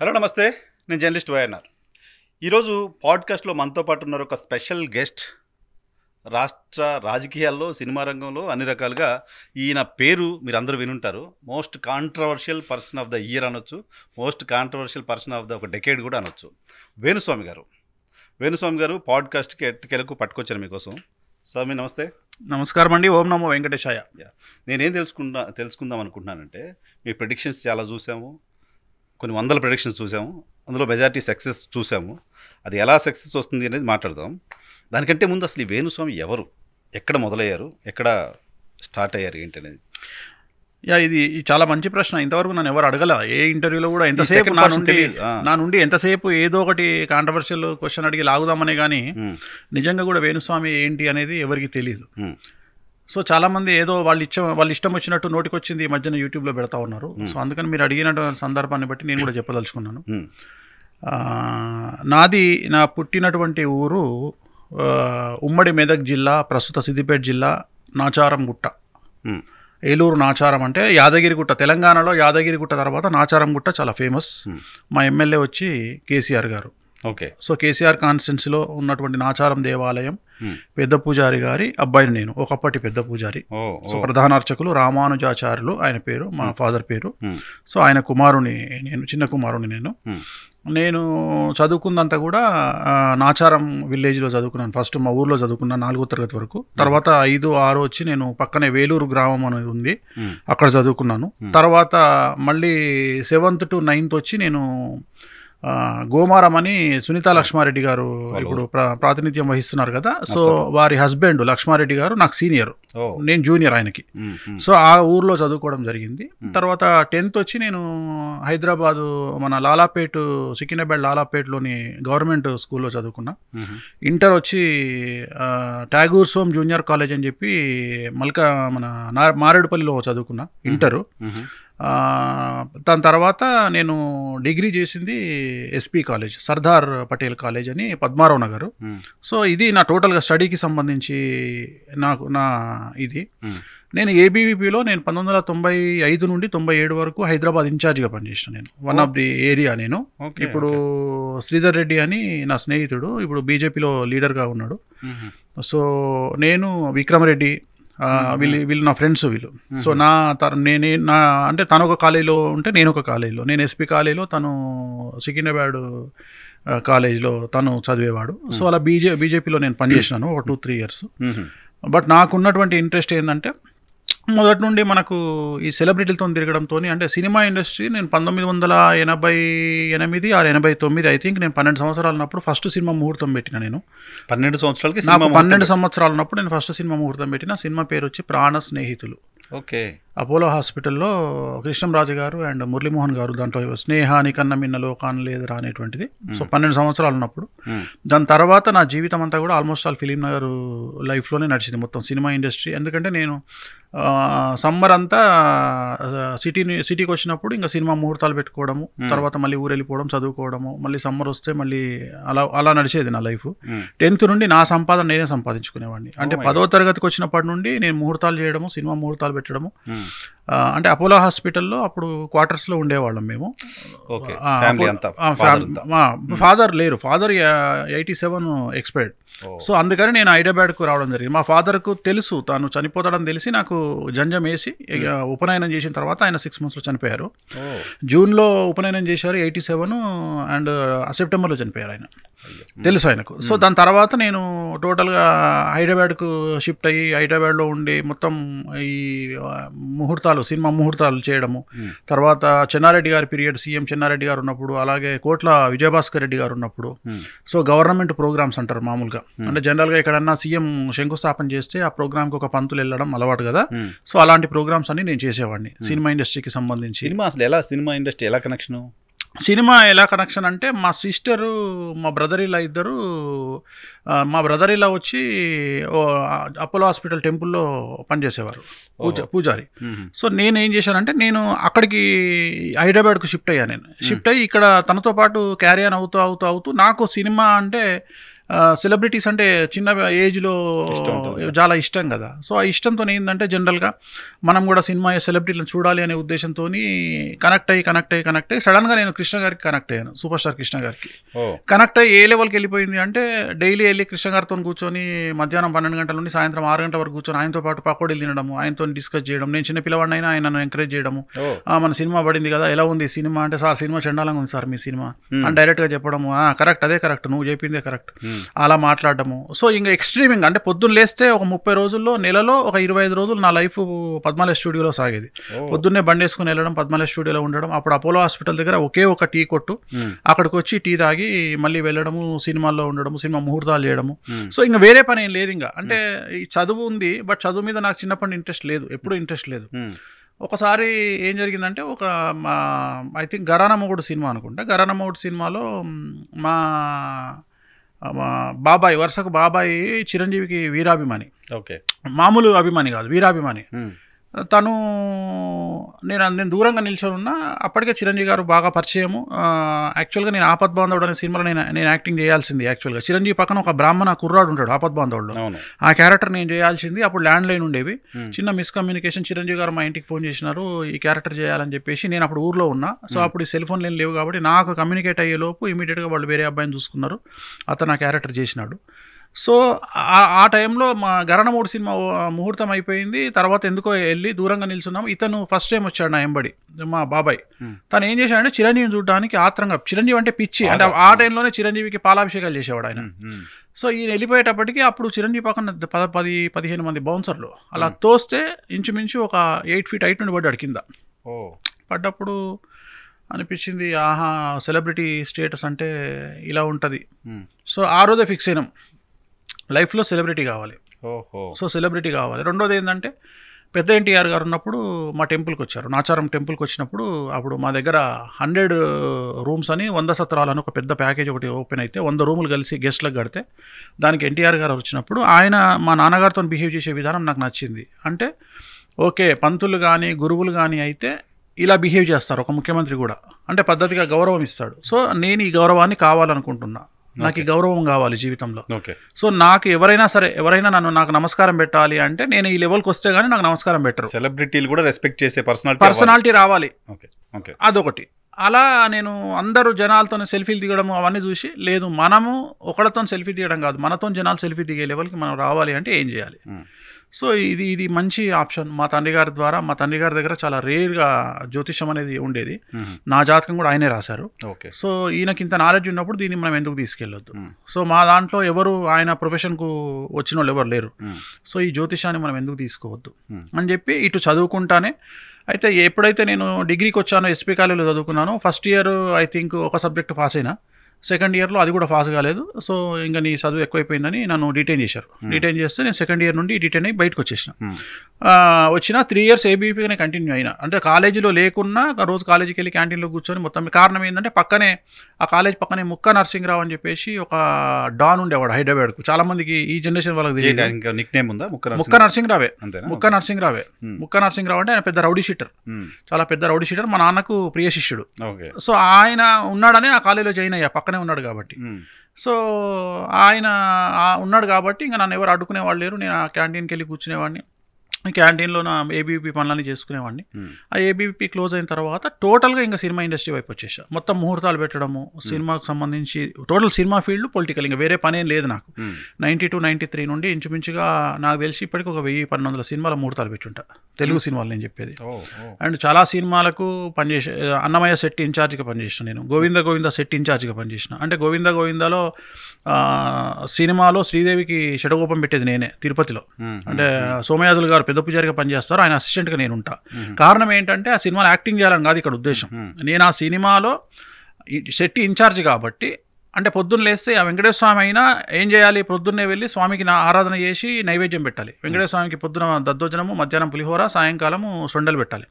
Hello నమస్తే నేను journalist YNR ఈరోజు పాడ్కాస్ట్లో మనతో పాటు ఉన్నారు ఒక స్పెషల్ గెస్ట్ రాష్ట్ర రాజకీయాల్లో సినిమా రంగంలో అన్ని రకాలుగా ఈయన పేరు మీరు అందరూ వినుంటారు most controversial person of the year అనొచ్చు most controversial person of the ఒక డెకేడ్ కూడా అనొచ్చు వేణుస్వామి గారు వేణుస్వామి గారు పాడ్కాస్ట్కి ఎట్టుకెలకు పట్టుకొచ్చారు మీకోసం స్వామి నమస్తే నమస్కారం అండి ఓం నమో వెంకటేశాయ నేనేం తెలుసుకుందా తెలుసుకుందాం అనుకుంటున్నానంటే మీ ప్రిడిక్షన్స్ చాలా చూసాము కొన్ని వందల ప్రొడిక్షన్స్ చూసాము అందులో మెజార్టీ సక్సెస్ చూసాము అది ఎలా సక్సెస్ వస్తుంది అనేది మాట్లాడదాం దానికంటే ముందు అసలు ఈ వేణుస్వామి ఎవరు ఎక్కడ మొదలయ్యారు ఎక్కడ స్టార్ట్ అయ్యారు ఏంటి అనేది యా ఇది చాలా మంచి ప్రశ్న ఇంతవరకు నన్ను ఎవరు అడగల ఏ ఇంటర్వ్యూలో కూడా ఎంతసేపు నా నుండి నా నుండి ఎంతసేపు ఏదో ఒకటి కాంట్రవర్షియల్ క్వశ్చన్ అడిగి లాగుదామనే కానీ నిజంగా కూడా వేణుస్వామి ఏంటి అనేది ఎవరికి తెలియదు సో చాలామంది ఏదో వాళ్ళు ఇచ్చ వాళ్ళు ఇష్టం వచ్చినట్టు నోటికొచ్చింది ఈ మధ్యన యూట్యూబ్లో పెడతా ఉన్నారు సో అందుకని మీరు అడిగిన సందర్భాన్ని బట్టి నేను కూడా చెప్పదలుచుకున్నాను నాది నా పుట్టినటువంటి ఊరు ఉమ్మడి మెదక్ జిల్లా ప్రస్తుత సిద్దిపేట జిల్లా నాచారం గుట్ట ఏలూరు నాచారం అంటే యాదగిరిగుట్ట తెలంగాణలో యాదగిరిగుట్ట తర్వాత నాచారం గుట్ట చాలా ఫేమస్ మా ఎమ్మెల్యే వచ్చి కేసీఆర్ గారు ఓకే సో కేసీఆర్ కాన్స్టిట్యున్సీలో ఉన్నటువంటి నాచారం దేవాలయం hmm. పెద్ద పూజారి గారి అబ్బాయిని నేను ఒకప్పటి పెద్ద పూజారి సో ప్రధాన అర్చకులు రామానుజాచార్యులు ఆయన పేరు మా hmm. ఫాదర్ పేరు hmm. సో ఆయన కుమారుని నేను చిన్న కుమారుని నేను నేను చదువుకున్నంతా కూడా నాచారం విలేజ్లో చదువుకున్నాను ఫస్ట్ మా ఊర్లో చదువుకున్నాను నాలుగో తరగతి వరకు తర్వాత ఐదు ఆరు వచ్చి నేను పక్కనే వేలూరు గ్రామం అనేది ఉంది అక్కడ చదువుకున్నాను తర్వాత మళ్ళీ సెవెంత్ టు నైన్త్ వచ్చి నేను గోమారం అని సునీత లక్ష్మారెడ్డి గారు ఇప్పుడు ప్రాతినిధ్యం వహిస్తున్నారు కదా సో వారి హస్బెండ్ లక్ష్మారెడ్డి గారు నాకు సీనియర్ నేను జూనియర్ ఆయనకి సో ఆ ఊర్లో చదువుకోవడం జరిగింది తర్వాత టెన్త్ వచ్చి నేను హైదరాబాదు మన లాలాపేట్ సికింద్రాబాద్ లాలాపేట్లోని గవర్నమెంట్ స్కూల్లో చదువుకున్నా ఇంటర్ వచ్చి ట్యాగూర్ సోమ్ జూనియర్ కాలేజ్ అని చెప్పి మల్కా మన మారేడుపల్లిలో చదువుకున్నా ఇంటరు దాని తర్వాత నేను డిగ్రీ చేసింది SP college Sardar Patel college అని పద్మారావు నగర్ సో ఇది నా టోటల్గా స్టడీకి సంబంధించి నాకు నా ఇది నేను ఏబీవీపీలో నేను పంతొమ్మిది వందల తొంభై ఐదు నుండి తొంభై ఏడు వరకు హైదరాబాద్ ఇన్ఛార్జ్గా పనిచేసాను నేను వన్ ఆఫ్ ది ఏరియా నేను ఇప్పుడు శ్రీధర్ రెడ్డి అని నా స్నేహితుడు ఇప్పుడు బీజేపీలో లీడర్గా ఉన్నాడు సో నేను విక్రమరెడ్డి వీళ్ళు వీళ్ళు నా ఫ్రెండ్స్ వీళ్ళు సో నా తను నేనే నా అంటే తను ఒక కాలేజీలో ఉంటే నేను ఒక కాలేజీలో నేను ఎస్పీ కాలేజీలో తను సికింద్రాబాద్ కాలేజీలో తను చదివేవాడు సో అలా బీజే బీజేపీలో నేను పనిచేసినాను ఒక టూ త్రీ ఇయర్స్ బట్ నాకున్నటువంటి ఇంట్రెస్ట్ ఏంటంటే మొదటి నుండి మనకు ఈ సెలబ్రిటీలతో తిరగడంతో అంటే సినిమా ఇండస్ట్రీ నేను పంతొమ్మిది వందల ఎనభై ఎనిమిది ఆరు ఎనభై తొమ్మిది ఐ థింక్ నేను పన్నెండు సంవత్సరాలు ఉన్నప్పుడు ఫస్ట్ సినిమా ముహూర్తం పెట్టిన నేను పన్నెండు సంవత్సరాలకి పన్నెండు సంవత్సరాలు ఉన్నప్పుడు నేను ఫస్ట్ సినిమా ముహూర్తం పెట్టిన సినిమా పేరు వచ్చి ప్రాణ స్నేహితులు ఓకే అపోలో హాస్పిటల్లో కృష్ణంరాజు గారు అండ్ మురళీమోహన్ గారు దాంట్లో స్నేహానికన్నా మిన్న లోకాన్ని లేదు రానేటువంటిది సో పన్నెండు సంవత్సరాలు ఉన్నప్పుడు దాని తర్వాత నా జీవితం అంతా కూడా ఆల్మోస్ట్ ఆల్ ఫిలిం నగర్ లైఫ్లోనే నడిచింది మొత్తం సినిమా ఇండస్ట్రీ ఎందుకంటే నేను సమ్మర్ అంతా సిటీని సిటీకి వచ్చినప్పుడు ఇంకా సినిమా ముహూర్తాలు పెట్టుకోవడము తర్వాత మళ్ళీ ఊరు వెళ్ళిపోవడం చదువుకోవడము మళ్ళీ సమ్మర్ వస్తే మళ్ళీ అలా అలా నడిచేది నా లైఫ్ టెన్త్ నుండి నా సంపాదన నేనే సంపాదించుకునేవాడిని అంటే oh పదో తరగతికి వచ్చినప్పటి నుండి నేను ముహూర్తాలు చేయడము సినిమా ముహూర్తాలు పెట్టడము అంటే అపోలో హాస్పిటల్లో అప్పుడు క్వార్టర్స్లో ఉండేవాళ్ళం మేము ఫాదర్ లేరు father eighty seven expired so అందుకని నేను హైదరాబాద్కు రావడం జరిగింది మా ఫాదర్కు తెలుసు తాను చనిపోతాడని తెలిసి నాకు జంజం వేసి hmm. ఉపనయనం చేసిన తర్వాత ఆయన సిక్స్ మంత్స్లో చనిపోయారు జూన్లో ఉపనయనం చేశారు ఎయిటీ సెవెన్ అండ్ సెప్టెంబర్లో చనిపోయారు ఆయన hmm. తెలుసు ఆయనకు సో hmm. దాని తర్వాత నేను టోటల్గా హైదరాబాద్కు షిఫ్ట్ అయ్యి హైదరాబాద్లో ఉండి మొత్తం ఈ ముహూర్తాలు సినిమా ముహూర్తాలు చేయడము తర్వాత చెన్నారెడ్డి గారి పీరియడ్ సీఎం చెన్నారెడ్డి గారు ఉన్నప్పుడు అలాగే కోట్ల విజయభాస్కర్ రెడ్డి గారు ఉన్నప్పుడు సో గవర్నమెంట్ ప్రోగ్రామ్స్ అంటారు మామూలుగా అంటే జనరల్గా ఎక్కడన్నా సీఎం శంకుస్థాపన చేస్తే ఆ ప్రోగ్రామ్కి ఒక పంతులు వెళ్ళడం అలవాటు కదా hmm. సో అలాంటి ప్రోగ్రామ్స్ అన్ని నేను చేసేవాడిని hmm. సినిమా ఇండస్ట్రీకి సంబంధించి సినిమా అసలు ఎలా సినిమా ఇండస్ట్రీ ఎలా కనెక్షన్ సినిమా ఎలా కనెక్షన్ అంటే మా సిస్టరు మా బ్రదర్ ఇలా ఇద్దరు మా బ్రదర్ ఇలా వచ్చి అపోలో హాస్పిటల్ టెంపుల్లో పనిచేసేవారు పూజ పూజారి hmm. సో నేను ఏం చేశానంటే నేను అక్కడికి హైదరాబాద్కు షిఫ్ట్ అయ్యాను నేను షిఫ్ట్ అయ్యి ఇక్కడ తనతో పాటు క్యారీ అవుతూ అవుతూ అవుతూ నాకు సినిమా అంటే సెలబ్రిటీస్ అంటే చిన్న ఏజ్లో చాలా ఇష్టం కదా సో ఆ ఇష్టంతో ఏంటంటే జనరల్గా మనం కూడా సినిమా సెలబ్రిటీలను చూడాలి అనే ఉద్దేశంతో కనెక్ట్ అయ్యి కనెక్ట్ అయ్యి కనెక్ట్ అయ్యి సడన్గా నేను కృష్ణ గారికి కనెక్ట్ అయ్యాను సూపర్ స్టార్ కృష్ణ గారికి కనెక్ట్ అయ్యి ఏ లెవెల్కి వెళ్ళిపోయింది అంటే డైలీ వెళ్ళి కృష్ణ గారితో కూర్చొని మధ్యాహ్నం పన్నెండు గంటల నుండి సాయంత్రం ఆరు గంటల వరకు కూర్చొని ఆయనతో పాటు పకోడీలు తినడము ఆయనతో డిస్కస్ చేయడం నేను చిన్న పిల్లవాడినైనా ఆయన నన్ను ఎంకరేజ్ చేయడము మన సినిమా పడింది కదా ఎలా ఉంది సినిమా అంటే సార్ సినిమా చండాలంగా ఉంది సార్ మీ సినిమా అని డైరెక్ట్గా చెప్పడము కరెక్ట్ అదే కరెక్ట్ నువ్వు చెప్పిందే కరెక్ట్ అలా మాట్లాడటము సో ఇంకా ఎక్స్ట్రీమింగ్ అంటే పొద్దున్న లేస్తే ఒక ముప్పై రోజుల్లో నెలలో ఒక ఇరవై ఐదు రోజులు నా లైఫ్ పద్మాలయ స్టూడియోలో సాగేది పొద్దున్నే బండి వేసుకుని వెళ్ళడం పద్మాలయ స్టూడియోలో ఉండడం అప్పుడు అపోలో హాస్పిటల్ దగ్గర ఒకే ఒక టీ కొట్టు అక్కడికి వచ్చి టీ తాగి మళ్ళీ వెళ్ళడము సినిమాల్లో ఉండడము సినిమా ముహూర్తాలు చేయడము సో ఇంకా వేరే పని ఏం లేదు ఇంకా అంటే ఈ చదువు ఉంది బట్ చదువు మీద నాకు చిన్నప్పటి ఇంట్రెస్ట్ లేదు ఎప్పుడు ఇంట్రెస్ట్ లేదు ఒకసారి ఏం జరిగిందంటే ఒక మా ఐ థింక్ గరానమ్మగుడు సినిమా అనుకుంటా గరానమ్మగుడు సినిమాలో మా బాబాయ్ వరుసకు బాబాయి చిరంజీవికి వీరాభిమాని ఓకే మామూలు అభిమాని కాదు వీరాభిమాని తను నేను నేను దూరంగా నిల్చొని ఉన్నా అప్పటికే చిరంజీవి గారు బాగా పరిచయము యాక్చువల్గా నేను ఆపద్ బాంధవుడు అనే సినిమాలో నేను నేను యాక్టింగ్ చేయాల్సింది యాక్చువల్గా చిరంజీవి పక్కన ఒక బ్రాహ్మణ కుర్రాడు ఉంటాడు ఆపద్ బాంధవుడు ఆ క్యారెక్టర్ నేను చేయాల్సింది అప్పుడు ల్యాండ్ లైన్ ఉండేవి చిన్న మిస్కమ్యూనికేషన్ చిరంజీవి గారు మా ఇంటికి ఫోన్ చేసినారు ఈ క్యారెక్టర్ చేయాలని చెప్పేసి నేను అప్పుడు ఊర్లో ఉన్నా సో అప్పుడు సెల్ ఫోన్ లేని లేవు కాబట్టి నాకు కమ్యూనికేట్ అయ్యేలోపు ఇమీడియట్గా వాళ్ళు వేరే అబ్బాయిని చూసుకున్నారు అతను ఆ క్యారెక్టర్ చేసినాడు సో ఆ టైంలో మా గరణమూడి సినిమా ముహూర్తం అయిపోయింది తర్వాత ఎందుకో వెళ్ళి దూరంగా నిల్చున్నాం ఇతను ఫస్ట్ టైం వచ్చాడు నా ఎంబడి మా బాబాయ్ తను ఏం చేశాడంటే చిరంజీవిని చూడడానికి ఆత్రంగా చిరంజీవి అంటే పిచ్చి అంటే ఆ టైంలోనే చిరంజీవికి పాలాభిషేకాలు చేసేవాడు ఆయన సో ఈయన వెళ్ళిపోయేటప్పటికి అప్పుడు చిరంజీవి పక్కన పద పది పదిహేను మంది బౌన్సర్లు అలా తోస్తే ఇంచుమించు ఒక ఎయిట్ ఫీట్ హైట్ నుండి పడ్డాడు కింద పడ్డప్పుడు అనిపించింది ఆహా సెలబ్రిటీ స్టేటస్ అంటే ఇలా ఉంటుంది సో ఆ రోజే ఫిక్స్ అయినాం లైఫ్లో సెలబ్రిటీ కావాలి సో సెలబ్రిటీ కావాలి రెండోది ఏంటంటే పెద్ద ఎన్టీఆర్ గారు ఉన్నప్పుడు మా టెంపుల్కి వచ్చారు నాచారం టెంపుల్కి వచ్చినప్పుడు అప్పుడు మా దగ్గర హండ్రెడ్ రూమ్స్ అని వంద సత్రాలు అని ఒక పెద్ద ప్యాకేజ్ ఒకటి ఓపెన్ అయితే వంద రూములు కలిసి గెస్ట్లకు కడితే దానికి ఎన్టీఆర్ గారు వచ్చినప్పుడు ఆయన మా నాన్నగారితో బిహేవ్ చేసే విధానం నాకు నచ్చింది అంటే ఓకే పంతులు కానీ గురువులు కానీ అయితే ఇలా బిహేవ్ చేస్తారు ఒక ముఖ్యమంత్రి కూడా అంటే పద్ధతిగా గౌరవం ఇస్తాడు సో నేను ఈ గౌరవాన్ని కావాలనుకుంటున్నా నాకు ఈ గౌరవం కావాలి జీవితంలో సో నాకు ఎవరైనా సరే ఎవరైనా నన్ను నాకు నమస్కారం పెట్టాలి అంటే నేను ఈ లెవెల్కి వస్తే గానీ నాకు నమస్కారం పెట్టరు సెలబ్రిటీలు కూడా రెస్పెక్ట్ చేసే పర్సనాలిటీ పర్సనాలిటీ రావాలి అదొకటి అలా నేను అందరూ జనాలతో సెల్ఫీలు దిగడం అవన్నీ చూసి లేదు మనము ఒకళ్ళతో సెల్ఫీ దిగడం కాదు మనతో జనాలు సెల్ఫీ దిగే లెవెల్కి మనం రావాలి అంటే ఏం చేయాలి సో ఇది ఇది మంచి ఆప్షన్ మా తండ్రి గారి ద్వారా మా తండ్రి గారి దగ్గర చాలా రేర్గా జ్యోతిషం అనేది ఉండేది నా జాతకం కూడా ఆయనే రాశారు ఓకే సో ఈయనకి ఇంత నాలెడ్జ్ ఉన్నప్పుడు దీన్ని మనం ఎందుకు తీసుకెళ్ళొద్దు సో మా దాంట్లో ఎవరు ఆయన ప్రొఫెషన్కు వచ్చిన వాళ్ళు ఎవరు లేరు సో ఈ జ్యోతిషాన్ని మనం ఎందుకు తీసుకోవద్దు అని చెప్పి ఇటు చదువుకుంటానే అయితే ఎప్పుడైతే నేను డిగ్రీకి వచ్చానో ఎస్పీ కాలేజీలో చదువుకున్నానో ఫస్ట్ ఇయర్ ఐ థింక్ ఒక సబ్జెక్ట్ పాస్ అయినా సెకండ్ ఇయర్లో అది కూడా పాస్ కాలేదు సో ఇంకా నీ చదువు ఎక్కువైపోయిందని నన్ను డిటైన్ చేశారు hmm. డిటైన్ చేస్తే నేను సెకండ్ ఇయర్ నుండి డిటైన్ అయ్యి బయటకు వచ్చేసిన hmm. వచ్చిన త్రీ ఇయర్స్ ఏబీపీగానే కంటిన్యూ అయినా అంటే కాలేజీలో లేకున్నా ఒక రోజు కాలేజీకి వెళ్ళి క్యాంటీన్లో కూర్చొని మొత్తం కారణం ఏంటంటే పక్కనే ఆ కాలేజ్ పక్కనే ముక్క నర్సింగ్రావు అని చెప్పేసి ఒక డాన్ ఉండేవాడు హైదరాబాద్కు చాలా మందికి ఈ జనరేషన్ వాళ్ళకి తెలియదు నేమ్ ఉందా ముక్క నర్సింగ్రావే ముక్క నర్సింగ్రావే ముక్క నర్సింగ్రావు hmm. అంటే ఆయన పెద్ద రౌడీ షీటర్ చాలా పెద్ద రౌడీ షీటర్ మా నాన్నకు ప్రియ శిష్యుడు సో ఆయన ఉన్నాడని ఆ కాలేజీలో జాయిన్ అయ్యా పక్కనే ఉన్నాడు కాబట్టి సో ఆయన ఉన్నాడు కాబట్టి ఇంకా నన్ను ఎవరు అడ్డుకునేవాళ్ళు లేరు నేను ఆ క్యాంటీన్కి వెళ్ళి కూర్చునేవాడిని క్యాంటీన్లోన ఏబీపీ పనులన్నీ చేసుకునేవాడిని ఆ ఏబీపీ క్లోజ్ అయిన తర్వాత టోటల్గా ఇంకా సినిమా ఇండస్ట్రీ వైపు వచ్చేసా మొత్తం ముహూర్తాలు పెట్టడము సినిమాకు సంబంధించి టోటల్ సినిమా ఫీల్డ్ పొలిటికల్ ఇంకా వేరే పనేం లేదు నాకు నైంటీ టూ నైంటీ త్రీ నుండి ఇంచుమించుగా నాకు తెలిసి ఇప్పటికి ఒక వెయ్యి పన్నెండు వందల సినిమాల ముహూర్తాలు పెట్టుంటా తెలుగు సినిమాలు నేను చెప్పేది అండ్ చాలా సినిమాలకు పనిచేసే అన్నమయ్య సెట్ ఇన్ఛార్జ్గా పనిచేసిన నేను గోవింద గోవింద సెట్ ఇన్ఛార్జ్గా పనిచేసిన అంటే గోవింద గోవిందలో సినిమాలో శ్రీదేవికి షటగోపం పెట్టేది నేనే తిరుపతిలో అంటే సోమయాజులు గారు పెద్ద పూజారిగా పనిచేస్తారు ఆయన అసిస్టెంట్గా నేను ఉంటా కారణం ఏంటంటే ఆ సినిమాలో యాక్టింగ్ చేయాలని కాదు ఇక్కడ ఉద్దేశం నేను ఆ సినిమాలో శెట్టి ఇన్ఛార్జ్ కాబట్టి అంటే పొద్దున్న లేస్తే ఆ వెంకటేశ్వర స్వామి అయినా ఏం చేయాలి పొద్దున్నే వెళ్ళి స్వామికి నా ఆరాధన చేసి నైవేద్యం పెట్టాలి వెంకటేశ్వర స్వామికి పొద్దున దద్దోజనము మధ్యాహ్నం పులిహోర సాయంకాలము సొండలు పెట్టాలి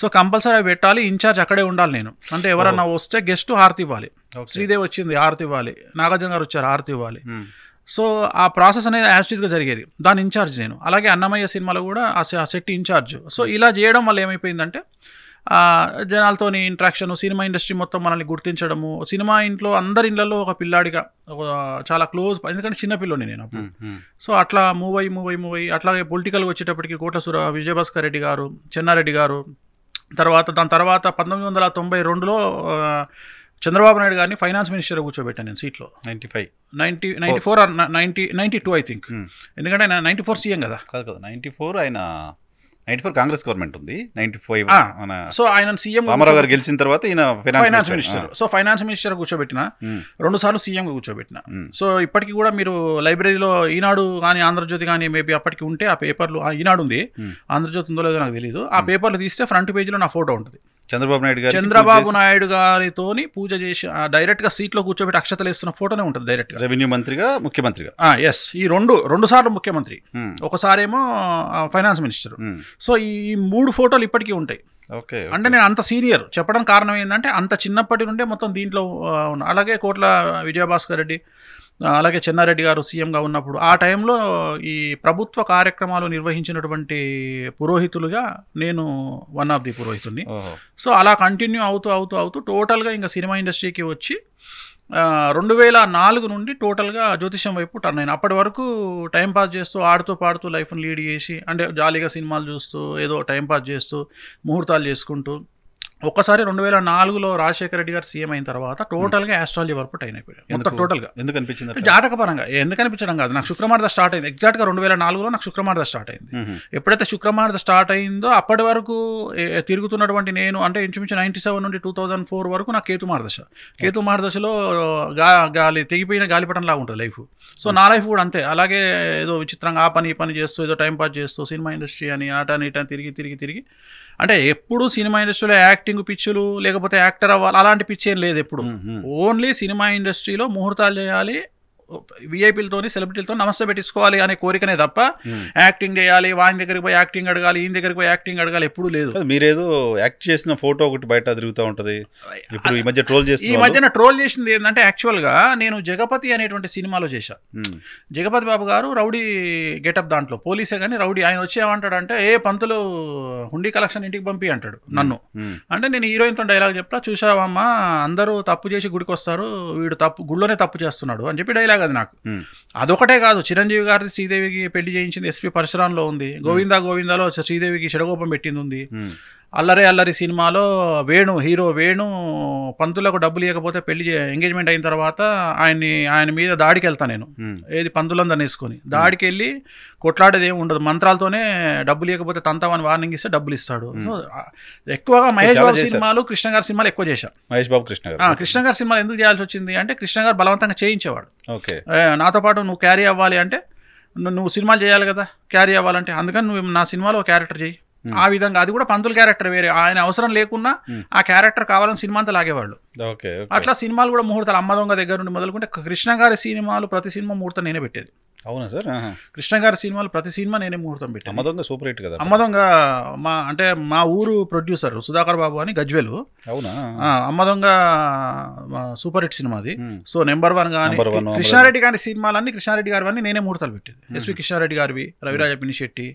సో కంపల్సరీ పెట్టాలి ఇన్ఛార్జ్ అక్కడే ఉండాలి నేను అంటే ఎవరన్నా వస్తే గెస్ట్ హారతి ఇవ్వాలి శ్రీదేవి వచ్చింది హారతి ఇవ్వాలి నాగార్జున గారు వచ్చారు హారతి ఇవ్వాలి సో ఆ ప్రాసెస్ అనేది యాస్టీస్గా జరిగేది దాని ఇన్ఛార్జ్ నేను అలాగే అన్నమయ్య సినిమాలో కూడా ఆ సెట్ ఇన్ఛార్జ్ సో ఇలా చేయడం వల్ల ఏమైపోయిందంటే జనాలతోని ఇంట్రాక్షన్ సినిమా ఇండస్ట్రీ మొత్తం మనల్ని గుర్తించడము సినిమా ఇంట్లో అందరి ఇళ్లలో ఒక పిల్లాడిగా ఒక చాలా క్లోజ్ ఎందుకంటే చిన్నపిల్లని నేను అప్పుడు సో అట్లా మూవ్ అయ్యి మూవ్ అయ్యి మూవ్ అయ్యి అట్లాగే పొలిటికల్గా వచ్చేటప్పటికి కోటసుర విజయభాస్కర్ రెడ్డి గారు చెన్నారెడ్డి గారు తర్వాత దాని తర్వాత పంతొమ్మిది వందల తొంభై రెండులో చంద్రబాబు నాయుడు గారిని ఫైనాన్స్ మినిస్టర్ కూర్చోబెట్టాను నేను సీట్లో ninety five ninety ninety four or ninety ninety two I think ఎందుకంటే ఆయన నైన్టీ ఫోర్ సీఎం కదా కాదు కదా నైన్టీ ఫోర్ ఆయన నైన్టీ ఫోర్ కాంగ్రెస్ గవర్నమెంట్ ఉంది నైన్టీ ఫైవ్ సో ఆయన సీఎం రామారావు గారు గెలిచిన తర్వాత ఈయన finance minister so finance minister కూర్చోబెట్టిన రెండు సార్లు సీఎం కూర్చోబెట్టిన సో ఇప్పటికీ కూడా మీరు లైబ్రరీలో ఈనాడు కానీ ఆంధ్రజ్యోతి కానీ మేబీ అప్పటికి ఉంటే ఆ పేపర్లు ఈనాడు ఉంది ఆంధ్రజ్యోతి ఉందో లేదో నాకు తెలియదు ఆ పేపర్లు తీస్తే ఫ్రంట్ పేజీలో నా ఫోటో ఉంటుంది చంద్రబాబు నాయుడు గారు చంద్రబాబు నాయుడు గారితోని పూజ చేసి డైరెక్ట్ గా లో కూర్చోబెట్టి అక్షతలు వేస్తున్న ఫోటోనే ఉంటుంది డైరెక్ట్ రెవెన్యూ మంత్రిగా ముఖ్యమంత్రిగా ఎస్ ఈ రెండు రెండు సార్లు ముఖ్యమంత్రి hmm. ఒకసారేమో ఫైనాన్స్ మినిస్టర్ hmm. సో ఈ మూడు ఫోటోలు ఇప్పటికీ ఉంటాయి ఓకే అంటే నేను అంత సీనియర్ చెప్పడం కారణం ఏంటంటే అంత చిన్నప్పటి నుండే మొత్తం దీంట్లో ఉన్నా అలాగే కోట్ల విజయభాస్కర్ రెడ్డి అలాగే చెన్నారెడ్డి గారు సీఎంగా ఉన్నప్పుడు ఆ టైంలో ఈ ప్రభుత్వ కార్యక్రమాలు నిర్వహించినటువంటి పురోహితులుగా నేను వన్ ఆఫ్ ది పురోహితుడిని సో అలా కంటిన్యూ అవుతూ అవుతూ అవుతూ టోటల్గా ఇంకా సినిమా ఇండస్ట్రీకి వచ్చి రెండు వేల నాలుగు నుండి టోటల్గా జ్యోతిషం వైపు టర్న్ అయిన అప్పటి వరకు టైంపాస్ చేస్తూ ఆడుతూ పాడుతూ లైఫ్ని లీడ్ చేసి అంటే జాలీగా సినిమాలు చూస్తూ ఏదో టైంపాస్ చేస్తూ ముహూర్తాలు చేసుకుంటూ ఒక్కసారి రెండు వేల నాలుగులో రాజశేఖర రెడ్డి గారు సీఎం అయిన తర్వాత hmm. టోటల్గా వర్క్ అవుట్ అయిన మొత్తం టోటల్గా ఎందుకు అనిపించింది జాతకపరంగా ఎందుకు అనిపించడం కాదు నాకు శుక్రమార్ద స్టార్ట్ అయింది ఎగ్జాక్ట్గా రెండు వేల నాలుగులో నాకు శుక్రవారం స్టార్ట్ అయింది hmm. ఎప్పుడైతే శుక్రవారం స్టార్ట్ అయిందో అప్పటి వరకు తిరుగుతున్నటువంటి నేను అంటే ఇంచుమించు నైన్టీ సెవెన్ నుండి టూ థౌజండ్ ఫోర్ వరకు నాకు కేతు మార్దశ hmm. కేతు మార్దశలో గాలి తెగిపోయిన గాలిపటంలాగా ఉంటుంది లైఫ్ సో నా లైఫ్ కూడా అంతే అలాగే ఏదో విచిత్రంగా ఆ పని ఈ పని చేస్తూ ఏదో టైం పాస్ చేస్తూ సినిమా ఇండస్ట్రీ అని ఆట అని ఇట తిరిగి తిరిగి తిరిగి అంటే ఎప్పుడు సినిమా ఇండస్ట్రీలో యాక్టింగ్ పిచ్చులు లేకపోతే యాక్టర్ అవ్వాలి అలాంటి పిచ్ ఏం లేదు ఎప్పుడు ఓన్లీ సినిమా ఇండస్ట్రీలో ముహూర్తాలు చేయాలి విఐపీలతోని సెలబ్రిటీలతో నమస్తే పెట్టించుకోవాలి అనే కోరికనే తప్ప hmm. యాక్టింగ్ చేయాలి వాని దగ్గరికి పోయి యాక్టింగ్ అడగాలి ఈయన దగ్గరికి పోయి యాక్టింగ్ అడగాలి ఎప్పుడు లేదు మీరేదో యాక్ట్ చేసిన ఫోటో ఒకటి బయట తిరుగుతూ ఉంటుంది ఇప్పుడు ఈ మధ్య ట్రోల్ చేసి ఈ మధ్యన ట్రోల్ చేసింది ఏంటంటే యాక్చువల్గా నేను జగపతి అనేటువంటి సినిమాలో చేశాను hmm. జగపతి బాబు గారు రౌడీ గెటప్ దాంట్లో పోలీసే కానీ రౌడీ ఆయన వచ్చి ఏమంటాడంటే ఏ పంతులు హుండీ కలెక్షన్ ఇంటికి పంపి అంటాడు hmm. నన్ను అంటే నేను హీరోయిన్తో డైలాగ్ చెప్తా చూసావమ్మా అందరూ తప్పు చేసి గుడికి వస్తారు వీడు తప్పు గుళ్ళోనే తప్పు చేస్తున్నాడు అని చెప్పి డైలాగ్ ఆగదు నాకు అదొకటే కాదు చిరంజీవి గారిది శ్రీదేవికి పెళ్లి చేయించింది ఎస్పీ పరశురాంలో ఉంది గోవిందా గోవిందాలో శ్రీదేవికి షడగోపం పెట్టింది ఉంది అల్లరే అల్లరి సినిమాలో వేణు హీరో వేణు పంతులకు డబ్బులు ఇవ్వకపోతే పెళ్లి ఎంగేజ్మెంట్ అయిన తర్వాత ఆయన్ని ఆయన మీద దాడికి వెళ్తాను నేను ఏది పంతులందరిని వేసుకొని దాడికి వెళ్ళి కొట్లాడేది ఏమి ఉండదు మంత్రాలతోనే డబ్బులు ఇవ్వకపోతే తంతావని వార్నింగ్ ఇస్తే డబ్బులు ఇస్తాడు ఎక్కువగా మహేష్ బాబు సినిమాలు కృష్ణ గారి సినిమాలు ఎక్కువ చేశా మహేష్ బాబు కృష్ణ కృష్ణ గారి సినిమాలు ఎందుకు చేయాల్సి వచ్చింది అంటే కృష్ణ గారు బలవంతంగా చేయించేవాడు ఓకే నాతో పాటు నువ్వు క్యారీ అవ్వాలి అంటే నువ్వు సినిమాలు చేయాలి కదా క్యారీ అవ్వాలంటే అందుకని నువ్వు నా సినిమాలో క్యారెక్టర్ చేయి Hmm. ఆ విధంగా అది కూడా పంతుల క్యారెక్టర్ వేరే ఆయన అవసరం లేకున్నా hmm. ఆ క్యారెక్టర్ కావాలని సినిమా అంతా లాగేవాళ్ళు అట్లా సినిమాలు కూడా ముహూర్తాలు అమ్మదొంగ దగ్గర నుండి మొదలుకుంటే కృష్ణ గారి సినిమాలు ప్రతి సినిమా ముహూర్తం నేనే పెట్టేది అవునా సార్ కృష్ణ గారి సినిమాలు ప్రతి సినిమా నేనే ముహూర్తం పెట్టాను అమ్మదొంగ సూపర్ హిట్ కదా అమ్మదొంగ మా అంటే మా ఊరు ప్రొడ్యూసర్ సుధాకర్ బాబు అని గజ్వెలు అవునా అమ్మదొంగ సూపర్ హిట్ సినిమా అది సో నెంబర్ వన్ కానీ కృష్ణారెడ్డి గారి సినిమాలన్నీ కృష్ణారెడ్డి గారు అన్ని నేనే ముహూర్తాలు పెట్టేది ఎస్వి కృష్ణారెడ్డి గారివి రవిరాజ పినిశెట్టి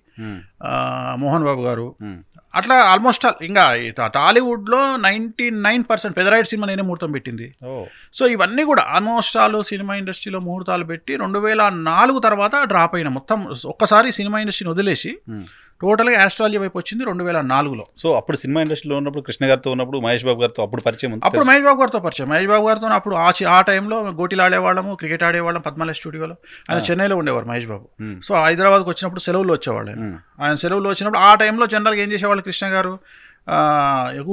మోహన్ బాబు గారు అట్లా ఆల్మోస్ట్ ఆల్ ఇంకా టాలీవుడ్లో ninety nine percent Pedarayudu cinema నేనే ముహూర్తం పెట్టింది సో ఇవన్నీ కూడా ఆల్మోస్ట్ ఆల్ సినిమా ఇండస్ట్రీలో ముహూర్తాలు పెట్టి రెండు వేల నాలుగు తర్వాత డ్రాప్ అయిన మొత్తం ఒక్కసారి సినిమా ఇండస్ట్రీని వదిలేసి టోటల్గా ఆస్ట్రాలజీ వైపు వచ్చింది రెండు వేల నాలుగులో సో అప్పుడు సినిమా ఇండస్ట్రీలో ఉన్నప్పుడు కృష్ణ గారితో ఉన్నప్పుడు మహేష్ బాబు గారితో అప్పుడు పరిచయం అప్పుడు మహేష్ బాబు గారితో పరిచయం మహేష్ బాబు గారితో అప్పుడు ఆ ఆ టైంలో గోటీలు ఆడేవాళ్ళము క్రికెట్ ఆడేవాళ్ళం పద్మాల స్టూడియోలో ఆయన చెన్నైలో ఉండేవారు మహేష్ బాబు సో హైదరాబాద్కి వచ్చినప్పుడు సెలవులు వచ్చేవాళ్ళు ఆయన సెలవులు వచ్చినప్పుడు ఆ టైంలో జనరల్గా ఏం చేసేవాళ్ళు కృష్ణ గారు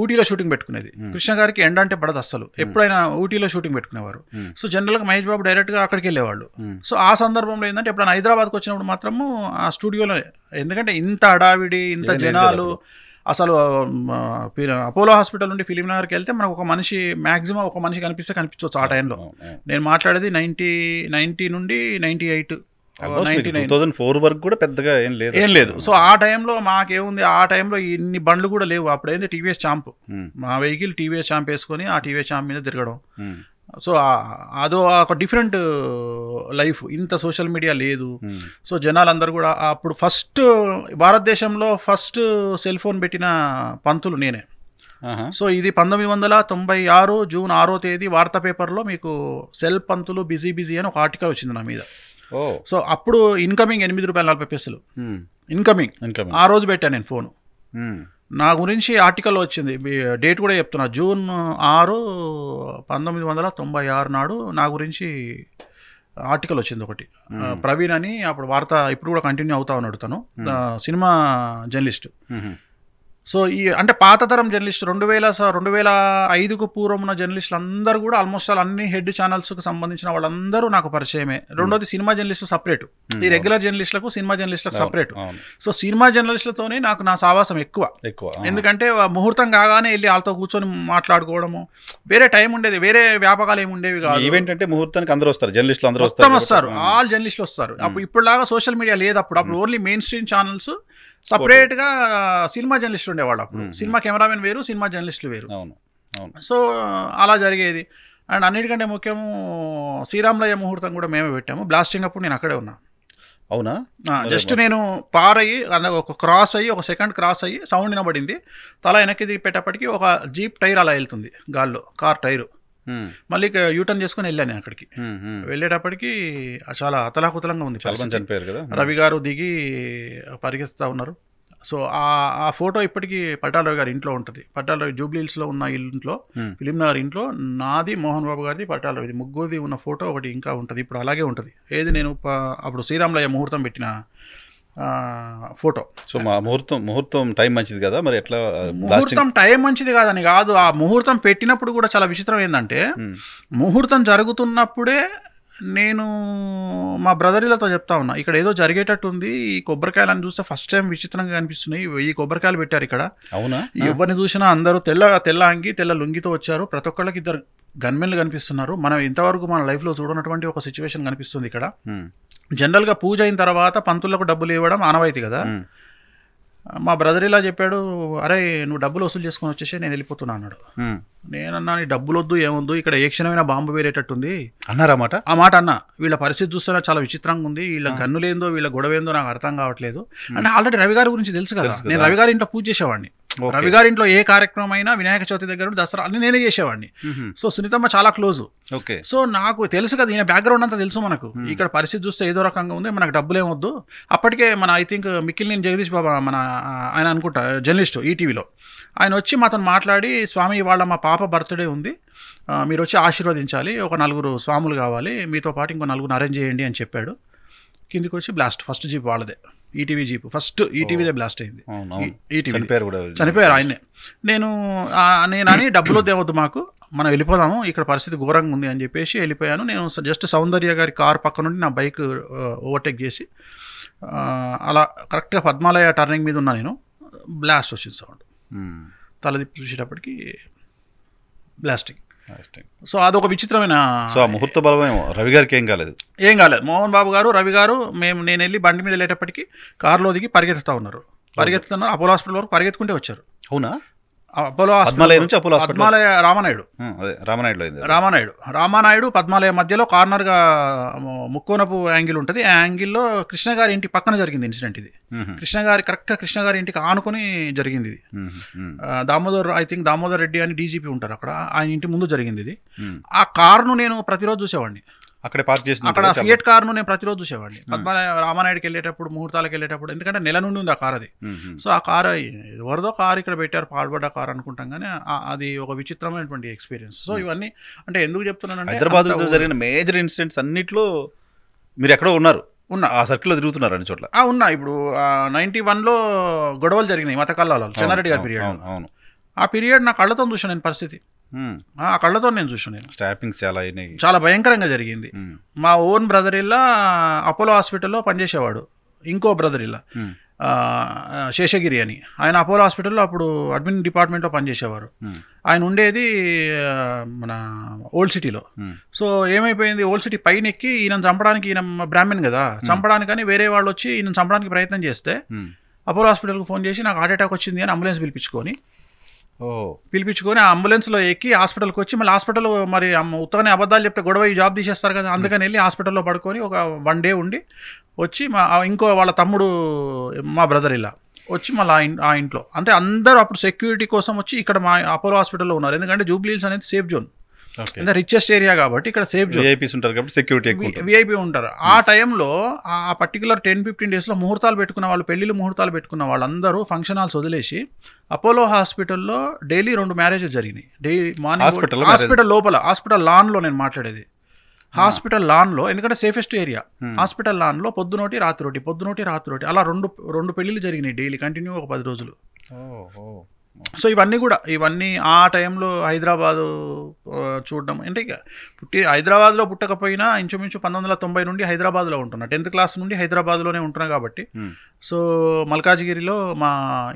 ఊటీలో షూటింగ్ పెట్టుకునేది కృష్ణ గారికి ఎండ అంటే పడదు అస్సలు ఎప్పుడైనా ఊటీలో షూటింగ్ పెట్టుకునేవారు సో జనరల్గా మహేష్ బాబు డైరెక్ట్గా అక్కడికి వెళ్ళేవాళ్ళు సో ఆ సందర్భంలో ఏంటంటే ఎప్పుడైనా హైదరాబాద్కి వచ్చినప్పుడు మాత్రము ఆ స్టూడియోలో ఎందుకంటే ఇంత అడావిడి ఇంత జనాలు అసలు అపోలో హాస్పిటల్ నుండి ఫిలిం నగర్కి వెళ్తే మనకు ఒక మనిషి మ్యాక్సిమం ఒక మనిషి కనిపిస్తే కనిపించవచ్చు ఆ టైంలో నేను మాట్లాడేది నైంటీ నైంటీ నుండి నైంటీ ఎయిట్ ఫోర్ oh, వరకు కూడా పెద్దగా ఏం లేదు ఏం లేదు సో ఆ టైంలో మాకేముంది ఆ టైంలో ఇన్ని బండ్లు కూడా లేవు అప్పుడు ఏంది టీవీఎస్ చాంప్ hmm. మా వెహికల్ టీవీఎస్ చాంప్ వేసుకొని ఆ టీవీఎస్ చాంప్ మీద తిరగడం hmm. సో అదో ఒక డిఫరెంట్ లైఫ్ ఇంత సోషల్ మీడియా లేదు hmm. సో జనాలందరూ కూడా అప్పుడు ఫస్ట్ భారతదేశంలో ఫస్ట్ సెల్ ఫోన్ పెట్టిన పంతులు నేనే సో ఇది పంతొమ్మిది వందల తొంభై ఆరు జూన్ ఆరో తేదీ వార్తా పేపర్లో మీకు సెల్ పంతులు బిజీ బిజీ అని ఒక ఆర్టికల్ వచ్చింది నా మీద సో అప్పుడు ఇన్కమింగ్ ఎనిమిది రూపాయల నలభై పైసలు ఇన్కమింగ్ hmm. ఇన్కమింగ్ ఆ రోజు పెట్టాను నేను ఫోను hmm. నా గురించి ఆర్టికల్ వచ్చింది డేట్ కూడా చెప్తున్నా జూన్ ఆరు పంతొమ్మిది వందల తొంభై ఆరు నాడు నా గురించి ఆర్టికల్ వచ్చింది ఒకటి hmm. ప్రవీణ్ అని అప్పుడు వార్త ఇప్పుడు కూడా కంటిన్యూ అవుతా ఉన్నాడు తను సినిమా జర్నలిస్ట్ సో ఈ అంటే పాత తరం జర్నలిస్ట్ రెండు వేల రెండు వేల ఐదుకు పూర్వం ఉన్న జర్నలిస్టులు అందరూ కూడా ఆల్మోస్ట్ ఆల్ అన్ని హెడ్ ఛానల్స్కి సంబంధించిన వాళ్ళందరూ నాకు పరిచయమే రెండోది hmm. Cinema journalist separate hmm, ఈ రెగ్యులర్ జర్నలిస్టులకు సినిమా జర్నలిస్టులకు సపరేట్ సో సినిమా జర్నలిస్టులతోనే నాకు నా సావాసం ఎక్కువ ఎక్కువ ఎందుకంటే ముహూర్తం కాగానే వెళ్ళి వాళ్ళతో కూర్చొని మాట్లాడుకోవడము వేరే టైం ఉండేది వేరే వ్యాపకాలు ఏమి ఉండేవి కాదు ముహూర్తానికి అందరూ వస్తారు జర్నలిస్టులు అందరూ వస్తారు వస్తారు hmm. ఆల్ జర్నలిస్టులు వస్తారు అప్పుడు ఇప్పుడులాగా సోషల్ మీడియా లేదు అప్పుడు అప్పుడు ఓన్లీ మెయిన్ స్ట్రీమ్ ఛానల్స్ సపరేట్గా సినిమా జర్నలిస్ట్ ఉండేవాళ్ళు అప్పుడు సినిమా కెమెరామెన్ వేరు సినిమా జర్నలిస్టులు వేరు అవును సో అలా జరిగేది అండ్ అన్నిటికంటే ముఖ్యము శ్రీరామలయ ముహూర్తం కూడా మేమే పెట్టాము బ్లాస్టింగ్ అప్పుడు నేను అక్కడే ఉన్నా అవునా జస్ట్ నేను పార్ అయ్యి ఒక క్రాస్ అయ్యి ఒక సెకండ్ క్రాస్ అయ్యి సౌండ్ వినబడింది తల వెనక్కి దిగిపెట్టేప్పటికి ఒక జీప్ టైర్ అలా వెళ్తుంది గాల్లో కార్ టైరు మళ్ళీ యూటర్న్ చేసుకుని వెళ్ళాను అక్కడికి వెళ్ళేటప్పటికి చాలా అతలాకుతలంగా ఉంది కదా రవి గారు దిగి పరిగెత్తుతా ఉన్నారు సో ఆ ఆ ఫోటో ఇప్పటికీ పట్టాలరావు గారి ఇంట్లో ఉంటుంది పట్టాలరావు జూబ్లీహిల్స్లో ఉన్న ఇంట్లో ఫిలిం నగర్ ఇంట్లో నాది మోహన్ బాబు గారిది పట్టాలరావుది ముగ్గురిది ఉన్న ఫోటో ఒకటి ఇంకా ఉంటుంది ఇప్పుడు అలాగే ఉంటుంది ఏది నేను అప్పుడు శ్రీరాములయ్య ముహూర్తం పెట్టిన ఫోటో సో మా ముహూర్తం ముహూర్తం టైం మంచిది కదా మరి ఎట్లా ముహూర్తం టైం మంచిది కాదని కాదు ఆ ముహూర్తం పెట్టినప్పుడు కూడా చాలా విచిత్రం ఏంటంటే hmm. ముహూర్తం జరుగుతున్నప్పుడే నేను మా బ్రదర్లతో చెప్తా ఉన్నా ఇక్కడ ఏదో జరిగేటట్టు ఉంది ఈ కొబ్బరికాయలను చూస్తే ఫస్ట్ టైం విచిత్రంగా కనిపిస్తున్నాయి ఈ కొబ్బరికాయలు పెట్టారు ఇక్కడ అవునా ఎవరిని చూసినా అందరూ తెల్ల తెల్ల అంగి తెల్ల లుంగితో వచ్చారు ప్రతి ఒక్కళ్ళకి ఇద్దరు గన్మెన్లు కనిపిస్తున్నారు మనం ఇంతవరకు మన లైఫ్లో చూడనటువంటి ఒక సిచ్యువేషన్ కనిపిస్తుంది ఇక్కడ hmm. జనరల్గా పూజ అయిన తర్వాత పంతులకు డబ్బులు ఇవ్వడం ఆనవాయితీ కదా మా బ్రదర్ ఇలా చెప్పాడు అరే నువ్వు డబ్బులు వసూలు చేసుకొని వచ్చేసి నేను వెళ్ళిపోతున్నా అన్నాడు నేనన్నా నీ డబ్బులు వద్దు ఏమొద్దు ఇక్కడ ఏ క్షణమైన బాంబు వేరేటట్టుంది అన్నారు మాట ఆ మాట అన్న వీళ్ళ పరిస్థితి చూస్తేనే చాలా విచిత్రంగా ఉంది వీళ్ళ గన్నులేందో వీళ్ళ గొడవేందో నాకు అర్థం కావట్లేదు అంటే ఆల్రెడీ రవి గారి గురించి తెలుసు కదా నేను రవిగారి ఇంట్లో పూజ చేసేవాడిని రవి గారి ఇంట్లో ఏ కార్యక్రమం అయినా వినాయక చవితి దగ్గర దసరా అన్ని నేనే చేసేవాడిని సో సునీతమ్మ చాలా క్లోజ్ ఓకే సో నాకు తెలుసు కదా ఈయన బ్యాక్గ్రౌండ్ అంతా తెలుసు మనకు ఇక్కడ పరిస్థితి చూస్తే ఏదో రకంగా ఉంది మనకు డబ్బులు ఏమొద్దు అప్పటికే మన ఐ థింక్ నేను జగదీష్ బాబా మన ఆయన అనుకుంటా జర్నలిస్ట్ ఈటీవీలో ఆయన వచ్చి మాతో మాట్లాడి స్వామి వాళ్ళ మా పాప బర్త్డే ఉంది మీరు వచ్చి ఆశీర్వదించాలి ఒక నలుగురు స్వాములు కావాలి మీతో పాటు ఇంకో నలుగురు అరేంజ్ చేయండి అని చెప్పాడు కిందికి వచ్చి బ్లాస్ట్ ఫస్ట్ జీప్ వాళ్ళదే ఈటీవీ జీప్ ఫస్ట్ ఈటీవీదే బ్లాస్ట్ అయింది ఈటీవీ e చనిపోయారు ఆయన్నే నేను నేనని డబ్బులు దేవద్దు మాకు మనం వెళ్ళిపోదాము ఇక్కడ పరిస్థితి ఘోరంగా ఉంది అని చెప్పేసి వెళ్ళిపోయాను నేను జస్ట్ సౌందర్య గారి కార్ పక్క నుండి నా బైక్ ఓవర్టేక్ చేసి అలా కరెక్ట్గా పద్మాలయ టర్నింగ్ మీద ఉన్నా నేను బ్లాస్ట్ వచ్చింది సౌండ్ తలదిప్పి చూసేటప్పటికి బ్లాస్టింగ్ సో అదొక విచిత్రమైన సో ముహూర్త బలమేమో రవి గారికి ఏం కాలేదు ఏం కాలేదు మోహన్ బాబు గారు రవి గారు మేము నేను వెళ్ళి బండి మీద వెళ్ళేటప్పటికి కారులో దిగి పరిగెత్తుతూ ఉన్నారు పరిగెత్తుతున్నారు అపోలో హాస్పిటల్ వరకు పరిగెత్తుకుంటే వచ్చారు అవునా అపోలో పద్మాలయ నుంచి అపోలో పద్మాలయ రామనాయుడు అదే రామనాయుడు అయింది రామానాయుడు రామానాయుడు పద్మాలయ మధ్యలో కార్నర్గా ముక్కోనపు యాంగిల్ ఉంటుంది ఆ యాంగిల్లో కృష్ణ గారి ఇంటి పక్కన జరిగింది ఇన్సిడెంట్ ఇది కృష్ణ గారి కరెక్ట్గా కృష్ణ గారి ఇంటికి ఆనుకొని జరిగింది ఇది దామోదర్ ఐ థింక్ దామోదర్ రెడ్డి అని డీజీపీ ఉంటారు అక్కడ ఆయన ఇంటి ముందు జరిగింది ఇది ఆ కార్ను నేను ప్రతిరోజు చూసేవాడిని అక్కడ పార్క్ చేసి అక్కడ ఫియట్ ను నేను ప్రతిరోజు చూసేవాడిని hmm. పద్మ రామానాయుడికి వెళ్ళేటప్పుడు ముహూర్తాలకు వెళ్ళేటప్పుడు ఎందుకంటే నెల నుండి ఉంది ఆ కార్ అది hmm, hmm. సో ఆ కార్ ఎవరిదో కార్ ఇక్కడ పెట్టారు పాల్పడ్డ కార్ అనుకుంటాం కానీ అది ఒక విచిత్రమైనటువంటి ఎక్స్పీరియన్స్ సో ఇవన్నీ అంటే ఎందుకు చెప్తున్నానంటే లో జరిగిన మేజర్ ఇన్సిడెంట్స్ అన్నిట్లో మీరు ఎక్కడో ఉన్నారు ఉన్నా ఆ సర్కిల్లో తిరుగుతున్నారు అన్ని చోట్ల ఉన్నా ఇప్పుడు నైన్టీ వన్లో గొడవలు జరిగినాయి మత చెన్నారెడ్డి గారి పీరియడ్ అవును ఆ పీరియడ్ నా కళ్ళతో చూసాను నేను పరిస్థితి ఆ కళ్ళతో నేను చూసాను నేను స్టాపింగ్స్ చాలా అయినాయి చాలా భయంకరంగా జరిగింది మా ఓన్ బ్రదర్ ఇలా అపోలో హాస్పిటల్లో పనిచేసేవాడు ఇంకో బ్రదర్ ఇలా శేషగిరి అని ఆయన అపోలో హాస్పిటల్లో అప్పుడు అడ్మిన్ డిపార్ట్మెంట్లో పనిచేసేవారు ఆయన ఉండేది మన ఓల్డ్ సిటీలో సో ఏమైపోయింది ఓల్డ్ సిటీ పైన ఎక్కి ఈయన చంపడానికి ఈయన బ్రాహ్మణ్ కదా చంపడానికని వేరే వాళ్ళు వచ్చి ఈయన చంపడానికి ప్రయత్నం చేస్తే అపోలో హాస్పిటల్కి ఫోన్ చేసి నాకు హార్ట్ అటాక్ వచ్చింది అని అంబులెన్స్ పిలిపించుకొని పిలిపించుకొని అంబులెన్స్లో ఎక్కి హాస్పిటల్కి వచ్చి మళ్ళీ హాస్పిటల్ మరి ఉత్తగానే అబద్ధాలు చెప్తే గొడవ ఈ జాబ్ తీసేస్తారు కదా అందుకని వెళ్ళి హాస్పిటల్లో పడుకొని ఒక వన్ డే ఉండి వచ్చి మా ఇంకో వాళ్ళ తమ్ముడు మా బ్రదర్ ఇలా వచ్చి మళ్ళీ ఆ ఇంట్లో అంటే అందరూ అప్పుడు సెక్యూరిటీ కోసం వచ్చి ఇక్కడ మా అపోలో హాస్పిటల్లో ఉన్నారు ఎందుకంటే జూబ్లీల్స్ అనేది సేఫ్ జోన్ అంత రిచెస్ట్ ఏరియా కాబట్టి ఇక్కడ సేఫ్ విఐపీస్ ఉంటారు కాబట్టి సెక్యూరిటీ విఐపీ ఉంటారు ఆ టైంలో hmm. ఆ పర్టికులర్ టెన్ ఫిఫ్టీన్ డేస్లో ముహూర్తాలు పెట్టుకున్న వాళ్ళు పెళ్లిళ్ళు ముహూర్తాలు పెట్టుకున్న వాళ్ళందరూ ఫంక్షన్ హాల్స్ వదిలేసి అపోలో హాస్పిటల్లో డైలీ రెండు మ్యారేజెస్ జరిగినాయి డైలీ మార్నింగ్ హాస్పిటల్ హాస్పిటల్ లోపల హాస్పిటల్ లాన్లో నేను మాట్లాడేది హాస్పిటల్ hmm. లాన్లో ఎందుకంటే సేఫెస్ట్ ఏరియా హాస్పిటల్ లాన్లో పొద్దునోటి రాత్రి పొద్దునోటి రాత్రి అలా రెండు రెండు పెళ్లిళ్ళు జరిగినాయి డైలీ కంటిన్యూ ఒక పది రోజులు సో ఇవన్నీ కూడా ఇవన్నీ ఆ టైంలో హైదరాబాదు చూడడం అంటే పుట్టి హైదరాబాద్లో పుట్టకపోయినా ఇంచుమించు పంతొమ్మిది వందల తొంభై నుండి హైదరాబాద్లో ఉంటున్నా టెన్త్ క్లాస్ నుండి హైదరాబాద్లోనే ఉంటున్నాను కాబట్టి సో మల్కాజ్గిరిలో మా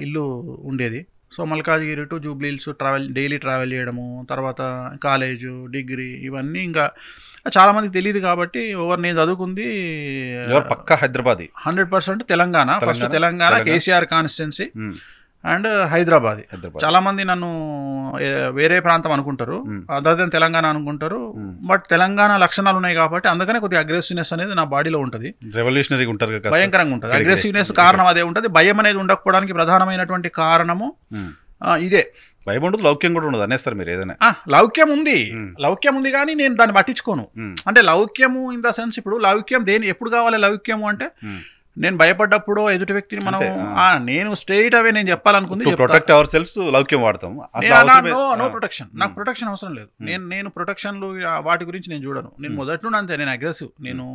ఇల్లు ఉండేది so Malkajgiri to Jubilee Hills travel daily travel చేయడము తర్వాత కాలేజు డిగ్రీ ఇవన్నీ ఇంకా చాలామందికి తెలియదు కాబట్టి ఓవర్ నేను చదువుకుంది పక్క Hyderabad hundred percent Telangana first Telangana KCR constituency and Hyderabad చాలా మంది నన్ను వేరే ప్రాంతం అనుకుంటారు అదర్ దెన్ తెలంగాణ అనుకుంటారు బట్ తెలంగాణ లక్షణాలు ఉన్నాయి కాబట్టి అందుకనే కొద్దిగా అగ్రెసివ్నెస్ అనేది నా బాడీలో ఉంటుంది రెవల్యూషనరీ ఉంటారు భయంకరంగా ఉంటుంది అగ్రెసివ్నెస్ కారణం అదే ఉంటుంది భయం అనేది ఉండకపోవడానికి ప్రధానమైనటువంటి కారణము ఇదే భయం ఉండదు లౌక్యం కూడా ఉండదు అనేస్తారు మీరు ఏదైనా లౌక్యం ఉంది లౌక్యం ఉంది కానీ నేను దాన్ని పట్టించుకోను అంటే లౌక్యము ఇన్ ద సెన్స్ ఇప్పుడు లౌక్యం దేని ఎప్పుడు కావాలి లౌక్యము అంటే నేను భయపడ్డప్పుడు ఎదుటి వ్యక్తిని మనం నేను స్ట్రేట్ అవే నేను చెప్పాలనుకుంది ప్రొటెక్ట్ అవర్ సెల్ఫ్ లౌక్యం వాడతాం నో నో ప్రొటెక్షన్ నాకు ప్రొటెక్షన్ hmm. అవసరం లేదు hmm. నేను నేను ప్రొటెక్షన్లు వాటి గురించి నేను చూడను నేను hmm. మొదట్లో అంతే నేను అగ్రెసివ్ నేను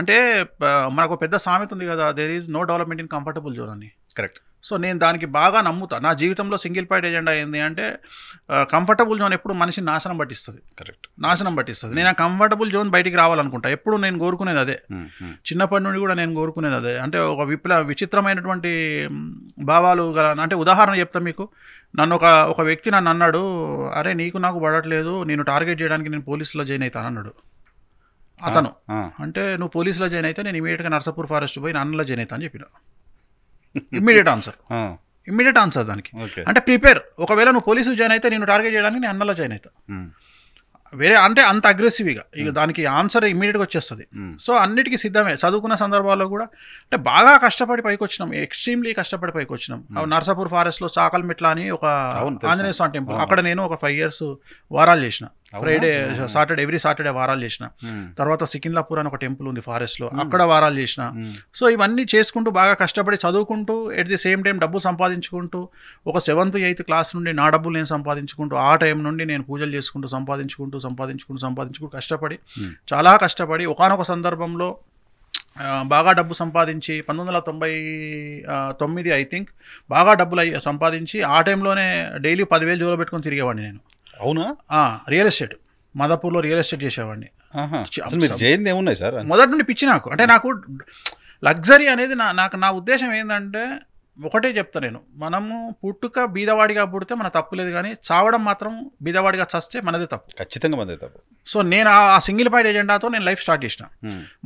అంటే మనకు పెద్ద సామెత ఉంది కదా there is no development in comfortable zone అని కరెక్ట్ సో నేను దానికి బాగా నమ్ముతా నా జీవితంలో సింగిల్ పాయింట్ ఎజెండా ఏంది అంటే కంఫర్టబుల్ జోన్ ఎప్పుడు మనిషి నాశనం పట్టిస్తుంది కరెక్ట్ నాశనం పట్టిస్తుంది నేను ఆ కంఫర్టబుల్ జోన్ బయటికి రావాలనుకుంటా ఎప్పుడు నేను కోరుకునేది అదే చిన్నప్పటి నుండి కూడా నేను కోరుకునేది అదే అంటే ఒక విప్ల విచిత్రమైనటువంటి భావాలు గల అంటే ఉదాహరణ చెప్తా మీకు నన్ను ఒక ఒక వ్యక్తి నన్ను అన్నాడు అరే నీకు నాకు పడట్లేదు నేను టార్గెట్ చేయడానికి నేను పోలీసులో జాయిన్ అవుతాను అన్నాడు అతను అంటే నువ్వు పోలీసులో జాయిన్ అయితే నేను ఇమీడియట్గా నర్సాపూర్ ఫారెస్ట్ పోయి నన్నులో జాయిన్ అవుతాను అని చెప్పిన ఇమ్మీడియట్ ఆన్సర్ ఇమ్మీడియట్ ఆన్సర్ దానికి అంటే ప్రిపేర్ ఒకవేళ నువ్వు పోలీసు జాయిన్ అయితే నేను టార్గెట్ చేయడానికి నేను అన్నలో జాయిన్ అవుతా hmm. వేరే అంటే అంత అగ్రెసివ్గా ఇక hmm. దానికి ఆన్సర్ ఇమీడియట్గా వచ్చేస్తుంది సో అన్నిటికీ సిద్ధమే చదువుకున్న సందర్భాల్లో కూడా అంటే బాగా కష్టపడి పైకి వచ్చినాం ఎక్స్ట్రీమ్లీ కష్టపడి పైకి వచ్చినాం hmm. నర్సాపూర్ ఫారెస్ట్లో చాకల్మిట్ల అని ఒక ఆంజనేయ స్వామి టెంపుల్ అక్కడ నేను ఒక ఫైవ్ ఇయర్స్ వారాలు చేసిన ఫ్రైడే సాటర్డే ఎవ్రీ సాటర్డే వారాలు చేసిన తర్వాత సికింద్లాపూర్ అని ఒక టెంపుల్ ఉంది ఫారెస్ట్లో అక్కడ వారాలు చేసిన సో ఇవన్నీ చేసుకుంటూ బాగా కష్టపడి చదువుకుంటూ ఎట్ ది సేమ్ టైం డబ్బు సంపాదించుకుంటూ ఒక సెవెంత్ ఎయిత్ క్లాస్ నుండి నా డబ్బులు నేను సంపాదించుకుంటూ ఆ టైం నుండి నేను పూజలు చేసుకుంటూ సంపాదించుకుంటూ సంపాదించుకుంటూ సంపాదించుకుంటూ కష్టపడి చాలా కష్టపడి ఒకనొక సందర్భంలో బాగా డబ్బు సంపాదించి పంతొమ్మిది వందల తొంభై తొమ్మిది ఐ థింక్ బాగా డబ్బులు సంపాదించి ఆ టైంలోనే డైలీ పదివేలు జోలు పెట్టుకొని తిరిగేవాడిని నేను అవునా రియల్ ఎస్టేట్ మదపూర్లో రియల్ ఎస్టేట్ చేసేవాడిని అసలు మీరు చేయండి ఏమున్నాయి సార్ మొదటి నుండి పిచ్చి నాకు అంటే నాకు లగ్జరీ అనేది నా నాకు నా ఉద్దేశం ఏంటంటే ఒకటే చెప్తా నేను మనము పుట్టుక బీదవాడిగా పుడితే మన తప్పు లేదు కానీ చావడం మాత్రం బీదవాడిగా చస్తే మనదే తప్పు ఖచ్చితంగా మనదే తప్పు సో నేను ఆ సింగిల్ పాయింట్ ఎజెండాతో నేను లైఫ్ స్టార్ట్ చేసిన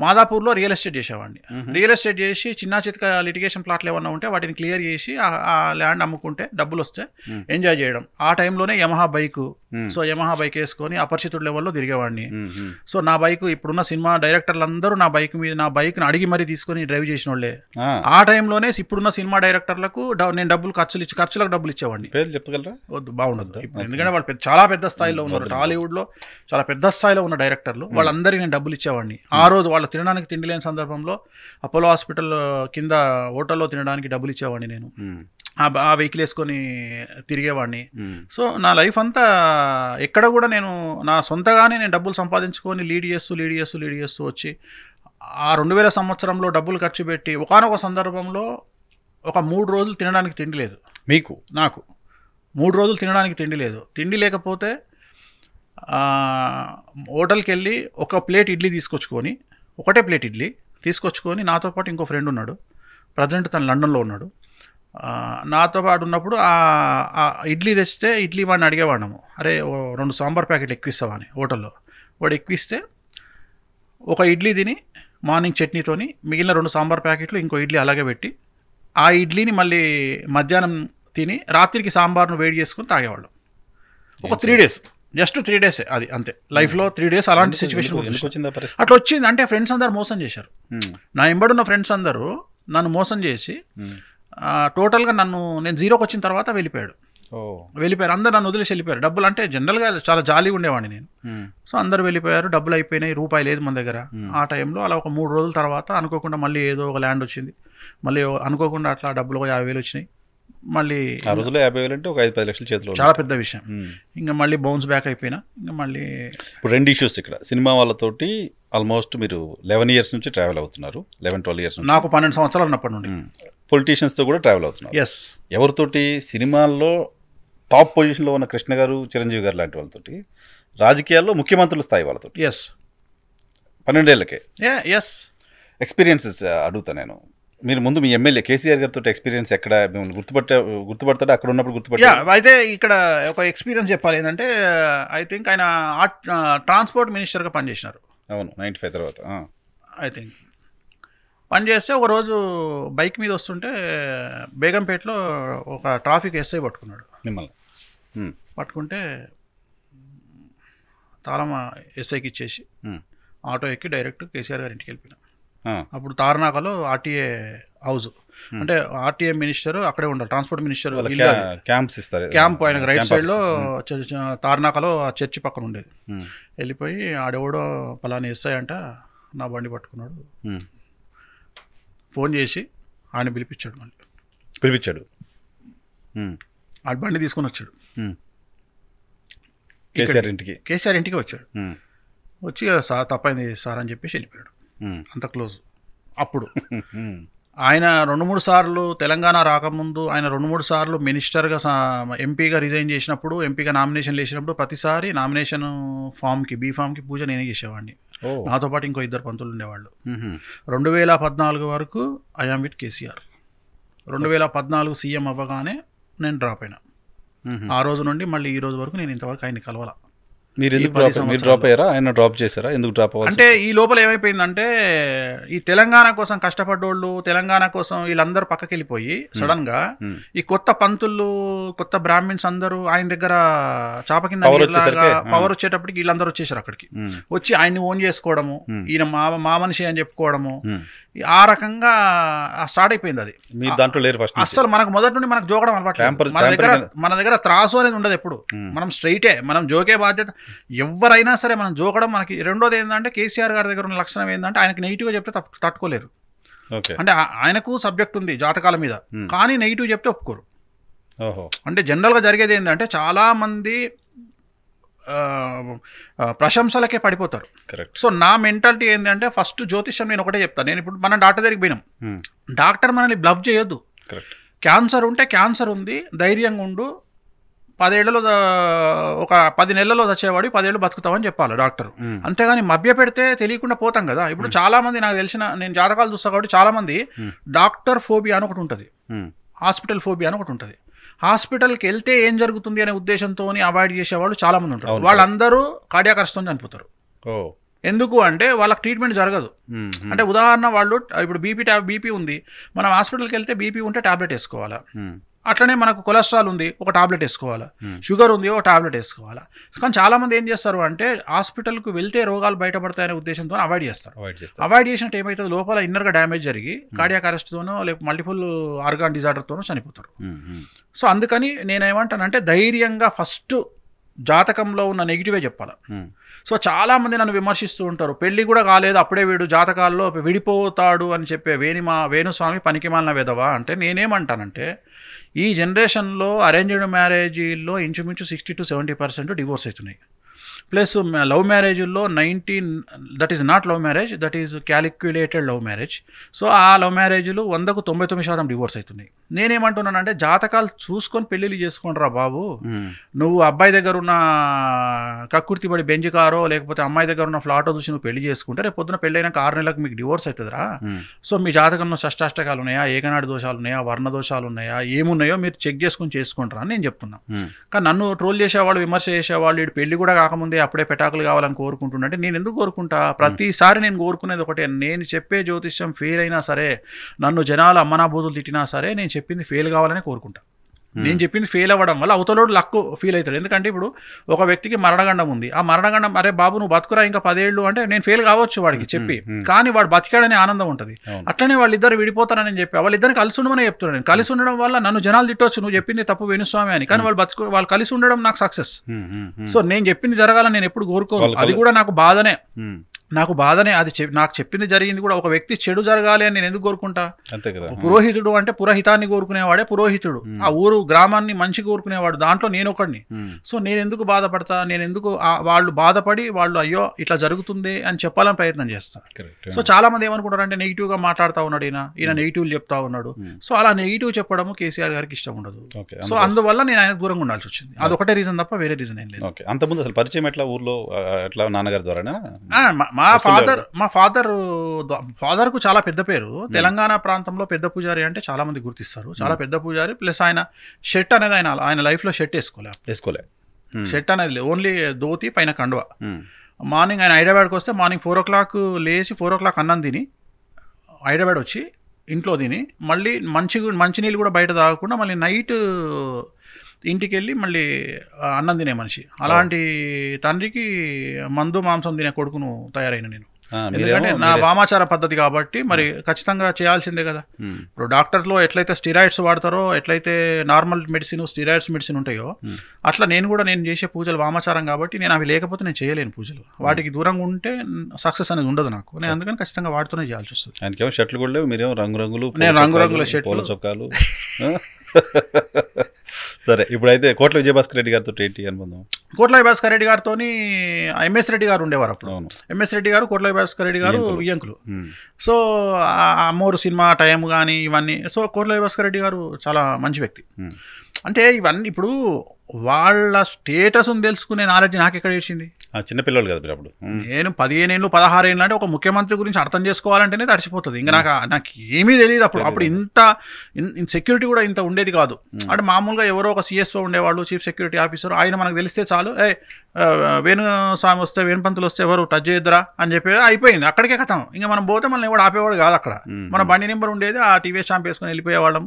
మాదాపూర్లో రియల్ ఎస్టేట్ చేసేవాడిని రియల్ ఎస్టేట్ చేసి చిన్న చితక లిటిగేషన్ ప్లాట్లు ఏమన్నా ఉంటే వాటిని క్లియర్ చేసి ఆ ల్యాండ్ అమ్ముకుంటే డబ్బులు వస్తే ఎంజాయ్ చేయడం ఆ టైంలోనే Yamaha bike so Yamaha bike వేసుకొని అపరిచితుడు లెవెల్లో తిరిగేవాడిని సో నా బైక్ ఇప్పుడున్న సినిమా డైరెక్టర్లు అందరూ నా బైక్ మీద నా బైక్ని అడిగి మరీ తీసుకొని డ్రైవ్ చేసిన వాళ్ళే ఆ టైంలోనే ఇప్పుడున్న సినిమా డైరెక్టర్ కాంట్రాక్టర్లకు నేను డబ్బులు ఖర్చులు ఇచ్చి ఖర్చులకు డబ్బులు ఇచ్చేవాడిని పేరు చెప్పగలరా వద్దు బాగుండదు ఎందుకంటే వాళ్ళు పెద్ద చాలా పెద్ద స్థాయిలో ఉన్నారు టాలీవుడ్లో చాలా పెద్ద స్థాయిలో ఉన్న డైరెక్టర్లు వాళ్ళందరికీ నేను డబ్బులు ఇచ్చేవాడిని ఆ రోజు వాళ్ళు తినడానికి తిండి లేని సందర్భంలో అపోలో హాస్పిటల్ కింద హోటల్లో తినడానికి డబ్బులు ఇచ్చేవాడిని నేను ఆ వెహికల్ వేసుకొని తిరిగేవాడిని సో నా లైఫ్ అంతా ఎక్కడ కూడా నేను నా సొంతగానే నేను డబ్బులు సంపాదించుకొని లీడ్ చేస్తూ లీడ్ చేస్తూ లీడ్ చేస్తూ వచ్చి ఆ రెండు వేల సంవత్సరంలో డబ్బులు ఖర్చు పెట్టి ఒకనొక సందర్భంలో ఒక మూడు రోజులు తినడానికి తిండి లేదు మీకు నాకు మూడు రోజులు తినడానికి తిండి లేదు తిండి లేకపోతే హోటల్కి వెళ్ళి ఒక ప్లేట్ ఇడ్లీ తీసుకొచ్చుకొని ఒకటే ప్లేట్ ఇడ్లీ తీసుకొచ్చుకొని నాతో పాటు ఇంకో ఫ్రెండ్ ఉన్నాడు ప్రజెంట్ తను లండన్లో ఉన్నాడు నాతో పాటు ఉన్నప్పుడు ఆ ఇడ్లీ తెస్తే ఇడ్లీ వాడిని అడిగేవాడము అరే రెండు సాంబార్ ప్యాకెట్లు ఎక్కువ అని హోటల్లో వాడు ఎక్కువిస్తే ఒక ఇడ్లీ తిని మార్నింగ్ చట్నీతోని మిగిలిన రెండు సాంబార్ ప్యాకెట్లు ఇంకో ఇడ్లీ అలాగే పెట్టి ఆ ఇడ్లీని మళ్ళీ మధ్యాహ్నం తిని రాత్రికి సాంబార్ను వేడి చేసుకుని తాగేవాళ్ళం ఒక three days just three days అది అంతే లైఫ్లో త్రీ డేస్ అలాంటి సిచ్యువేషన్ అట్లా వచ్చింది అంటే ఫ్రెండ్స్ అందరు మోసం చేశారు hmm. నా ఎంబడున్న ఫ్రెండ్స్ అందరూ నన్ను మోసం చేసి టోటల్గా hmm. నన్ను నేను జీరోకి వచ్చిన తర్వాత వెళ్ళిపోయాడు వెళ్ళిపోయారు అందరు నన్ను వదిలేసి వెళ్ళిపోయారు డబ్బులు అంటే జనరల్గా చాలా జాలీగా ఉండేవాడిని నేను సో అందరు వెళ్ళిపోయారు డబ్బులు అయిపోయినాయి రూపాయి లేదు మన దగ్గర ఆ టైంలో అలా ఒక మూడు రోజుల తర్వాత అనుకోకుండా మళ్ళీ ఏదో ఒక ల్యాండ్ వచ్చింది మళ్ళీ అనుకోకుండా అట్లా డబ్బులు ఒక యాభై వేలు వచ్చినాయి మళ్ళీ రోజుల్లో యాభై వేలు అంటే ఒక ఐదు పది లక్షల చేతిలో చాలా పెద్ద విషయం ఇంకా మళ్ళీ బౌన్స్ బ్యాక్ అయిపోయినా ఇంకా మళ్ళీ ఇప్పుడు రెండు ఇష్యూస్ ఇక్కడ సినిమా వాళ్ళతోటి ఆల్మోస్ట్ మీరు లెవెన్ ఇయర్స్ నుంచి ట్రావెల్ అవుతున్నారు లెవెన్ ట్వెల్వ్ ఇయర్స్ నాకు పన్నెండు సంవత్సరాలు ఉన్నప్పటి నుండి పొలిటీషియన్స్తో కూడా ట్రావెల్ అవుతున్నారు ఎస్ ఎవరితోటి సినిమాల్లో టాప్ పొజిషన్లో ఉన్న కృష్ణ గారు చిరంజీవి గారు లాంటి వాళ్ళతోటి రాజకీయాల్లో ముఖ్యమంత్రుల స్థాయి వాళ్ళతో ఎస్ పన్నెండేళ్ళకే ఎస్ ఎక్స్పీరియన్సెస్ uh, అడుగుతా నేను మీరు ముందు మీ ఎమ్మెల్యే కేసీఆర్ గారితో ఎక్స్పీరియన్స్ ఎక్కడ మిమ్మల్ని గుర్తుపట్ట గుర్తుపడతాడు అక్కడ ఉన్నప్పుడు గుర్తుపట్ట అయితే ఇక్కడ ఒక ఎక్స్పీరియన్స్ చెప్పాలి ఏంటంటే ఐ థింక్ ఆయన ట్రాన్స్పోర్ట్ మినిస్టర్గా uh, పనిచేసినారు అవును నైంటీ ఫైవ్ తర్వాత ఐ థింక్ పని చేస్తే ఒకరోజు బైక్ మీద వస్తుంటే బేగంపేటలో ఒక ట్రాఫిక్ ఎస్ఐ పట్టుకున్నాడు మిమ్మల్ని పట్టుకుంటే తారమ్మ ఎస్ఐకి ఇచ్చేసి ఆటో ఎక్కి డైరెక్ట్ కేసీఆర్ గారి ఇంటికి వెళ్ళిపోయినా అప్పుడు తార్నాకలో ఆర్టీఏ హౌస్ అంటే ఆర్టీఏ మినిస్టర్ అక్కడే ఉండాలి ట్రాన్స్పోర్ట్ మినిస్టర్ క్యాంప్స్ ఇస్తారు క్యాంప్ ఆయన రైట్ సైడ్లో తార్నాకలో చర్చి పక్కన ఉండేది వెళ్ళిపోయి ఆడెవడో పలానా ఎస్ఐ అంట నా బండి పట్టుకున్నాడు ఫోన్ చేసి ఆయన పిలిపించాడు మళ్ళీ పిలిపించాడు ఆడ బండి తీసుకొని వచ్చాడు కేసీఆర్ ఇంటికి కేసీఆర్ ఇంటికి వచ్చాడు వచ్చి సార్ తప్పైంది సార్ అని చెప్పేసి వెళ్ళిపోయాడు అంత క్లోజ్ అప్పుడు ఆయన రెండు మూడు సార్లు తెలంగాణ రాకముందు ఆయన రెండు మూడు సార్లు మినిస్టర్గా ఎంపీగా రిజైన్ చేసినప్పుడు ఎంపీగా నామినేషన్ వేసినప్పుడు ప్రతిసారి నామినేషన్ ఫామ్కి బీ ఫామ్కి పూజ నేనే చేసేవాడిని నాతో పాటు ఇంకో ఇద్దరు పంతులు ఉండేవాళ్ళు రెండు వేల పద్నాలుగు వరకు ఐఆమ్ విత్ కేసీఆర్ రెండు వేల పద్నాలుగు సీఎం అవ్వగానే నేను డ్రాప్ అయినా ఆ రోజు నుండి మళ్ళీ ఈ రోజు వరకు నేను ఇంతవరకు ఆయన్ని కలవాల మీరు ఎందుకు డ్రాప్ మీరు డ్రాప్ అయ్యారా ఆయన డ్రాప్ చేశారా ఎందుకు డ్రాప్ అవ్వాలి అంటే ఈ లోపల ఏమైపోయిందంటే ఈ తెలంగాణ కోసం కష్టపడ్డోళ్ళు తెలంగాణ కోసం వీళ్ళందరూ పక్కకి వెళ్ళిపోయి సడన్ గా ఈ కొత్త పంతులు కొత్త బ్రాహ్మిన్స్ అందరూ ఆయన దగ్గర చాప కింద పవర్ వచ్చేటప్పటికి వీళ్ళందరూ వచ్చేసారు అక్కడికి వచ్చి ఆయన్ని ఓన్ చేసుకోవడము ఈయన మా మా మనిషి అని చెప్పుకోవడము ఆ రకంగా స్టార్ట్ అయిపోయింది అది మీరు దాంట్లో లేరు ఫస్ట్ అసలు మనకు మొదటి నుండి మనకు జోకడం అలవాట్లేదు మన దగ్గర మన దగ్గర త్రాసు అనేది ఉండదు ఎప్పుడు మనం స్ట్రైటే మనం జోకే బాధ్యత ఎవరైనా సరే మనం జోకడం మనకి రెండోది ఏంటంటే కేసీఆర్ గారి దగ్గర ఉన్న లక్షణం ఏంటంటే ఆయనకి నెగిటివ్గా చెప్తే తట్టుకోలేరు అంటే ఆయనకు సబ్జెక్ట్ ఉంది జాతకాల మీద కానీ నెగిటివ్ చెప్తే ఒప్పుకోరు అంటే జనరల్గా జరిగేది ఏంటంటే చాలామంది ప్రశంసలకే పడిపోతారు కరెక్ట్ సో నా మెంటాలిటీ ఏంటంటే ఫస్ట్ జ్యోతిష్యం నేను ఒకటే చెప్తాను నేను ఇప్పుడు మనం డాక్టర్ దగ్గరికి పోయినాం డాక్టర్ మనల్ని బ్లబ్ చేయొద్దు కరెక్ట్ క్యాన్సర్ ఉంటే క్యాన్సర్ ఉంది ధైర్యంగా ఉండు పదేళ్లలో ఒక పది నెలల్లో చచ్చేవాడు పదేళ్ళు బతుకుతామని చెప్పాలి డాక్టర్ అంతేగాని మభ్య పెడితే తెలియకుండా పోతాం కదా ఇప్పుడు చాలా మంది నాకు తెలిసిన నేను జాతకాలు చూస్తా కాబట్టి చాలా మంది డాక్టర్ ఫోబియా అని ఒకటి ఉంటుంది హాస్పిటల్ ఫోబియా అని ఒకటి ఉంటుంది హాస్పిటల్కి వెళ్తే ఏం జరుగుతుంది అనే ఉద్దేశంతో అవాయిడ్ చేసేవాళ్ళు చాలా మంది ఉంటారు వాళ్ళందరూ కార్డియాకర్స్తో చనిపోతారు ఎందుకు అంటే వాళ్ళకి ట్రీట్మెంట్ జరగదు అంటే ఉదాహరణ వాళ్ళు ఇప్పుడు బీపీ ట్యాబ్ బీపీ ఉంది మనం హాస్పిటల్కి వెళ్తే బీపీ ఉంటే టాబ్లెట్ వేసుకోవాలా అట్లనే మనకు కొలెస్ట్రాల్ ఉంది ఒక టాబ్లెట్ వేసుకోవాలా షుగర్ ఉంది ఒక టాబ్లెట్ వేసుకోవాలా కానీ చాలామంది ఏం చేస్తారు అంటే హాస్పిటల్కు వెళ్తే రోగాలు బయటపడతాయనే ఉద్దేశంతో అవాయిడ్ చేస్తారు అవాయిడ్ చేసినట్టు ఏమైతే లోపల ఇన్నర్గా డ్యామేజ్ జరిగి కార్డియా అరెస్ట్తోనో లేక మల్టిపుల్ ఆర్గాన్ డిజార్డర్తోనో చనిపోతారు సో అందుకని నేనేమంటానంటే ధైర్యంగా ఫస్ట్ జాతకంలో ఉన్న నెగిటివే చెప్పాలి సో చాలామంది నన్ను విమర్శిస్తూ ఉంటారు పెళ్ళి కూడా కాలేదు అప్పుడే వీడు జాతకాల్లో విడిపోతాడు అని చెప్పే వేణిమా వేణుస్వామి పనికిమాలిన విధవా అంటే నేనేమంటానంటే ఈ జనరేషన్లో అరేంజ్డ్ మ్యారేజీల్లో ఇంచుమించు sixty to seventy percent divorce అవుతున్నాయి ప్లస్ లవ్ మ్యారేజ్లో nineteen that is not love marriage that is calculated love marriage so ఆ లవ్ మ్యారేజ్లు వందకు తొంభై తొమ్మిది శాతం డివోర్స్ అవుతున్నాయి నేనేమంటున్నానంటే జాతకాలు చూసుకొని పెళ్ళిళ్ళు చేసుకుంటారా బాబు నువ్వు అబ్బాయి దగ్గర ఉన్న కక్కుర్తి పడి బెంజ్ కారో లేకపోతే అమ్మాయి దగ్గర ఉన్న ఫ్లాటో చూసి నువ్వు పెళ్లి చేసుకుంటే రేపు పొద్దున పెళ్ళైనాక ఆరు నెలలకు మీకు డివోర్స్ అవుతుందిరా సో మీ జాతకంలో షష్టాష్టకాలు ఉన్నాయా ఏకనాడు దోషాలు ఉన్నాయా వర్ణ దోషాలు ఉన్నాయా ఏమున్నాయో మీరు చెక్ చేసుకుని చేసుకుంటారా అని నేను చెప్తున్నా కానీ నన్ను ట్రోల్ చేసేవాళ్ళు విమర్శ చేసేవాళ్ళు వీడు పెళ్లి కూడా కాకముందే అప్పుడే పెటాకులు కావాలని కోరుకుంటుంటే నేను ఎందుకు కోరుకుంటా ప్రతిసారి నేను కోరుకునేది ఒకటే నేను చెప్పే జ్యోతిష్యం ఫెయిల్ అయినా సరే నన్ను జనాలు అమ్మనాభూతులు తిట్టినా సరే నేను చెప్పింది ఫెయిల్ కావాలని కోరుకుంటా నేను చెప్పింది ఫెయిల్ అవ్వడం వల్ల అవతలోడు లక్ ఫీల్ అవుతాడు ఎందుకంటే ఇప్పుడు ఒక వ్యక్తికి మరణగండం ఉంది ఆ మరణగండం అరే బాబు నువ్వు బతుకురా ఇంకా పదేళ్ళు అంటే నేను ఫెయిల్ కావచ్చు వాడికి చెప్పి కానీ వాడు బతికాడనే ఆనందం ఉంటుంది అట్లనే వాళ్ళిద్దరు విడిపోతారని చెప్పి వాళ్ళిద్దరిని కలిసి ఉండమని చెప్తున్నాను నేను కలిసి ఉండడం వల్ల నన్ను జనాలు తిట్టవచ్చు నువ్వు చెప్పింది తప్పు వేణుస్వామి అని కానీ వాళ్ళు బతుకు వాళ్ళు కలిసి ఉండడం నాకు సక్సెస్ సో నేను చెప్పింది జరగాలని నేను ఎప్పుడు కోరుకోను అది కూడా నాకు బాధనే నాకు బాధనే అది నాకు చెప్పింది జరిగింది కూడా ఒక వ్యక్తి చెడు జరగాలి అని నేను ఎందుకు కోరుకుంటా అంతే కదా పురోహితుడు అంటే పురోహితాన్ని కోరుకునేవాడే పురోహితుడు ఆ ఊరు గ్రామాన్ని మంచి కోరుకునేవాడు దాంట్లో నేను ఒకడిని సో నేను ఎందుకు బాధపడతా నేను ఎందుకు వాళ్ళు బాధపడి వాళ్ళు అయ్యో ఇట్లా జరుగుతుంది అని చెప్పాలని ప్రయత్నం చేస్తాను సో చాలా మంది ఏమనుకుంటారు అంటే నెగిటివ్ గా మాట్లాడుతూ ఉన్నాడు ఈయన ఈయన నెగిటివ్ చెప్తా ఉన్నాడు సో అలా నెగిటివ్ చెప్పడము కేసీఆర్ గారికి ఇష్టం ఉండదు సో అందువల్ల నేను ఆయన దూరంగా ఉండాల్సి వచ్చింది అదొకటే రీజన్ తప్ప వేరే రీజన్ ఏం లేదు అంతకుముందు అసలు పరిచయం ఎట్లా ఊర్లో ఎట్లా నాన్నగారి ద్వారా మా ఫాదర్ మా ఫాదర్ ఫాదర్ కు చాలా పెద్ద పేరు తెలంగాణ ప్రాంతంలో పెద్ద పూజారి అంటే చాలా మంది గుర్తిస్తారు చాలా పెద్ద పూజారి ప్లస్ ఆయన షర్ట్ అనేది ఆయన ఆయన లైఫ్ లో షర్ట్ వేసుకోలే వేసుకోలే షర్ట్ అనేది ఓన్లీ ధోతి పైన కండువ మార్నింగ్ ఆయన హైదరాబాద్కి వస్తే మార్నింగ్ ఫోర్ ఓ క్లాక్ లేచి ఫోర్ ఓ క్లాక్ అన్నం తిని హైదరాబాద్ వచ్చి ఇంట్లో తిని మళ్ళీ మంచి మంచినీళ్ళు కూడా బయట తాగకుండా మళ్ళీ నైట్ ఇంటికి వెళ్ళి మళ్ళీ అన్నం తినే మనిషి అలాంటి తండ్రికి మందు మాంసం తినే కొడుకును తయారైన నేను ఎందుకంటే నా వామాచార పద్ధతి కాబట్టి మరి ఖచ్చితంగా చేయాల్సిందే కదా ఇప్పుడు డాక్టర్లో ఎట్లయితే స్టిరాయిడ్స్ వాడతారో ఎట్లయితే నార్మల్ మెడిసిన్ స్టిరాయిడ్స్ మెడిసిన్ ఉంటాయో అట్లా నేను కూడా నేను చేసే పూజలు వామాచారం కాబట్టి నేను అవి లేకపోతే నేను చేయలేను పూజలు వాటికి దూరంగా ఉంటే సక్సెస్ అనేది ఉండదు నాకు నేను అందుకని ఖచ్చితంగా వాడుతూనే చేయాల్సి వస్తుంది షర్ట్లు కూడా లేవు మీరేమో రంగురంగులు నేను రంగురంగుల షర్ట్లు చొక్కాలు సరే ఇప్పుడైతే కోట్ల విజయభాస్కర్ రెడ్డి గారితో ఏంటి అనుకుందాం కోట్ల విభాస్కర్ రెడ్డి గారితో ఎంఎస్ రెడ్డి గారు ఉండేవారు అప్పుడు ఎంఎస్ రెడ్డి గారు కోట్ల విభాస్కర్ రెడ్డి గారు వియంకులు సో అమ్మోరు సినిమా టైం కానీ ఇవన్నీ సో కోట్ల విభాస్కర్ రెడ్డి గారు చాలా మంచి వ్యక్తి అంటే ఇవన్నీ ఇప్పుడు వాళ్ళ స్టేటస్ని తెలుసుకునే నాలెడ్జ్ నాకు ఎక్కడ వచ్చింది చిన్నపిల్లలు కదా అప్పుడు నేను పదిహేను ఏళ్ళు పదహారు ఏళ్ళు అంటే ఒక ముఖ్యమంత్రి గురించి అర్థం చేసుకోవాలంటేనే తడిచిపోతుంది ఇంకా నాకు నాకు ఏమీ తెలియదు అప్పుడు అప్పుడు ఇంత సెక్యూరిటీ కూడా ఇంత ఉండేది కాదు అంటే మామూలుగా ఎవరో ఒక సిఎస్ఓ ఉండేవాళ్ళు చీఫ్ సెక్యూరిటీ ఆఫీసర్ ఆయన మనకు తెలిస్తే చాలు ఏ వేణుస్వామి స్వామి వస్తే వేణుపంతులు వస్తే ఎవరు టచ్ చేయొద్దురా అని చెప్పేది అయిపోయింది అక్కడికే కథం ఇంకా మనం పోతే మనల్ని ఎవడు ఆపేవాడు కాదు అక్కడ మన బండి నెంబర్ ఉండేది ఆ టీవీఎస్ క్యాంప్ వేసుకొని వెళ్ళిపోయేవాళ్ళం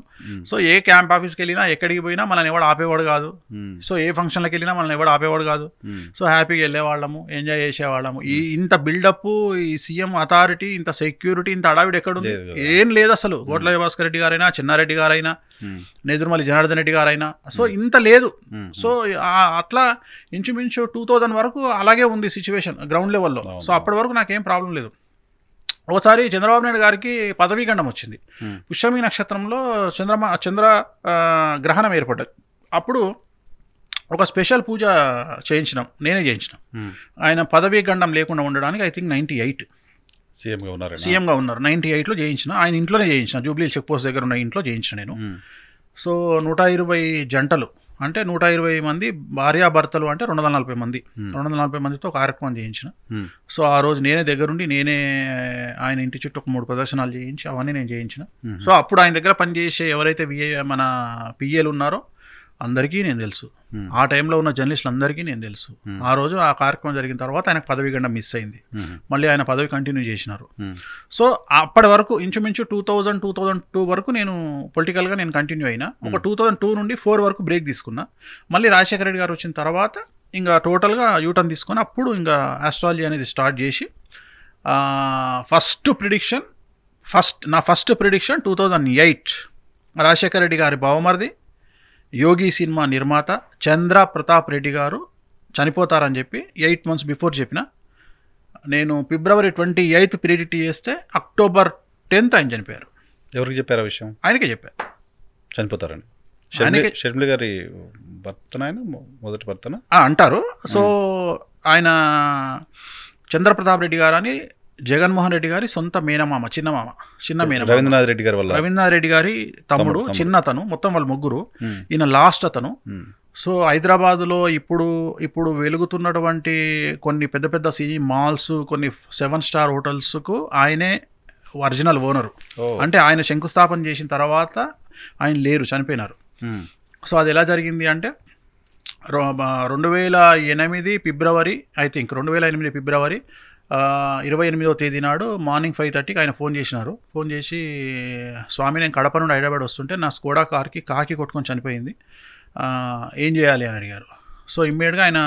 సో ఏ క్యాంప్ ఆఫీస్కి వెళ్ళినా ఎక్కడికి పోయినా మనల్ని ఎవడు ఆపేవాడు కాదు Hmm. సో ఏ ఫంక్షన్లకు వెళ్ళినా మనల్ని ఎవడు ఆపేవాడు కాదు hmm. సో హ్యాపీగా వెళ్ళేవాళ్ళము ఎంజాయ్ చేసేవాళ్ళము ఈ ఇంత బిల్డప్ ఈ సీఎం అథారిటీ ఇంత సెక్యూరిటీ ఇంత ఎక్కడ ఉంది ఏం లేదు అసలు hmm. గోట్ల భాస్కర్ రెడ్డి గారైనా చిన్నారెడ్డి గారైనా నెదురుమల్లి జనార్దన్ రెడ్డి గారైనా సో ఇంత లేదు సో అట్లా ఇంచుమించు టూ థౌజండ్ వరకు అలాగే ఉంది సిచ్యువేషన్ గ్రౌండ్ లెవెల్లో సో అప్పటి వరకు నాకేం ప్రాబ్లం లేదు ఒకసారి చంద్రబాబు నాయుడు గారికి పదవీగండం వచ్చింది పుష్యమి నక్షత్రంలో చంద్రమ చంద్ర గ్రహణం ఏర్పడ్డది అప్పుడు ఒక స్పెషల్ పూజ చేయించినాం నేనే చేయించినాం hmm. ఆయన పదవీ గండం లేకుండా ఉండడానికి ఐ థింక్ నైంటీ ఎయిట్ సీఎంగా ఉన్నారు సీఎంగా ఉన్నారు నైంటీ ఎయిట్లో చేయించిన ఆయన ఇంట్లోనే చేయించిన జూబ్లీ చెక్ పోస్ట్ దగ్గర ఉన్న ఇంట్లో చేయించిన నేను hmm. సో నూట ఇరవై జంటలు అంటే నూట ఇరవై మంది భార్యాభర్తలు అంటే రెండు వందల నలభై మంది hmm. రెండు వందల నలభై మందితో కార్యక్రమం చేయించిన సో ఆ రోజు నేనే దగ్గరుండి నేనే ఆయన ఇంటి చుట్టూ ఒక మూడు ప్రదర్శనలు చేయించి అవన్నీ నేను చేయించిన సో అప్పుడు ఆయన దగ్గర పనిచేసే ఎవరైతే విఏ మన పిఏలు ఉన్నారో అందరికీ నేను తెలుసు ఆ టైంలో ఉన్న జర్నలిస్టులు అందరికీ నేను తెలుసు ఆ రోజు ఆ కార్యక్రమం జరిగిన తర్వాత ఆయనకు పదవి గంట మిస్ అయింది మళ్ళీ ఆయన పదవి కంటిన్యూ చేసినారు సో అప్పటి వరకు ఇంచుమించు two thousand two thousand two వరకు నేను పొలిటికల్గా నేను కంటిన్యూ అయినా ఒక టూ థౌజండ్ టూ నుండి ఫోర్ వరకు బ్రేక్ తీసుకున్నా మళ్ళీ రాజశేఖర రెడ్డి గారు వచ్చిన తర్వాత ఇంకా టోటల్గా యూటర్న్ తీసుకొని అప్పుడు ఇంకా ఆస్ట్రాలజీ అనేది స్టార్ట్ చేసి ఫస్ట్ ప్రిడిక్షన్ ఫస్ట్ నా first prediction two thousand eight Rajasekhara Reddy garu బావమరిది యోగి సినిమా నిర్మాత చంద్ర ప్రతాప్ రెడ్డి గారు చనిపోతారని చెప్పి ఎయిట్ మంత్స్ బిఫోర్ చెప్పిన నేను ఫిబ్రవరి ట్వంటీ ఎయిత్ ప్రిడిక్ట్ చేస్తే అక్టోబర్ టెన్త్ ఆయన చనిపోయారు ఎవరికి చెప్పారు ఆ విషయం ఆయనకే చెప్పారు చనిపోతారని షర్మిల గారి భర్తన ఆయన మొదటి భర్తన అంటారు సో ఆయన చంద్రప్రతాప్ రెడ్డి గారు అని జగన్మోహన్ రెడ్డి గారి సొంత మేనమామ చిన్నమామ చిన్న మేనమామ రవీంద్రనాథ్ రెడ్డి గారు వల్ల రవీంద్రనాథ్ రెడ్డి గారి తమ్ముడు చిన్న అతను మొత్తం వాళ్ళు ముగ్గురు ఈయన లాస్ట్ అతను సో హైదరాబాద్లో ఇప్పుడు ఇప్పుడు వెలుగుతున్నటువంటి కొన్ని పెద్ద పెద్ద సి మాల్స్ కొన్ని సెవెన్ స్టార్ హోటల్స్కు ఆయనే ఒరిజినల్ ఓనరు అంటే ఆయన శంకుస్థాపన చేసిన తర్వాత ఆయన లేరు చనిపోయినారు సో అది ఎలా జరిగింది అంటే రెండు వేల ఎనిమిది ఫిబ్రవరి ఐ థింక్ రెండు వేల ఎనిమిది ఫిబ్రవరి ఇరవై ఎనిమిదవ తేదీ నాడు మార్నింగ్ ఫైవ్ థర్టీకి ఆయన ఫోన్ చేసినారు ఫోన్ చేసి స్వామి నేను కడప నుండి హైదరాబాద్ వస్తుంటే నా స్కోడా కార్కి కాకి కొట్టుకొని చనిపోయింది ఏం చేయాలి అని అడిగారు సో ఇమ్మీడియట్గా ఆయన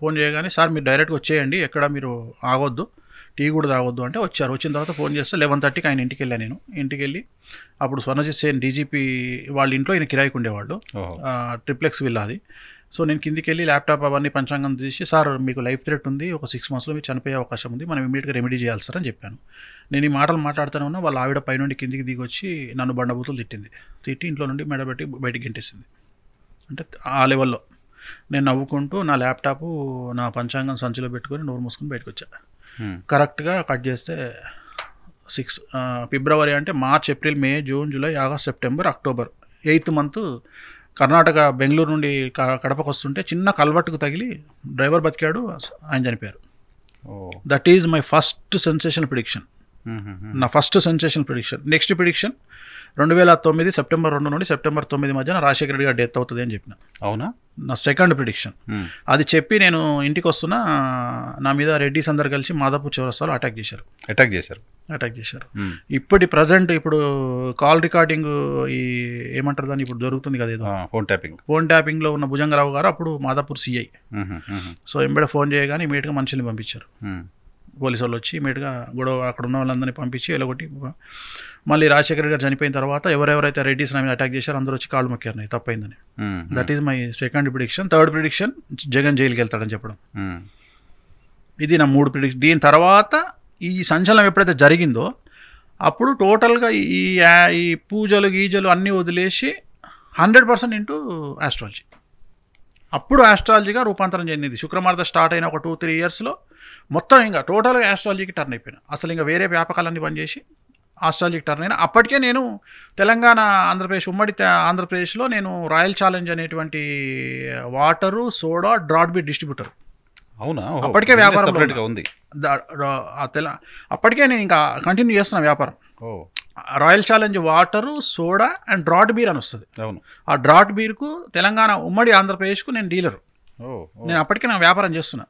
ఫోన్ చేయగానే సార్ మీరు డైరెక్ట్గా వచ్చేయండి ఎక్కడ మీరు ఆగొద్దు టీ కూడా తాగొద్దు అంటే వచ్చారు వచ్చిన తర్వాత ఫోన్ చేస్తే లెవెన్ థర్టీకి ఆయన ఇంటికి వెళ్ళాను నేను ఇంటికి వెళ్ళి అప్పుడు స్వర్ణజిత్ సేన్ డీజీపీ వాళ్ళ ఇంట్లో ఈయన కిరాయికి ఉండేవాళ్ళు ట్రిప్లెక్స్ విల్లా అది సో నేను కిందికి వెళ్ళి ల్యాప్టాప్ అవన్నీ పంచాంగం తీసి సార్ మీకు లైఫ్ థ్రెట్ ఉంది ఒక సిక్స్ మంత్స్లో మీరు చనిపోయే అవకాశం ఉంది మనం ఇమీడియట్గా రెమెడీ చేయాలి సార్ అని చెప్పాను నేను ఈ మాటలు మాట్లాడుతూనే ఉన్నా వాళ్ళ ఆవిడ పైనుండి కిందికి దిగి వచ్చి నన్ను బండబూతులు తిట్టింది తిట్టి ఇంట్లో నుండి మెడబెట్టి బయటికి గెంటేసింది అంటే ఆ లెవెల్లో నేను నవ్వుకుంటూ నా ల్యాప్టాప్ నా పంచాంగం సంచిలో పెట్టుకొని నోరు మూసుకొని బయటకు వచ్చా కరెక్ట్గా కట్ చేస్తే సిక్స్ ఫిబ్రవరి అంటే March April May June July August September October eighth month Karnataka Bengaluru నుండి కడపకు వస్తుంటే చిన్న కల్వర్టుకు తగిలి డ్రైవర్ బతికాడు ఆయన చనిపోయారు that is my first sensation prediction నా first sensation prediction next prediction రెండు వేల తొమ్మిది సెప్టెంబర్ రెండు నుండి సెప్టెంబర్ తొమ్మిది మధ్యన రాజశేఖర రెడ్డి గారు డెత్ అవుతుంది అని చెప్పిన అవునా నా సెకండ్ ప్రిడిక్షన్ hmm. అది చెప్పి నేను ఇంటికి వస్తున్నా నా మీద రెడ్డిస్ అందరు కలిసి మాదాపూర్ చౌరస్తాలో అటాక్ చేశారు అటాక్ చేశారు అటాక్ చేశారు hmm. ఇప్పటి ప్రజెంట్ ఇప్పుడు కాల్ రికార్డింగ్ ఈ ఏమంటారు దాన్ని ఇప్పుడు జరుగుతుంది కదా ఏదో ఫోన్ ట్యాపింగ్ ఫోన్ ట్యాపింగ్లో ఉన్న భుజంగరావు గారు అప్పుడు మాధాపూర్ సిఐ hmm, సో ఎంబడే ఫోన్ చేయగానే ఇమీడియట్గా మనుషుల్ని పంపించారు పోలీసు వాళ్ళు వచ్చి ఇమీడియట్గా గొడవ అక్కడ ఉన్న వాళ్ళందరినీ పంపించి వెళ్ళగొట్టి మళ్ళీ రాజశేఖర గారు చనిపోయిన తర్వాత ఎవరెవరైతే రెడ్డి నా అటాక్ చేశారో అందరూ వచ్చి కాళ్ళు మొక్కారు నాకు తప్పైందని that is my second prediction third prediction Jagan జైలుకి వెళ్తాడని చెప్పడం ఇది నా మూడు ప్రిడిక్షన్ దీని తర్వాత ఈ సంచలనం ఎప్పుడైతే జరిగిందో అప్పుడు టోటల్గా ఈ ఈ పూజలు గీజలు అన్నీ వదిలేసి హండ్రెడ్ పర్సెంట్ ఇంటూ ఆస్ట్రాలజీ అప్పుడు ఆస్ట్రాలజీగా రూపాంతరం చెందింది శుక్రమార్త స్టార్ట్ అయిన ఒక టూ త్రీ ఇయర్స్లో మొత్తం ఇంకా టోటల్గా ఆస్ట్రాలజీకి టర్న్ అయిపోయినా అసలు ఇంకా వేరే వ్యాపకాలన్నీ పనిచేసి చేసి ఆస్ట్రాలజీకి టర్న్ అయినా అప్పటికే నేను తెలంగాణ ఆంధ్రప్రదేశ్ ఉమ్మడి ఆంధ్రప్రదేశ్లో నేను రాయల్ ఛాలెంజ్ అనేటువంటి వాటరు సోడా డ్రాడ్బీ డిస్ట్రిబ్యూటర్ అవునా అప్పటికే వ్యాపారం ఉంది అప్పటికే నేను ఇంకా కంటిన్యూ చేస్తున్నా వ్యాపారం royal challenge water soda and draught beer అని వస్తుంది అవును ఆ డ్రాట్ బీర్కు తెలంగాణ ఉమ్మడి ఆంధ్రప్రదేశ్కు నేను డీలరు నేను అప్పటికే నా వ్యాపారం చేస్తున్నా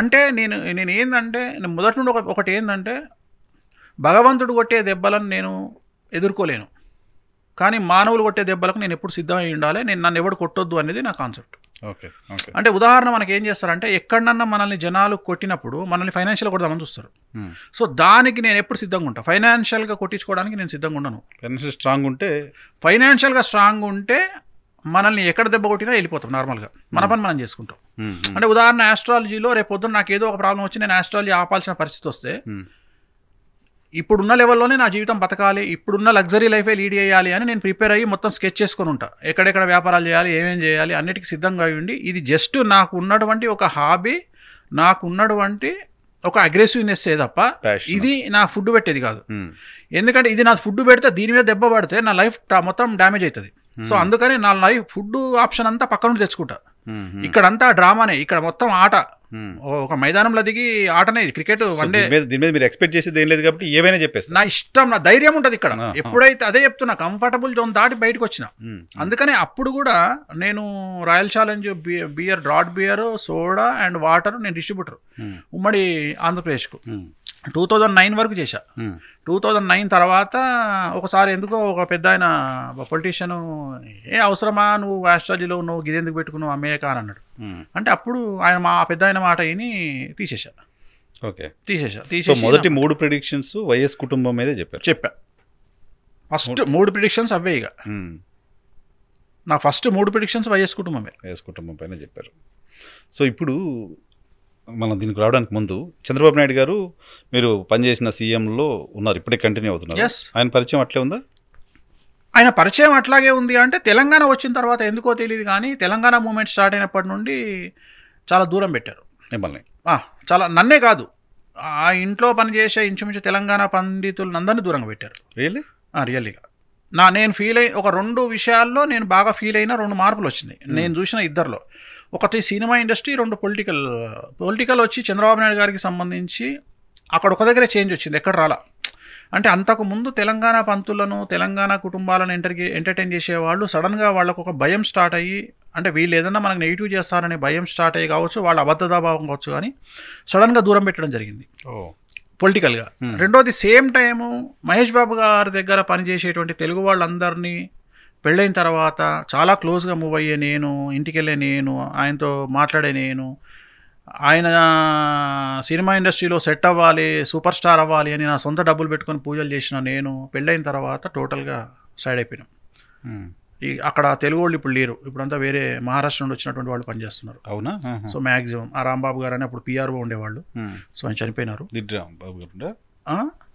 అంటే నేను నేను ఏంటంటే నేను మొదటి నుండి ఒకటి ఏంటంటే భగవంతుడు కొట్టే దెబ్బలను నేను ఎదుర్కోలేను కానీ మానవులు కొట్టే దెబ్బలకు నేను ఎప్పుడు సిద్ధమై ఉండాలి నేను నన్ను ఎవడు కొట్టొద్దు అనేది నా కాన్సెప్ట్ ఓకే అంటే ఉదాహరణ మనకి ఏం చేస్తారంటే ఎక్కడన్నా మనల్ని జనాలు కొట్టినప్పుడు మనల్ని ఫైనాన్షియల్ కొడదామని చూస్తారు సో దానికి నేను ఎప్పుడు సిద్ధంగా ఉంటాను ఫైనాన్షియల్గా కొట్టించుకోవడానికి నేను సిద్ధంగా ఉండను ఫైనాన్షియల్ స్ట్రాంగ్ ఉంటే ఫైనాన్షియల్గా స్ట్రాంగ్ ఉంటే మనల్ని ఎక్కడ దెబ్బ కొట్టినా వెళ్ళిపోతాం నార్మల్గా మన పని మనం చేసుకుంటాం అంటే ఉదాహరణ ఆస్ట్రాలజీలో రేపొద్దున నాకు ఏదో ఒక ప్రాబ్లం వచ్చి నేను ఆస్ట్రాలజీ ఆపాల్సిన పరిస్థితి వస్తే ఇప్పుడున్న లెవెల్లోనే నా జీవితం బతకాలి ఇప్పుడున్న లగ్జరీ లైఫే లీడ్ చేయాలి అని నేను ప్రిపేర్ అయ్యి మొత్తం స్కెచ్ చేసుకుని ఉంటా ఎక్కడెక్కడ వ్యాపారాలు చేయాలి ఏమేం చేయాలి అన్నిటికీ సిద్ధంగా ఉండి ఇది జస్ట్ నాకు ఉన్నటువంటి ఒక హాబీ నాకు ఉన్నటువంటి ఒక అగ్రెసివ్నెస్ తప్ప ఇది నా ఫుడ్ పెట్టేది కాదు ఎందుకంటే ఇది నా ఫుడ్ పెడితే దీని మీద దెబ్బ పడితే నా లైఫ్ మొత్తం డ్యామేజ్ అవుతుంది Hmm. సో అందుకని నా లైఫ్ ఫుడ్ ఆప్షన్ అంతా పక్క నుండి తెచ్చుకుంటా hmm, hmm. ఇక్కడంతా డ్రామానే ఇక్కడ మొత్తం ఆట ఒక మైదానంలో దిగి ఆటనే క్రికెట్ వన్ డే దీని మీద మీరు ఎక్స్పెక్ట్ చేసేది ఏం లేదు కాబట్టి ఏమైనా చెప్పేసి నా ఇష్టం నా ధైర్యం ఉంటుంది ఇక్కడ ah, ah. ఎప్పుడైతే అదే చెప్తున్నా కంఫర్టబుల్ జోన్ దాటి బయటకు వచ్చిన అందుకనే అప్పుడు కూడా నేను royal challenge beer draught beer soda and water నేను డిస్ట్రిబ్యూటర్ ఉమ్మడి ఆంధ్రప్రదేశ్కు టూ థౌజండ్ నైన్ వరకు చేశా టూ థౌజండ్ నైన్ తర్వాత ఒకసారి ఎందుకో ఒక పెద్ద ఆయన పొలిటీషియను ఏ అవసరమా నువ్వు ఆస్ట్రాలజీలో నువ్వు గిదెందుకు పెట్టుకున్నావు అమ్మేయక అని అన్నాడు అంటే అప్పుడు ఆయన మా పెద్ద ఆయన మాట విని తీసేశా ఓకే తీసేసా తీసే మొదటి మూడు ప్రిడిక్షన్స్ వైఎస్ కుటుంబం మీదే చెప్పారు చెప్పా ఫస్ట్ మూడు ప్రిడిక్షన్స్ అవే ఇక నా ఫస్ట్ మూడు ప్రిడిక్షన్స్ వైఎస్ కుటుంబమే వైఎస్ కుటుంబం పైన చెప్పారు సో ఇప్పుడు మనం దీనికి రావడానికి ముందు చంద్రబాబు నాయుడు గారు మీరు పనిచేసిన సీఎంలో ఉన్నారు ఇప్పుడే కంటిన్యూ అవుతున్నారు ఆయన పరిచయం అట్లే ఉందా ఆయన పరిచయం అట్లాగే ఉంది అంటే తెలంగాణ వచ్చిన తర్వాత ఎందుకో తెలియదు కానీ తెలంగాణ మూమెంట్ స్టార్ట్ అయినప్పటి నుండి చాలా దూరం పెట్టారు మిమ్మల్ని చాలా నన్నే కాదు ఆ ఇంట్లో పనిచేసే ఇంచుమించు తెలంగాణ పండితులు నందరిని దూరంగా పెట్టారు రియల్లీ రియల్లీగా నా నేను ఫీల్ అయి ఒక రెండు విషయాల్లో నేను బాగా ఫీల్ అయిన రెండు మార్పులు వచ్చినాయి hmm. నేను చూసిన ఇద్దరిలో ఒకటి సినిమా ఇండస్ట్రీ రెండు పొలిటికల్ పొలిటికల్ వచ్చి చంద్రబాబు నాయుడు గారికి సంబంధించి అక్కడ ఒక దగ్గరే చేంజ్ వచ్చింది ఎక్కడ రాలా అంటే అంతకుముందు తెలంగాణ పంతులను తెలంగాణ కుటుంబాలను ఎంటర్కి ఎంటర్టైన్ చేసేవాళ్ళు సడన్గా వాళ్ళకు ఒక భయం స్టార్ట్ అయ్యి అంటే వీళ్ళు ఏదన్నా మనకు నెగిటివ్ చేస్తారనే భయం స్టార్ట్ అయ్యి కావచ్చు వాళ్ళ అబద్ధతాభావం కావచ్చు కానీ సడన్గా దూరం పెట్టడం జరిగింది పొలిటికల్గా hmm. రెండోది సేమ్ టైము మహేష్ బాబు గారి దగ్గర పనిచేసేటువంటి తెలుగు వాళ్ళందరినీ పెళ్ళైన తర్వాత చాలా క్లోజ్గా మూవ్ అయ్యే నేను ఇంటికి వెళ్ళే నేను ఆయనతో మాట్లాడే నేను ఆయన సినిమా ఇండస్ట్రీలో సెట్ అవ్వాలి సూపర్ స్టార్ అవ్వాలి అని నా సొంత డబ్బులు పెట్టుకొని పూజలు చేసిన నేను పెళ్ళైన తర్వాత టోటల్గా సైడ్ అయిపోయినాం ఈ అక్కడ తెలుగు వాళ్ళు ఇప్పుడు లేరు ఇప్పుడంతా వేరే మహారాష్ట్ర నుండి వచ్చినటువంటి వాళ్ళు పనిచేస్తున్నారు అవునా సో మ్యాక్సిమం ఆ రాంబాబు గారు అని అప్పుడు పిఆర్ఓ ఉండేవాళ్ళు సో ఆయన చనిపోయినారు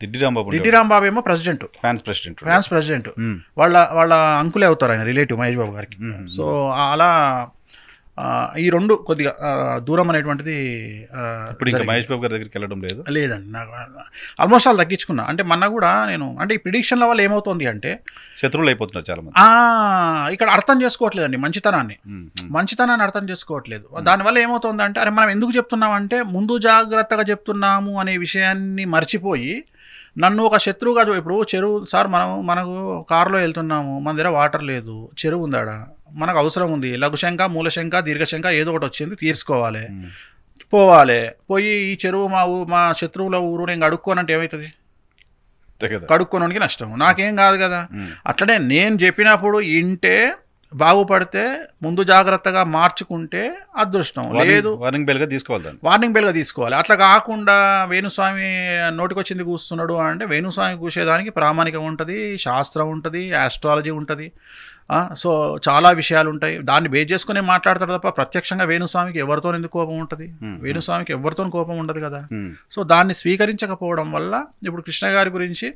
దిడ్డి రాంబాబు ఏమో president France president France president వాళ్ళ వాళ్ళ అంకులే అవుతారు ఆయన రిలేటివ్ మహేష్ బాబు గారికి సో అలా ఈ రెండు కొద్దిగా దూరం అనేటువంటిది ఇప్పుడు ఇంకా మహేష్ బాబు గారి దగ్గరికి వెళ్ళడం లేదు లేదండి నాకు ఆల్మోస్ట్ వాళ్ళు తగ్గించుకున్నా అంటే మొన్న కూడా నేను అంటే ఈ ప్రిడిక్షన్ల వల్ల ఏమవుతుంది అంటే శత్రువులు అయిపోతున్నారు చాలా ఇక్కడ అర్థం చేసుకోవట్లేదండి మంచితనాన్ని మంచితనాన్ని అర్థం చేసుకోవట్లేదు దానివల్ల ఏమవుతుంది అంటే అరే మనం ఎందుకు చెప్తున్నామంటే ముందు జాగ్రత్తగా చెప్తున్నాము అనే విషయాన్ని మర్చిపోయి నన్ను ఒక శత్రువుగా ఇప్పుడు చెరువు సార్ మనం మనకు కారులో వెళ్తున్నాము మన దగ్గర వాటర్ లేదు చెరువు ఉందాడ మనకు అవసరం ఉంది లఘుశంక మూలశంక దీర్ఘశంక ఏదో ఒకటి వచ్చింది తీర్చుకోవాలి పోవాలి పోయి ఈ చెరువు మా ఊ మా శత్రువుల ఊరు నేను కడుక్కోనంటే ఏమవుతుంది కడుక్కోనడానికి నష్టం నాకేం కాదు కదా అట్లనే నేను చెప్పినప్పుడు ఇంటే బాగుపడితే ముందు జాగ్రత్తగా మార్చుకుంటే అదృష్టం లేదు వార్నింగ్ బెల్గా తీసుకోవాలి వార్నింగ్ బెల్గా తీసుకోవాలి అట్లా కాకుండా వేణుస్వామి నోటికొచ్చింది కూస్తున్నాడు అంటే వేణుస్వామి కూసేదానికి ప్రామాణికం ఉంటుంది శాస్త్రం ఉంటుంది ఆస్ట్రాలజీ ఉంటుంది సో చాలా విషయాలు ఉంటాయి దాన్ని బేస్ చేసుకునే మాట్లాడతారు తప్ప ప్రత్యక్షంగా వేణుస్వామికి ఎవరితో ఎందుకు కోపం ఉంటుంది hmm, hmm. వేణుస్వామికి ఎవరితో కోపం ఉండదు కదా hmm. సో దాన్ని స్వీకరించకపోవడం వల్ల ఇప్పుడు కృష్ణ గారి గురించి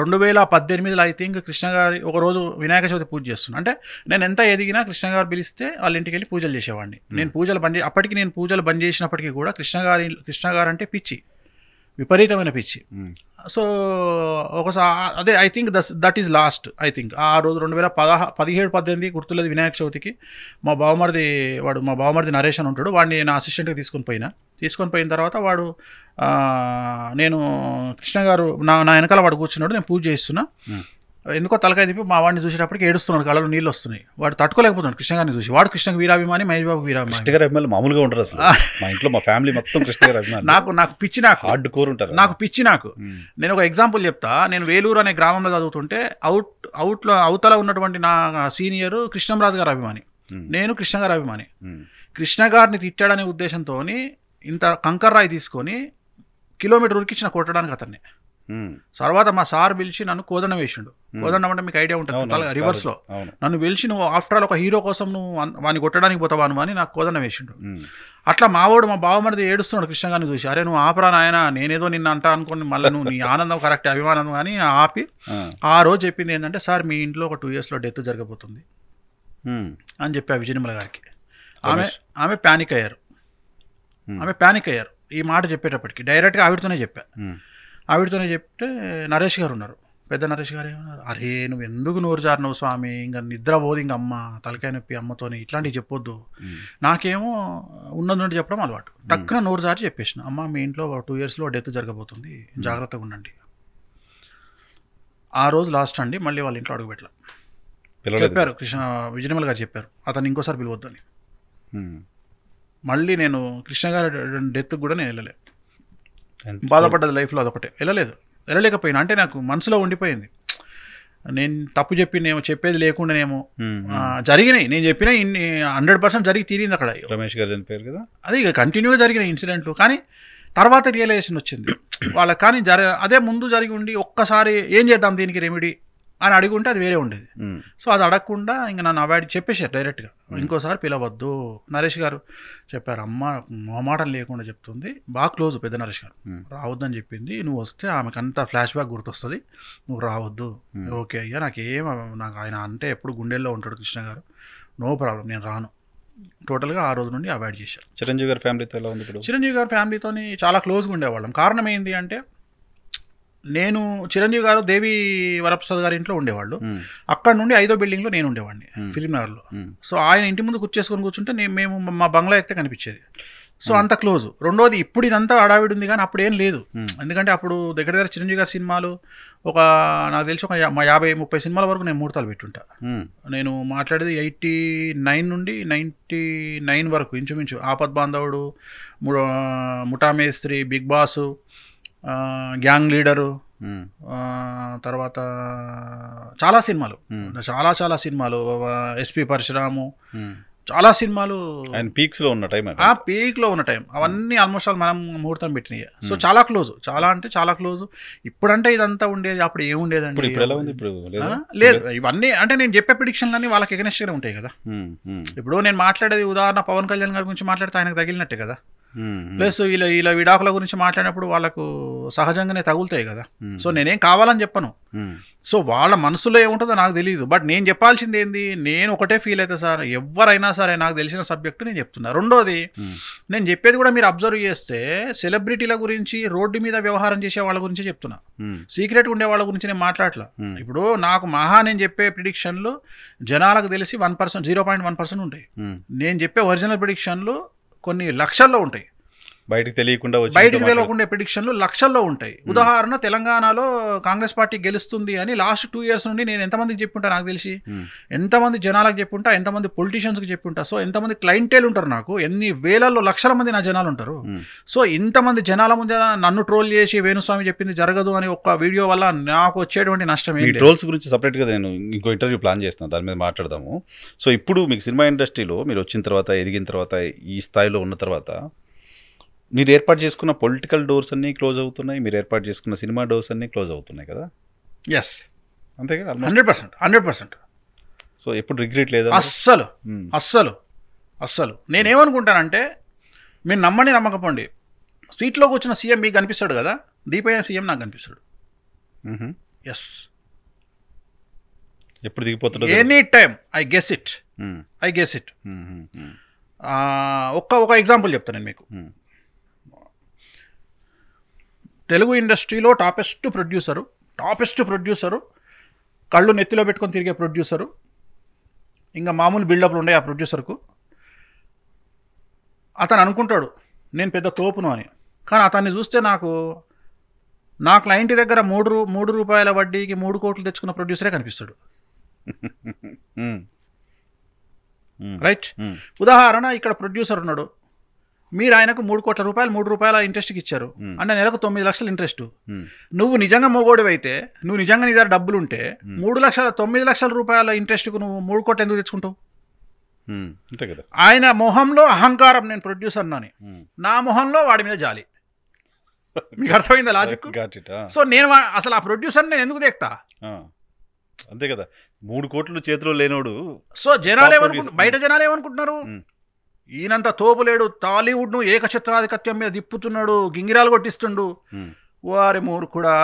రెండు వేల పద్దెనిమిదిలో ఐ థింక్ కృష్ణగారి ఒకరోజు వినాయక చవితి పూజ చేస్తున్నాను అంటే నేను ఎంత ఎదిగినా కృష్ణగారు పిలిస్తే వాళ్ళ ఇంటికి వెళ్ళి పూజలు చేసేవాడిని నేను పూజలు బంద్ అప్పటికి నేను పూజలు బంద్ చేసినప్పటికీ కూడా కృష్ణగారి కృష్ణగారు అంటే పిచ్చి విపరీతమైన పిచ్చి సో ఒకసారి అదే I think thus that is last I think ఆ రోజు రెండు వేల పదహా పదిహేడు పద్దెనిమిది గుర్తులేదు వినాయక చవితికి మా బావమరిది వాడు మా బావమరిది నరేష్ అని ఉంటాడు వాడిని నా అసిస్టెంట్గా తీసుకొని పోయినా తీసుకొని పోయిన తర్వాత వాడు నేను కృష్ణ గారు నా నా వెనకాల వాడు కూర్చున్నాడు నేను పూజ చేస్తున్నా ఎందుకో తలకాయ తిప్పి మా వాడిని చూసేటప్పటికి ఏడుస్తున్నాడు కళ్ళలో నీళ్ళు వస్తున్నాయి వాడు తట్టుకోలేకపోతున్నాడు కృష్ణ గారిని చూసి వాడు కృష్ణకి వీరాభిమాని మహేష్ బాబు వీరాభిమాని కృష్ణ గారు అభిమానులు మామూలుగా ఉంటారు అసలు మా ఇంట్లో మా ఫ్యామిలీ మొత్తం కృష్ణ గారు అభిమాని నాకు నాకు పిచ్చి నాకు హార్డ్ కోర్ ఉంటారు నాకు పిచ్చి నాకు నేను ఒక ఎగ్జాంపుల్ చెప్తా నేను వేలూరు అనే గ్రామంలో చదువుతుంటే అవుట్ అవుట్లో అవతల ఉన్నటువంటి నా సీనియర్ కృష్ణంరాజు గారు అభిమాని నేను కృష్ణ గారు అభిమాని కృష్ణ గారిని తిట్టాడనే ఉద్దేశంతో ఇంత కంకర్రాయి తీసుకొని కిలోమీటర్ ఉరికిచ్చిన కొట్టడానికి అతన్ని తర్వాత మా సార్ పిలిచి నన్ను కోదండం వేసిండు కోదండం అంటే మీకు ఐడియా ఉంటుంది రివర్స్లో నన్ను పిలిచి నువ్వు ఆఫ్టర్ ఆల్ ఒక హీరో కోసం నువ్వు వాని కొట్టడానికి పోతావాను అని నాకు కోదండం వేసిండు అట్లా మావోడు మా బావమరిది ఏడుస్తున్నాడు కృష్ణ గారిని చూసి అరే నువ్వు ఆపరా నాయన నేనేదో నిన్ను అంటా అనుకోండి మళ్ళీ నువ్వు నీ ఆనందం కరెక్ట్ అభిమానం కానీ ఆపి ఆ రోజు చెప్పింది ఏంటంటే సార్ మీ ఇంట్లో ఒక టూ ఇయర్స్లో డెత్ జరగబోతుంది అని చెప్పి విజయనిమల గారికి ఆమె ఆమె ప్యానిక్ అయ్యారు ఆమె ప్యానిక్ అయ్యారు ఈ మాట చెప్పేటప్పటికి డైరెక్ట్గా ఆవిడతోనే చెప్పాను ఆవిడతోనే చెప్తే నరేష్ గారు ఉన్నారు పెద్ద నరేష్ గారు ఏమన్నారు అరే నువ్వు ఎందుకు నోరు జారినవు స్వామి ఇంకా నిద్ర పోదు ఇంక అమ్మ తలకాయ నొప్పి అమ్మతోని ఇట్లాంటివి చెప్పొద్దు నాకేమో ఉన్నది చెప్పడం అలవాటు టక్కున నోరు జారి చెప్పేసిన అమ్మ మీ ఇంట్లో టూ ఇయర్స్లో డెత్ జరగబోతుంది జాగ్రత్తగా ఉండండి ఆ రోజు లాస్ట్ అండి మళ్ళీ వాళ్ళ ఇంట్లో అడుగుపెట్ల చెప్పారు కృష్ణ విజయనిమల్ గారు చెప్పారు అతను ఇంకోసారి అని మళ్ళీ నేను కృష్ణ గారి డెత్ కూడా నేను వెళ్ళలే బాధపడ్డది లైఫ్లో అదొకటే వెళ్ళలేదు వెళ్ళలేకపోయినా అంటే నాకు మనసులో ఉండిపోయింది నేను తప్పు చెప్పినేమో చెప్పేది లేకుండానేమో జరిగినాయి నేను చెప్పిన ఇన్ని హండ్రెడ్ పర్సెంట్ జరిగి తీరింది అక్కడ రమేష్ గారు చనిపోయారు కదా అది ఇక కంటిన్యూగా జరిగిన ఇన్సిడెంట్లు కానీ తర్వాత రియలైజేషన్ వచ్చింది వాళ్ళకి కానీ జర అదే ముందు జరిగి ఉండి ఒక్కసారి ఏం చేద్దాం దీనికి రెమెడీ అని అడిగి ఉంటే అది వేరే ఉండేది సో అది అడగకుండా ఇంకా నన్ను అవాయిడ్ చెప్పేశారు డైరెక్ట్గా ఇంకోసారి పిలవద్దు నరేష్ గారు చెప్పారు అమ్మ మొహమాటం లేకుండా చెప్తుంది బాగా క్లోజ్ పెద్ద నరేష్ గారు రావద్దని చెప్పింది నువ్వు వస్తే ఆమెకంతా ఫ్లాష్ బ్యాక్ గుర్తొస్తుంది నువ్వు రావద్దు ఓకే అయ్యా నాకేం నాకు ఆయన అంటే ఎప్పుడు గుండెల్లో ఉంటాడు కృష్ణ గారు నో ప్రాబ్లం నేను రాను టోటల్గా ఆ రోజు నుండి అవాయిడ్ చేశాను చిరంజీవి గారి ఫ్యామిలీతో ఎలా ఉంది చిరంజీవి గారి ఫ్యామిలీతో చాలా క్లోజ్గా ఉండేవాళ్ళం కారణం ఏంటి అంటే నేను చిరంజీవి గారు దేవి వరప్రసాద్ గారి ఇంట్లో ఉండేవాళ్ళు అక్కడ నుండి ఐదో బిల్డింగ్లో నేను ఉండేవాడిని ఫిలింనగర్లో సో ఆయన ఇంటి ముందు కూర్చేసుకొని కూర్చుంటే నేను మేము మా బంగ్లా ఎక్కితే కనిపించేది సో అంత క్లోజ్ రెండోది ఇప్పుడు ఇదంతా అడావిడి ఉంది కానీ అప్పుడు ఏం లేదు ఎందుకంటే అప్పుడు దగ్గర దగ్గర చిరంజీవి గారి సినిమాలు ఒక నాకు తెలిసి ఒక మా యాభై ముప్పై సినిమాల వరకు నేను ముహూర్తాలు పెట్టుంటా నేను మాట్లాడేది ఎయిటీ నైన్ నుండి నైంటీ నైన్ వరకు ఇంచుమించు Aapadbandhavudu Muthamestri big boss gang leader తర్వాత చాలా సినిమాలు చాలా చాలా సినిమాలు ఎస్పి పరశురాము చాలా సినిమాలు ఆయన పీక్స్ లో ఉన్న టైం ఆ పీక్ లో ఉన్న టైం అవన్నీ ఆల్మోస్ట్ ఆల్ మనం ముహూర్తం పెట్టినాయి సో చాలా క్లోజ్ చాలా అంటే చాలా క్లోజ్ ఇప్పుడంటే ఇదంతా ఉండేది అప్పుడు ఏముండేదండి లేదు ఇవన్నీ అంటే నేను చెప్పే ప్రిడిక్షన్లన్నీ వాళ్ళకి ఎగనెస్ట్ గానే ఉంటాయి కదా ఇప్పుడు నేను మాట్లాడేది ఉదాహరణ పవన్ కళ్యాణ్ గారి గురించి మాట్లాడితే ఆయనకు తగిలినట్టే కదా ప్లస్ ఇలా ఇలా విడాకుల గురించి మాట్లాడినప్పుడు వాళ్ళకు సహజంగానే తగులుతాయి కదా సో నేనేం కావాలని చెప్పను సో వాళ్ళ మనసులో ఏముంటుందో నాకు తెలియదు బట్ నేను చెప్పాల్సింది ఏంది నేను ఒకటే ఫీల్ అవుతా సార్ ఎవరైనా సరే నాకు తెలిసిన సబ్జెక్టు నేను చెప్తున్నా రెండోది నేను చెప్పేది కూడా మీరు అబ్జర్వ్ చేస్తే సెలబ్రిటీల గురించి రోడ్డు మీద వ్యవహారం చేసే వాళ్ళ గురించి చెప్తున్నా సీక్రెట్ ఉండే వాళ్ళ గురించి నేను మాట్లాడలా ఇప్పుడు నాకు మహా నేను చెప్పే ప్రిడిక్షన్లు జనాలకు తెలిసి one percent zero point one percent ఉంటాయి నేను చెప్పే ఒరిజినల్ ప్రిడిక్షన్లు కొన్ని లక్షల్లో ఉంటాయి బయటకు తెలియకుండా బయటకు తెలియకుండా ప్రిడిక్షన్లు లక్షల్లో ఉంటాయి ఉదాహరణ తెలంగాణలో కాంగ్రెస్ పార్టీ గెలుస్తుంది అని లాస్ట్ టూ ఇయర్స్ నుండి నేను ఎంతమందికి చెప్పుంటా నాకు తెలిసి ఎంతమంది జనాలకు చెప్పుంటా ఎంతమంది పొలిటీషియన్స్కి చెప్పుంటా సో ఎంతమంది క్లైంటేలు ఉంటారు నాకు ఎన్ని వేలల్లో లక్షల మంది నా జనాలు ఉంటారు సో ఇంతమంది జనాల ముందు నన్ను ట్రోల్ చేసి వేణుస్వామి చెప్పింది జరగదు అని ఒక వీడియో వల్ల నాకు వచ్చేటువంటి నష్టం ఈ ట్రోల్స్ గురించి సపరేట్గా నేను ఇంకో ఇంటర్వ్యూ ప్లాన్ చేస్తాను దాని మీద మాట్లాడదాము సో ఇప్పుడు మీకు సినిమా ఇండస్ట్రీలో మీరు వచ్చిన తర్వాత ఎదిగిన తర్వాత ఈ స్థాయిలో ఉన్న తర్వాత మీరు ఏర్పాటు చేసుకున్న పొలిటికల్ డోర్స్ అన్నీ క్లోజ్ అవుతున్నాయి మీరు ఏర్పాటు చేసుకున్న సినిమా డోర్స్ అన్నీ క్లోజ్ అవుతున్నాయి కదా ఎస్ అంతే కదా hundred percent hundred percent so ఎప్పుడు రిగ్రెట్ లేదు అస్సలు అస్సలు అస్సలు నేనేమనుకుంటానంటే మీరు నమ్మని నమ్మకపోండి సీట్లోకి వచ్చిన సీఎం మీకు కనిపిస్తాడు కదా దీపయ్య సీఎం నాకు కనిపిస్తాడు ఎస్ ఎప్పుడు దిగిపోతాడు any time I guess it I guess it ఒక్క ఒక ఎగ్జాంపుల్ చెప్తాను నేను మీకు తెలుగు ఇండస్ట్రీలో టాపెస్ట్ ప్రొడ్యూసరు టాపెస్ట్ ప్రొడ్యూసరు కళ్ళు నెత్తిలో పెట్టుకొని తిరిగే ప్రొడ్యూసరు ఇంకా మామూలు బిల్డప్లు ఉండే ఆ ప్రొడ్యూసర్కు అతను అనుకుంటాడు నేను పెద్ద తోపును అని కానీ అతన్ని చూస్తే నాకు నా క్లయింట్ దగ్గర మూడు రూ మూడు రూపాయల వడ్డీకి మూడు కోట్లు తెచ్చుకున్న ప్రొడ్యూసరే కనిపిస్తాడు రైట్ ఉదాహరణ ఇక్కడ ప్రొడ్యూసర్ ఉన్నాడు మీరు ఆయనకు మూడు కోట్ల రూపాయలు మూడు రూపాయల ఇంట్రెస్ట్కి ఇచ్చారు అంటే నెలకు తొమ్మిది లక్షలు ఇంట్రెస్ట్ నువ్వు నిజంగా మొగోడు అయితే నువ్వు నిజంగా నీ దగ్గర డబ్బులు ఉంటే మూడు లక్షల తొమ్మిది లక్షల రూపాయల ఇంట్రెస్ట్కు నువ్వు మూడు కోట్లు ఎందుకు తెచ్చుకుంటావు అంతే కదా ఆయన మొహంలో అహంకారం నేను ప్రొడ్యూసర్ నాని నా మొహంలో వాడి మీద జాలి మీకు అర్థమైందా లాజిక్ సో నేను అసలు ఆ ప్రొడ్యూసర్ నేను ఎందుకు దేక్తా అంతే కదా మూడు కోట్లు చేతిలో లేనోడు సో జనాలు ఏమనుకుంటున్నారు బయట జనాలు ఏమనుకుంటున్నారు ఈయనంత తోపులేడు టాలీవుడ్ను ఏకఛత్రాధిపత్యం మీద తిప్పుతున్నాడు గింగిరాలు కొట్టిస్తుండు వారి కూడా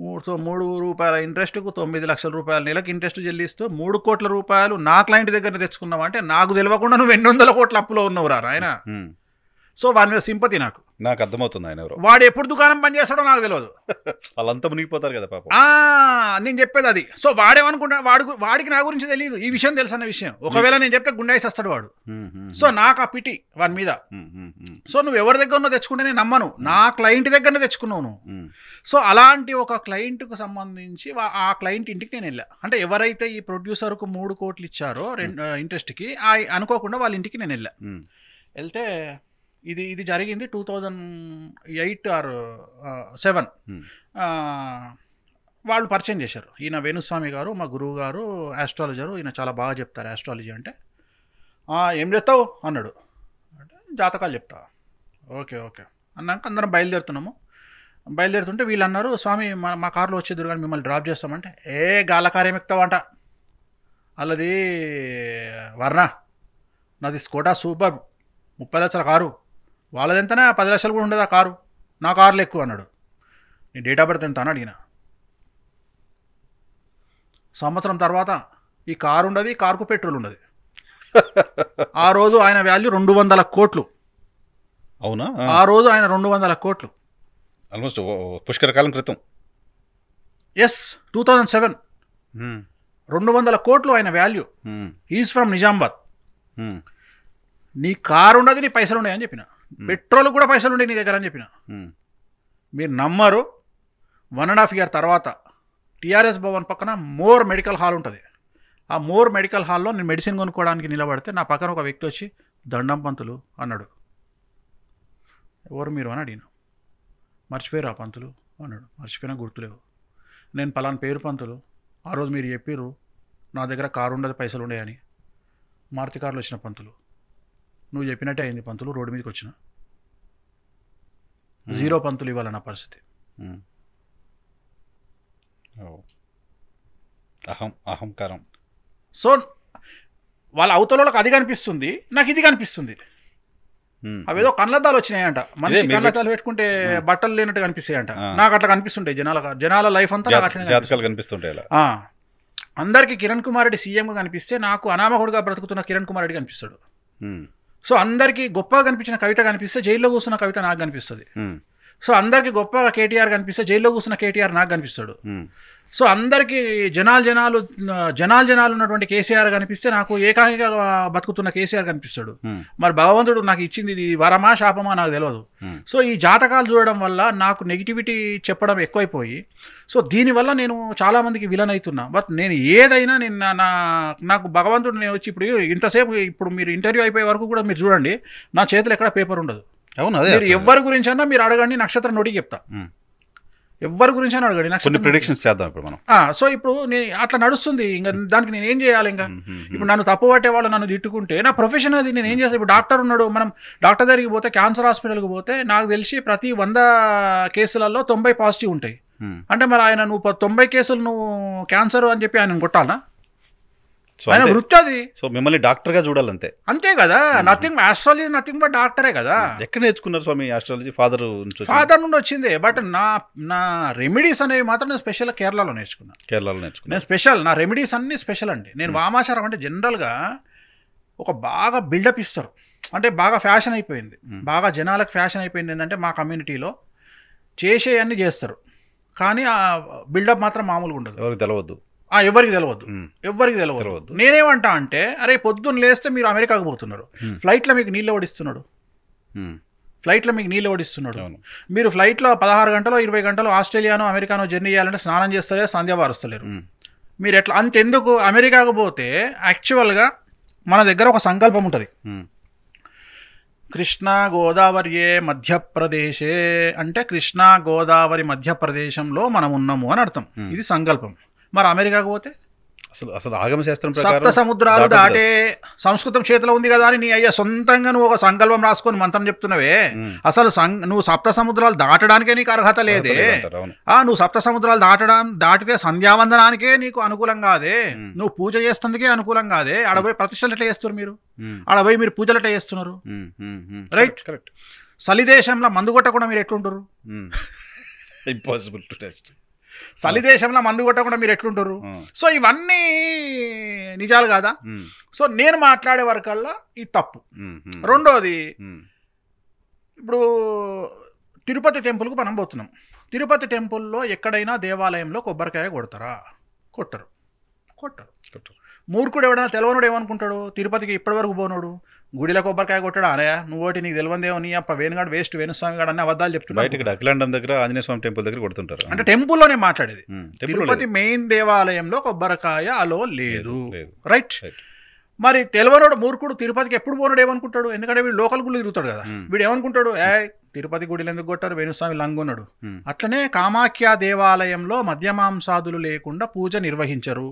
మూడుతో మూడు రూపాయల ఇంట్రెస్ట్కు తొమ్మిది లక్షల రూపాయల నెలకు ఇంట్రెస్ట్ చెల్లిస్తూ మూడు కోట్ల రూపాయలు నా క్లయింట్ దగ్గర తెచ్చుకున్నావు అంటే నాకు తెలియకుండా నువ్వు ఎన్ని వందల కోట్ల అప్పులో ఉన్నావు ఆయన సో వాని మీద సింపతి నాకు నాకు అర్థమవుతుంది ఆయన వాడు ఎప్పుడు దుకాణం పని చేస్తాడో నాకు తెలియదు వాళ్ళంతా మునిగిపోతారు కదా పాప నేను చెప్పేది అది సో వాడేమనుకుంటా వాడు వాడికి నా గురించి తెలియదు ఈ విషయం తెలుసు అన్న విషయం ఒకవేళ నేను చెప్తే గుండాయిస్ వస్తాడు వాడు సో నాకు ఆ పిటి వాని మీద సో నువ్వు ఎవరి దగ్గర తెచ్చుకుంటే నేను నమ్మను నా క్లయింట్ దగ్గరనే తెచ్చుకున్నావు సో అలాంటి ఒక క్లయింట్కు సంబంధించి ఆ క్లయింట్ ఇంటికి నేను వెళ్ళా అంటే ఎవరైతే ఈ ప్రొడ్యూసర్కు మూడు కోట్లు ఇచ్చారో ఇంట్రెస్ట్కి అనుకోకుండా వాళ్ళ ఇంటికి నేను వెళ్ళా వెళ్తే ఇది ఇది జరిగింది two thousand eight or seven వాళ్ళు పరిచయం చేశారు ఈయన వేణుస్వామి గారు మా గురువు గారు ఆస్ట్రాలజరు ఈయన చాలా బాగా చెప్తారు ఆస్ట్రాలజీ అంటే ఏం చేస్తావు అన్నాడు అంటే జాతకాలు చెప్తా ఓకే ఓకే అన్నాక అందరం బయలుదేరుతున్నాము బయలుదేరుతుంటే వీళ్ళు అన్నారు స్వామి మా మా కారులో వచ్చేది కానీ మిమ్మల్ని డ్రాప్ చేస్తామంటే ఏ గాల కార్యం అల్లది వర్ణ నాది స్కోటా సూపర్ ముప్పై లక్షల కారు వాళ్ళదెంతనా పది లక్షలు కూడా ఉండదు ఆ కారు నా కార్లు ఎక్కువ అన్నాడు నేను డేట్ ఆఫ్ బర్త్ ఎంత అని అడిగిన సంవత్సరం తర్వాత ఈ కారు ఉండదు కారుకు పెట్రోల్ ఉండదు ఆ రోజు ఆయన వాల్యూ రెండు వందల కోట్లు అవునా ఆ రోజు ఆయన రెండు వందల కోట్లు ఆల్మోస్ట్ పుష్కర కాలం క్రితం ఎస్ టూ థౌజండ్ సెవెన్ రెండు వందల కోట్లు ఆయన వాల్యూ ఈజ్ ఫ్రమ్ నిజామాబాద్ నీ కారు ఉండదు నీ పైసలు ఉన్నాయని చెప్పిన పెట్రోల్ కూడా పైసలు ఉండే నీ దగ్గర అని చెప్పిన మీరు నమ్మరు వన్ అండ్ హాఫ్ ఇయర్ తర్వాత టీఆర్ఎస్ భవన్ పక్కన మోర్ మెడికల్ హాల్ ఉంటుంది ఆ మోర్ మెడికల్ హాల్లో నేను మెడిసిన్ కొనుక్కోవడానికి నిలబడితే నా పక్కన ఒక వ్యక్తి వచ్చి దండం పంతులు అన్నాడు ఎవరు మీరు అని అడిగిన మర్చిపోయారు ఆ పంతులు అన్నాడు మర్చిపోయినా గుర్తులేవు నేను పలానా పేరు పంతులు ఆ రోజు మీరు చెప్పారు నా దగ్గర కారు ఉండదు పైసలు అని మారుతి కార్లు వచ్చిన పంతులు నువ్వు చెప్పినట్టే అయింది పంతులు రోడ్డు మీదకి వచ్చిన జీరో పంతులు ఇవ్వాలన్న పరిస్థితి అహం అహంకారం సో వాళ్ళ వాళ్ళకి అది కనిపిస్తుంది నాకు ఇది కనిపిస్తుంది అవేదో కన్నద్దాలు వచ్చినాయంట మనిషి కన్నద్దాలు పెట్టుకుంటే బట్టలు లేనట్టు కనిపిస్తాయంట నాకు అట్లా కనిపిస్తుంటాయి జనాల జనాల లైఫ్ అంతా జాతకాలు అందరికీ కిరణ్ కుమార్ రెడ్డి సీఎంగా కనిపిస్తే నాకు అనామకుడుగా బ్రతుకుతున్న కిరణ్ కుమార్ రెడ్డి కనిపిస్తాడు సో అందరికీ గొప్పగా కనిపించిన కవిత కనిపిస్తే జైల్లో కూర్చున్న కవిత నాకు కనిపిస్తుంది సో అందరికీ గొప్పగా కేటీఆర్ కనిపిస్తే జైల్లో కూర్చున్న కేటీఆర్ నాకు కనిపిస్తాడు సో అందరికీ జనాలు జనాలు జనాలు జనాలు ఉన్నటువంటి కేసీఆర్ కనిపిస్తే నాకు ఏకాకిగా బతుకుతున్న కేసీఆర్ కనిపిస్తాడు మరి భగవంతుడు నాకు ఇచ్చింది ఇది వరమా శాపమా నాకు తెలియదు సో ఈ జాతకాలు చూడడం వల్ల నాకు నెగిటివిటీ చెప్పడం ఎక్కువైపోయి సో దీనివల్ల నేను చాలామందికి విలన్ అవుతున్నా బట్ నేను ఏదైనా నేను నా నాకు భగవంతుడు నేను వచ్చి ఇప్పుడు ఇంతసేపు ఇప్పుడు మీరు ఇంటర్వ్యూ అయిపోయే వరకు కూడా మీరు చూడండి నా చేతిలో ఎక్కడ పేపర్ ఉండదు అవును మీరు ఎవరి గురించి అన్నా మీరు అడగండి నక్షత్రం నోటికి చెప్తా ఎవరి గురించి అని అడగడు నాకు కొన్ని ప్రిడిక్షన్స్ చేద్దాం ఇప్పుడు మనం సో ఇప్పుడు నేను అట్లా నడుస్తుంది ఇంకా hmm. దానికి నేను ఏం చేయాలి ఇంకా hmm, hmm, ఇప్పుడు నన్ను తప్పు పట్టే వాళ్ళు నన్ను తిట్టుకుంటే నా ప్రొఫెషన్ అది నేను ఏం చేస్తాను ఇప్పుడు డాక్టర్ ఉన్నాడు మనం డాక్టర్ దగ్గరికి పోతే క్యాన్సర్ హాస్పిటల్కి పోతే నాకు తెలిసి ప్రతి వంద కేసులలో తొంభై పాజిటివ్ ఉంటాయి అంటే మరి ఆయన నువ్వు తొంభై కేసులు నువ్వు క్యాన్సర్ అని చెప్పి ఆయన కొట్టాలా సో ఆయన వృత్తి అది సో మిమ్మల్ని డాక్టర్ గా చూడాలంతే అంతే కదా నథింగ్ ఆస్ట్రాలజీ నథింగ్ బట్ డాక్టరే కదా hmm. ఎక్కడ నేర్చుకున్నారు స్వామి ఆస్ట్రాలజీ ఫాదర్ నుంచి ఫాదర్ నుండి వచ్చింది బట్ నా నా రెమెడీస్ అనేవి మాత్రం నేను స్పెషల్ కేరళలో నేర్చుకున్నాను కేరళలో నేర్చుకున్నాను నేను స్పెషల్ నా రెమెడీస్ అన్ని స్పెషల్ అండి నేను hmm. వామాచారం అంటే జనరల్గా ఒక బాగా బిల్డప్ ఇస్తారు అంటే బాగా ఫ్యాషన్ అయిపోయింది hmm. బాగా జనాలకు ఫ్యాషన్ అయిపోయింది ఏంటంటే మా కమ్యూనిటీలో చేసే అన్నీ చేస్తారు కానీ ఆ బిల్డప్ మాత్రం మామూలుగా ఉండదు ఎవరికి తెలవద్దు ఎవరికి తెలియదు ఎవరికి తెలియదు నేనేమంటా అంటే అరే పొద్దున్న లేస్తే మీరు అమెరికాకు పోతున్నారు ఫ్లైట్లో మీకు నీళ్ళు ఓడిస్తున్నాడు ఫ్లైట్లో మీకు నీళ్ళు ఓడిస్తున్నాడు మీరు ఫ్లైట్లో పదహారు గంటలు ఇరవై గంటలు ఆస్ట్రేలియానో అమెరికానో జర్నీ చేయాలంటే స్నానం చేస్తలే సంధ్య వారుస్తలేరు మీరు ఎట్లా అంతెందుకు అమెరికాకు పోతే యాక్చువల్గా మన దగ్గర ఒక సంకల్పం ఉంటుంది కృష్ణా గోదావరియే మధ్యప్రదేశే అంటే కృష్ణా గోదావరి మధ్యప్రదేశంలో మనం ఉన్నాము అని అర్థం ఇది సంకల్పం మరి అమెరికాకు పోతే అసలు అసలు ఆగమ శాస్త్రం సప్త సముద్రాలు దాటే సంస్కృతం చేతిలో ఉంది కదా అని నీ అయ్యా సొంతంగా నువ్వు ఒక సంకల్పం రాసుకొని మంత్రం చెప్తున్నావే అసలు నువ్వు సప్త సముద్రాలు దాటడానికే నీకు అర్హత లేదే నువ్వు సప్త సముద్రాలు దాటడా దాటితే సంధ్యావందనానికే నీకు అనుకూలం కాదే నువ్వు పూజ చేస్తుందికే అనుకూలం కాదే అడవై ప్రతిష్టలు ఎట్లా చేస్తున్నారు మీరు అడవై మీరు పూజలు ఎట్లా చేస్తున్నారు రైట్ కరెక్ట్ చలి దేశంలో మందు కొట్టకుండా మీరు ఎట్లుంటారు ఇంపాసిబుల్ టు టెస్ట్ చలి దేశంలో మందు కొట్టకుండా మీరు ఎట్లుంటారు సో ఇవన్నీ నిజాలు కాదా సో నేను మాట్లాడే వరకల్లా ఇది తప్పు రెండోది ఇప్పుడు తిరుపతి టెంపుల్కి మనం పోతున్నాం తిరుపతి టెంపుల్లో ఎక్కడైనా దేవాలయంలో కొబ్బరికాయ కొడతారా కొట్టరు కొట్టరు కొట్టరు మూర్ఖుడు ఎవడైనా తెలవనుడు ఏమనుకుంటాడు తిరుపతికి ఇప్పటివరకు పోనోడు గుడిలో కొబ్బరికాయ కొట్టడం అనయా నువ్వు ఒకటి నీకు తెలియదేమో నీ అప్ప వేణుగాడు వేస్ట్ వేణుస్వామి గాడు అన్ని అబద్ధాలు చెప్తున్నాడు బయట ఇక్కడ అఖిలాండం దగ్గర ఆంజనేయ స్వామి టెంపుల్ దగ్గర కొడుతుంటారు అంటే టెంపుల్లోనే మాట్లాడేది తిరుపతి మెయిన్ దేవాలయంలో కొబ్బరికాయ అలో లేదు రైట్ మరి తెలవనోడు మూర్ఖుడు తిరుపతికి ఎప్పుడు పోనాడు ఏమనుకుంటాడు ఎందుకంటే వీడు లోకల్ గుళ్ళు తిరుగుతాడు కదా వీడు ఏమనుకుంటాడు ఏ తిరుపతి గుడిలో ఎందుకు కొట్టారు వేణుస్వామి లంగున్నాడు అట్లనే కామాఖ్య దేవాలయంలో మద్యమాంసాదులు లేకుండా పూజ నిర్వహించరు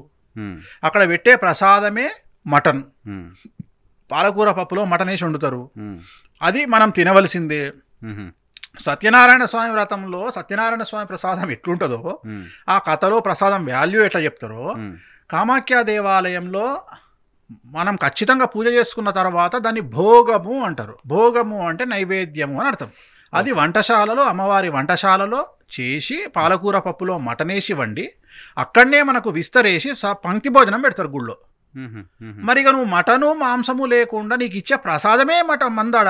అక్కడ పెట్టే ప్రసాదమే మటన్ పాలకూర పప్పులో మటన్ వేసి వండుతారు అది మనం తినవలసిందే సత్యనారాయణ స్వామి వ్రతంలో సత్యనారాయణ స్వామి ప్రసాదం ఎట్లుంటుందో ఆ కథలో ప్రసాదం వాల్యూ ఎట్లా చెప్తారో కామాఖ్య దేవాలయంలో మనం ఖచ్చితంగా పూజ చేసుకున్న తర్వాత దాన్ని భోగము అంటారు భోగము అంటే నైవేద్యము అని అర్థం అది వంటశాలలో అమ్మవారి వంటశాలలో చేసి పాలకూర పప్పులో మటనేసి వండి అక్కడనే మనకు విస్తరేసి స పంక్తి భోజనం పెడతారు గుళ్ళో మరిగా నువ్వు మటను మాంసము లేకుండా నీకు ఇచ్చే ప్రసాదమే మట మందాడ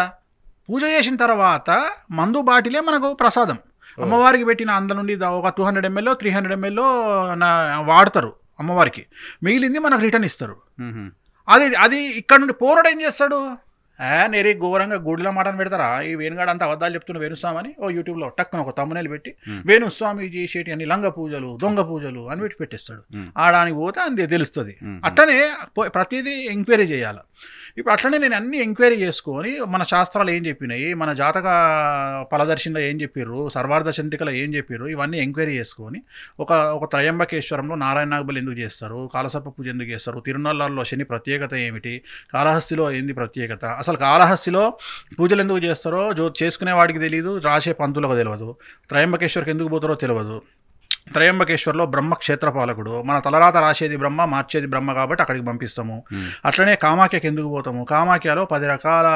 పూజ చేసిన తర్వాత మందు బాటిలే మనకు ప్రసాదం అమ్మవారికి పెట్టిన అంద నుండి ఒక two hundred ML three hundred ఎంఎల్లో వాడతారు అమ్మవారికి మిగిలింది మనకు రిటర్న్ ఇస్తారు అది అది ఇక్కడ నుండి పోరడు ఏం చేస్తాడు నేరీ ఘోరంగా గుడిలో మాటను పెడతారా ఈ వేణుగాడు అంత అబద్ధాలు చెప్తున్న వేణుస్వామి ఓ యూట్యూబ్లో టక్కున ఒక తమ్మునేలు పెట్టి వేణుస్వామి చేసేటి అని లంగ పూజలు దొంగ పూజలు అని పెట్టి పెట్టేస్తాడు ఆడానికి పోతే అంతే తెలుస్తుంది అట్లనే ప్రతిదీ ఎంక్వైరీ చేయాలి ఇప్పుడు అట్లనే నేను అన్ని ఎంక్వైరీ చేసుకొని మన శాస్త్రాలు ఏం చెప్పినాయి మన జాతక ఫలదర్శనలో ఏం చెప్పారు సర్వార్థ చంద్రికలో ఏం చెప్పారు ఇవన్నీ ఎంక్వైరీ చేసుకొని ఒక ఒక త్రయంబకేశ్వరంలో నారాయణ నాగబలి ఎందుకు చేస్తారు కాలసర్ప పూజ ఎందుకు చేస్తారు తిరునల్లాల్లో శని ప్రత్యేకత ఏమిటి కాళహస్తిలో ఏంది ప్రత్యేకత అసలు కాళహస్తిలో పూజలు ఎందుకు చేస్తారో జో చేసుకునే వాడికి తెలియదు రాసే పంతులకు తెలియదు త్రయంబకేశ్వరికి ఎందుకు పోతారో తెలియదు త్రయంబకేశ్వర్లో బ్రహ్మ క్షేత్రపాలకుడు మన తలరాత రాసేది బ్రహ్మ మార్చేది బ్రహ్మ కాబట్టి అక్కడికి పంపిస్తాము hmm. అట్లనే కామాఖ్యకి ఎందుకు పోతాము కామాఖ్యలో పది రకాల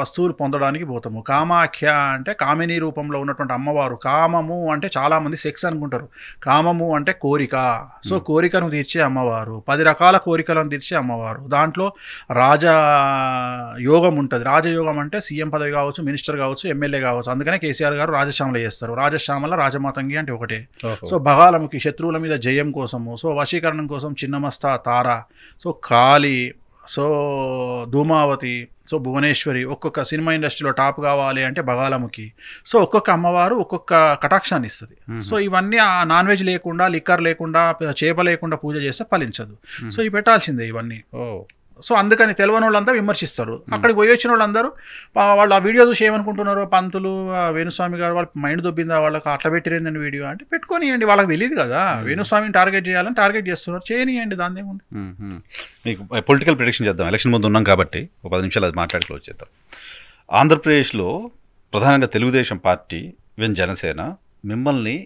వస్తువులు పొందడానికి పోతాము కామాఖ్య అంటే కామిని రూపంలో ఉన్నటువంటి అమ్మవారు కామము అంటే చాలామంది సెక్స్ అనుకుంటారు కామము అంటే కోరిక సో hmm. కోరికను తీర్చే అమ్మవారు పది రకాల కోరికలను తీర్చే అమ్మవారు దాంట్లో రాజ యోగం ఉంటుంది రాజయోగం అంటే సీఎం పదవి కావచ్చు మినిస్టర్ కావచ్చు ఎమ్మెల్యే కావచ్చు అందుకనే కేసీఆర్ గారు రాజశ్యామలు చేస్తారు రాజశ్యామల రాజమాతంగి అంటే ఒకటే సో బగాలముఖి శత్రువుల మీద జయం కోసము సో వశీకరణం కోసం Chinnamasta Tara so Kali so Dhumavati so Bhuvaneshwari ఒక్కొక్క సినిమా ఇండస్ట్రీలో టాప్ కావాలి అంటే బగాలముఖి సో ఒక్కొక్క అమ్మవారు ఒక్కొక్క కటాక్షాన్ని ఇస్తుంది సో ఇవన్నీ ఆ నాన్ వెజ్ లేకుండా లిక్కర్ లేకుండా చేప లేకుండా పూజ చేస్తే ఫలించదు సో ఇవి పెట్టాల్సిందే ఇవన్నీ సో అందుకని తెలియని వాళ్ళంతా విమర్శిస్తారు అక్కడికి పోయి వచ్చిన వాళ్ళందరూ వాళ్ళు ఆ వీడియో చూసి ఏమనుకుంటున్నారు పంతులు వేణుస్వామి గారు వాళ్ళ మైండ్ దొబ్బిందా వాళ్ళకి అట్లా పెట్టిరేందండి వీడియో అంటే పెట్టుకోనియండి వాళ్ళకి తెలియదు కదా వేణుస్వామిని టార్గెట్ చేయాలని టార్గెట్ చేస్తున్నారు చేయనియండి దాని ఏముంది మీకు పొలిటికల్ ప్రొడిక్షన్ చేద్దాం ఎలక్షన్ ముందు ఉన్నాం కాబట్టి ఒక పది నిమిషాలు అది మాట్లాడుకుని చేద్దాం ఆంధ్రప్రదేశ్లో ప్రధానంగా తెలుగుదేశం పార్టీ ఈవెన్ జనసేన మిమ్మల్ని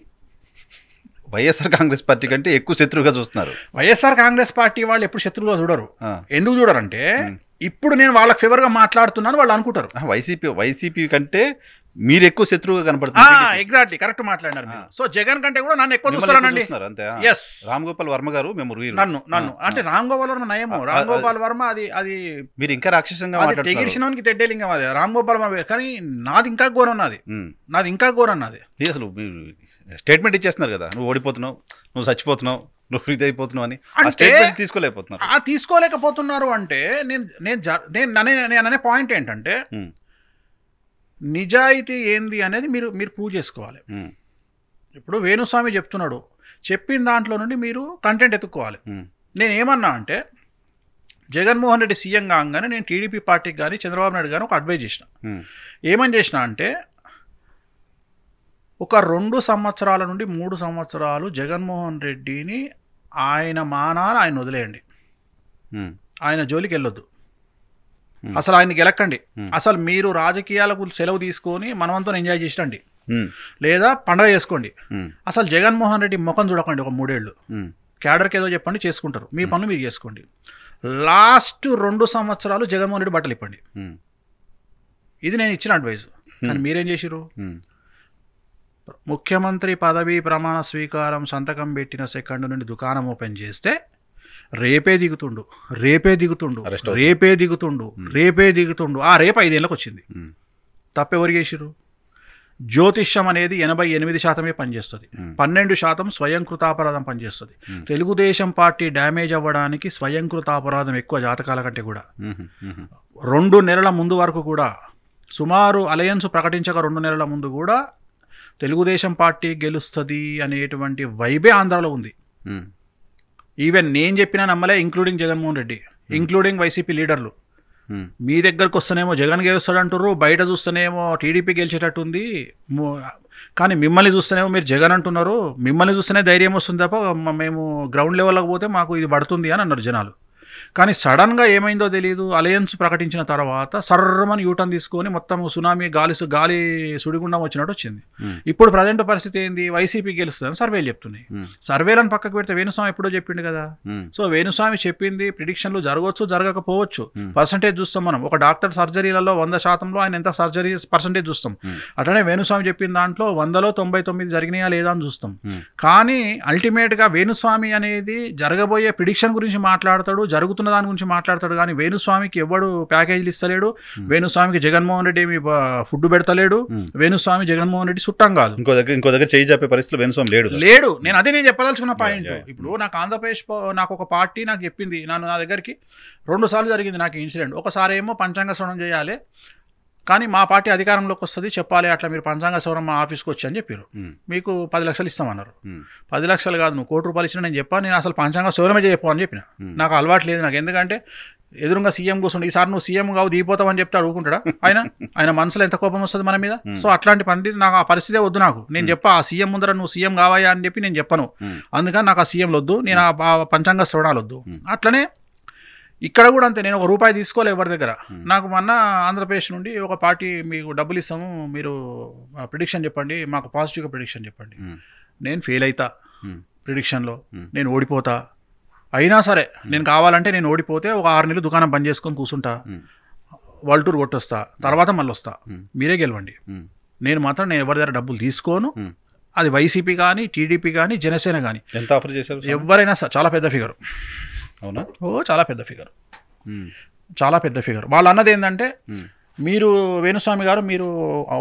వైఎస్ఆర్ కాంగ్రెస్ పార్టీ కంటే ఎక్కువ శత్రువుగా చూస్తున్నారు వైఎస్ఆర్ కాంగ్రెస్ పార్టీ వాళ్ళు ఎప్పుడు శత్రువుగా చూడరు ఎందుకు చూడరంటే ఇప్పుడు నేను వాళ్ళకి గా మాట్లాడుతున్నాను వాళ్ళు అనుకుంటారు వైసీపీ వైసీపీ కంటే మీరు ఎక్కువ శత్రువుగా కనపడుతున్నారు ఎగ్జాక్ట్లీ కరెక్ట్ మాట్లాడినారు సో జగన్ కంటే కూడా నన్ను ఎక్కువ చూస్తారండి ఎస్ రామ్ గోపాల్ వర్మ గారు మేము నన్ను నన్ను అంటే రామ్ గోపాల్ వర్మ నయము రామ్ గోపాల్ వర్మ అది అది మీరు ఇంకా రాక్షసంగా తెగిరిసినవానికి తెడ్డేలింగం అది రామ్ గోపాల్ వర్మ కానీ నాది ఇంకా ఘోరం నాది నాది ఇంకా ఘోరం నాది అసలు స్టేట్మెంట్ ఇచ్చేస్తున్నారు కదా నువ్వు ఓడిపోతున్నావు నువ్వు చచ్చిపోతున్నావు నువ్వు ఇది అయిపోతున్నావు అని స్టేట్మెంట్ తీసుకోలేకపోతున్నారు తీసుకోలేకపోతున్నారు అంటే నేను నేను నేను నేను అనే పాయింట్ ఏంటంటే నిజాయితీ ఏంది అనేది మీరు మీరు పూజ చేసుకోవాలి ఇప్పుడు వేణుస్వామి చెప్తున్నాడు చెప్పిన దాంట్లో నుండి మీరు కంటెంట్ ఎత్తుక్కోవాలి నేను ఏమన్నా అంటే జగన్మోహన్ రెడ్డి సీఎం కాగానే నేను టీడీపీ పార్టీకి కానీ చంద్రబాబు నాయుడు కానీ ఒక అడ్వైజ్ చేసిన ఏమని చేసిన అంటే ఒక రెండు సంవత్సరాల నుండి మూడు సంవత్సరాలు జగన్మోహన్ రెడ్డిని ఆయన మానాలు ఆయన వదిలేయండి ఆయన జోలికి వెళ్ళొద్దు అసలు ఆయన గెలక్కండి అసలు మీరు రాజకీయాలకు సెలవు తీసుకొని మనమంతా ఎంజాయ్ చేసిరండి లేదా పండగ చేసుకోండి అసలు జగన్మోహన్ రెడ్డి ముఖం చూడకండి ఒక మూడేళ్ళు క్యాడర్కి ఏదో చెప్పండి చేసుకుంటారు మీ పనులు మీరు చేసుకోండి లాస్ట్ రెండు సంవత్సరాలు జగన్మోహన్ రెడ్డి బట్టలు ఇప్పండి ఇది నేను ఇచ్చిన అడ్వైజ్ కానీ మీరేం చేసిరు ముఖ్యమంత్రి పదవీ ప్రమాణ స్వీకారం సంతకం పెట్టిన సెకండ్ నుండి దుకాణం ఓపెన్ చేస్తే రేపే దిగుతుండు రేపే దిగుతుండు రేపే దిగుతుండు రేపే దిగుతుండు ఆ రేపు ఐదేళ్ళకి వచ్చింది తప్పెవరు చేసిరు జ్యోతిష్యం అనేది ఎనభై ఎనిమిది శాతమే పనిచేస్తుంది పన్నెండు శాతం స్వయంకృతాపరాధం పనిచేస్తుంది తెలుగుదేశం పార్టీ డ్యామేజ్ అవ్వడానికి స్వయంకృతాపరాధం ఎక్కువ జాతకాల కంటే కూడా రెండు నెలల ముందు వరకు కూడా సుమారు అలయన్స్ ప్రకటించక రెండు నెలల ముందు కూడా తెలుగుదేశం పార్టీ గెలుస్తుంది అనేటువంటి వైబే ఆంధ్రాలో ఉంది ఈవెన్ hmm. నేను చెప్పినా నమ్మలే including Jaganmohan Reddy including hmm. YCP లీడర్లు hmm. మీ దగ్గరకు వస్తేనేమో జగన్ గెలుస్తాడు అంటారు బయట చూస్తేనేమో టీడీపీ గెలిచేటట్టు ఉంది కానీ మిమ్మల్ని చూస్తేనేమో మీరు జగన్ అంటున్నారు మిమ్మల్ని చూస్తేనే ధైర్యం వస్తుంది తప్ప మేము గ్రౌండ్ లెవెల్లోకి పోతే మాకు ఇది పడుతుంది అని అన్నారు జనాలు కానీ సడన్గా ఏమైందో తెలియదు అలయన్స్ ప్రకటించిన తర్వాత సర్రమని యూటర్న్ తీసుకొని మొత్తం సునామీ గాలి గాలి సుడిగుండం వచ్చినట్టు వచ్చింది ఇప్పుడు ప్రజెంట్ పరిస్థితి ఏంది వైసీపీ గెలుస్తుందని సర్వేలు చెప్తున్నాయి సర్వేలను పక్కకు పెడితే వేణుస్వామి ఎప్పుడో చెప్పిండు కదా సో వేణుస్వామి చెప్పింది ప్రిడిక్షన్లు జరగవచ్చు జరగకపోవచ్చు పర్సంటేజ్ చూస్తాం మనం ఒక డాక్టర్ సర్జరీలలో వంద శాతంలో ఆయన ఎంత సర్జరీ పర్సంటేజ్ చూస్తాం అట్లనే వేణుస్వామి చెప్పిన దాంట్లో వందలో తొంభై తొమ్మిది జరిగినాయా లేదా అని చూస్తాం కానీ అల్టిమేట్గా వేణుస్వామి అనేది జరగబోయే ప్రిడిక్షన్ గురించి మాట్లాడతాడు జరుగు జరుగుతున్న దాని గురించి మాట్లాడతాడు కానీ వేణుస్వామికి ఎవడు ప్యాకేజీలు ఇస్తలేడు వేణుస్వామికి జగన్మోహన్ రెడ్డి ఏమి ఫుడ్ పెడతలేడు వేణుస్వామి జగన్మోహన్ రెడ్డి చుట్టం కాదు ఇంకో దగ్గర ఇంకో దగ్గర చేయి చెప్పే పరిస్థితిలో వేణుస్వామి లేడు లేడు నేను అదే నేను చెప్పదలుచుకున్న పాయింట్ ఇప్పుడు నాకు ఆంధ్రప్రదేశ్ నాకు ఒక పార్టీ నాకు చెప్పింది నన్ను నా దగ్గరికి రెండు సార్లు జరిగింది నాకు ఇన్సిడెంట్ ఒకసారి ఏమో పంచాంగ శ్రవణం చేయాలి కానీ మా పార్టీ అధికారంలోకి వస్తుంది చెప్పాలి అట్లా మీరు పంచాంగ సవరం మా ఆఫీస్కి వచ్చి అని చెప్పారు మీకు పది లక్షలు ఇస్తామన్నారు పది లక్షలు కాదు నువ్వు కోటి రూపాయలు ఇచ్చినా నేను చెప్పాను నేను అసలు పంచాంగ సవరమే చెప్పని చెప్పిన నాకు అలవాటు లేదు నాకు ఎందుకంటే ఎదురుగా సీఎం కూర్చుండి ఈసారి నువ్వు సీఎం కావు దిగిపోతావు అని చెప్తే అడుగుకుంటాడా ఆయన ఆయన మనసులో ఎంత కోపం వస్తుంది మన మీద సో అట్లాంటి పని నాకు ఆ పరిస్థితే వద్దు నాకు నేను చెప్ప ఆ సీఎం ముందర నువ్వు సీఎం కావాయా అని చెప్పి నేను చెప్పను అందుకని నాకు ఆ సీఎంలు వద్దు నేను ఆ పంచాంగ శ్రవణాలు వద్దు అట్లనే ఇక్కడ కూడా అంతే నేను ఒక రూపాయి తీసుకోలే ఎవరి దగ్గర నాకు మొన్న ఆంధ్రప్రదేశ్ నుండి ఒక పార్టీ మీకు డబ్బులు ఇస్తాము మీరు ప్రిడిక్షన్ చెప్పండి మాకు పాజిటివ్గా ప్రిడిక్షన్ చెప్పండి నేను ఫెయిల్ అవుతా ప్రిడిక్షన్లో నేను ఓడిపోతా అయినా సరే నేను కావాలంటే నేను ఓడిపోతే ఒక ఆరు నెలలు దుకాణం బంద్ చేసుకొని కూర్చుంటా వరల్డ్ టూర్ కొట్టొస్తా తర్వాత మళ్ళీ వస్తా మీరే గెలవండి నేను మాత్రం నేను ఎవరి దగ్గర డబ్బులు తీసుకోను అది వైసీపీ కానీ టీడీపీ కానీ జనసేన కానీ ఎంత ఆఫర్ చేశారు ఎవరైనా చాలా పెద్ద ఫిగర్ అవునా ఓ చాలా పెద్ద ఫిగర్ చాలా పెద్ద ఫిగర్ వాళ్ళు అన్నది ఏంటంటే మీరు వేణుస్వామి గారు మీరు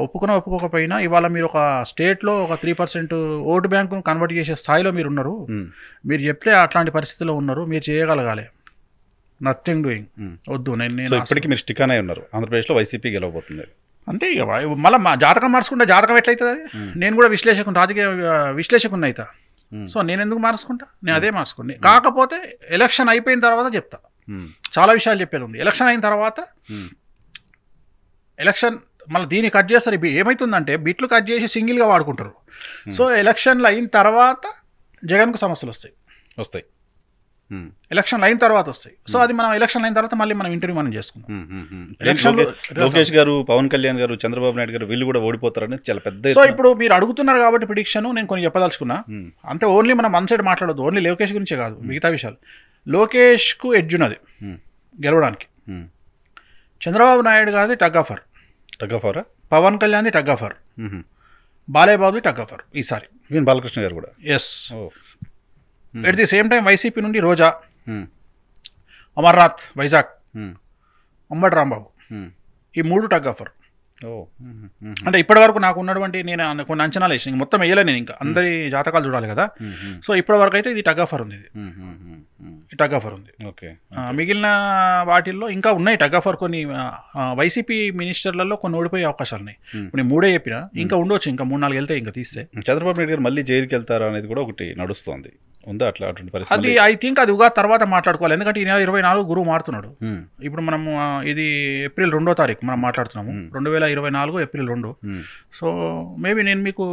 ఒప్పుకున్న ఒప్పుకోకపోయినా ఇవాళ మీరు ఒక స్టేట్లో ఒక త్రీ పర్సెంట్ ఓటు బ్యాంకును కన్వర్ట్ చేసే స్థాయిలో మీరు ఉన్నారు మీరు చెప్తే అట్లాంటి పరిస్థితిలో ఉన్నారు మీరు చేయగలగాలి నథింగ్ డూయింగ్ వద్దు నేను నేను ఇప్పటికీ మీరు స్టిక్ అనే ఉన్నారు ఆంధ్రప్రదేశ్లో వైసీపీ గెలవబోతుంది అంతే ఇక మళ్ళీ మా జాతకం మార్చుకుంటే జాతకం ఎట్లయితుంది నేను కూడా విశ్లేషకుని రాజకీయ విశ్లేషకుని అవుతా Hmm. సో నేను ఎందుకు మార్చుకుంటా నేను hmm. అదే మార్చుకుని hmm. కాకపోతే ఎలక్షన్ అయిపోయిన తర్వాత చెప్తా చాలా విషయాలు చెప్పేది ఉంది ఎలక్షన్ అయిన తర్వాత ఎలక్షన్ మళ్ళీ దీన్ని కట్ చేస్తారు ఏమవుతుందంటే బిట్లు కట్ చేసి సింగిల్గా వాడుకుంటారు సో ఎలక్షన్లు అయిన తర్వాత జగన్కు సమస్యలు వస్తాయి వస్తాయి ఎలక్షన్ hmm. అయిన తర్వాత వస్తాయి సో hmm. అది మనం ఎలక్షన్ అయిన తర్వాత మళ్ళీ మనం ఇంటర్వ్యూ మనం చేసుకుందాం hmm, లోకేష్ గారు పవన్ కళ్యాణ్ గారు చంద్రబాబు నాయుడు గారు వీళ్ళు కూడా ఓడిపోతారని చాలా పెద్ద సో ఇప్పుడు మీరు అడుగుతున్నారు కాబట్టి ప్రిడిక్షన్ నేను కొన్ని చెప్పదలుచుకున్నా అంతే ఓన్లీ మనం మన సైడ్ మాట్లాడదు ఓన్లీ లోకేష్ గురించే కాదు మిగతా విషయాలు లోకేష్ కు ఎడ్జ్ ఉన్నది గెలవడానికి Chandrababu Naidu garu tug of war tug of war Pawan Kalyan tug of war Balayya బాబుది టగ్ ఆఫర్ ఈసారి బాలకృష్ణ గారు కూడా yes oh. At the same time YCP నుండి Roja hmm. Amarnath Vizag hmm. Ambati Rambabu hmm. ఈ మూడు టగ్ ఆఫర్ అంటే ఇప్పటి వరకు నాకు ఉన్నటువంటి నేను కొన్ని అంచనాలు వేసి మొత్తం వేయలే నేను ఇంకా అందరి జాతకాలు చూడాలి కదా సో ఇప్పటి వరకు అయితే ఇది టగ్ ఆఫర్ ఉంది ఇది ఈ టగ్ ఆఫర్ ఉంది ఓకే మిగిలిన వాటిల్లో ఇంకా ఉన్నాయి టగ్ ఆఫర్ కొన్ని వైసీపీ మినిస్టర్లలో కొన్ని ఓడిపోయే అవకాశాలు ఉన్నాయి నేను మూడే చెప్పిన ఇంకా ఉండొచ్చు ఇంకా మూడు నాలుగు వెళ్తే ఇంకా తీస్తే చంద్రబాబు నాయుడు గారు మళ్ళీ జైలుకి వెళ్తారా అనేది కూడా ఒకటి నడుస్తుంది ఉందా అట్లా అటువంటి పరిస్థితి అది ఐ థింక్ అది ఉగా తర్వాత మాట్లాడుకోవాలి ఎందుకంటే ఈ నెల ఇరవై నాలుగు గురువు మారుతున్నాడు ఇప్పుడు మనము ఇది ఏప్రిల్ రెండో తారీఖు మనం మాట్లాడుతున్నాము రెండు వేల ఇరవై నాలుగు ఏప్రిల్ రెండు సో మేబీ నేను మీకు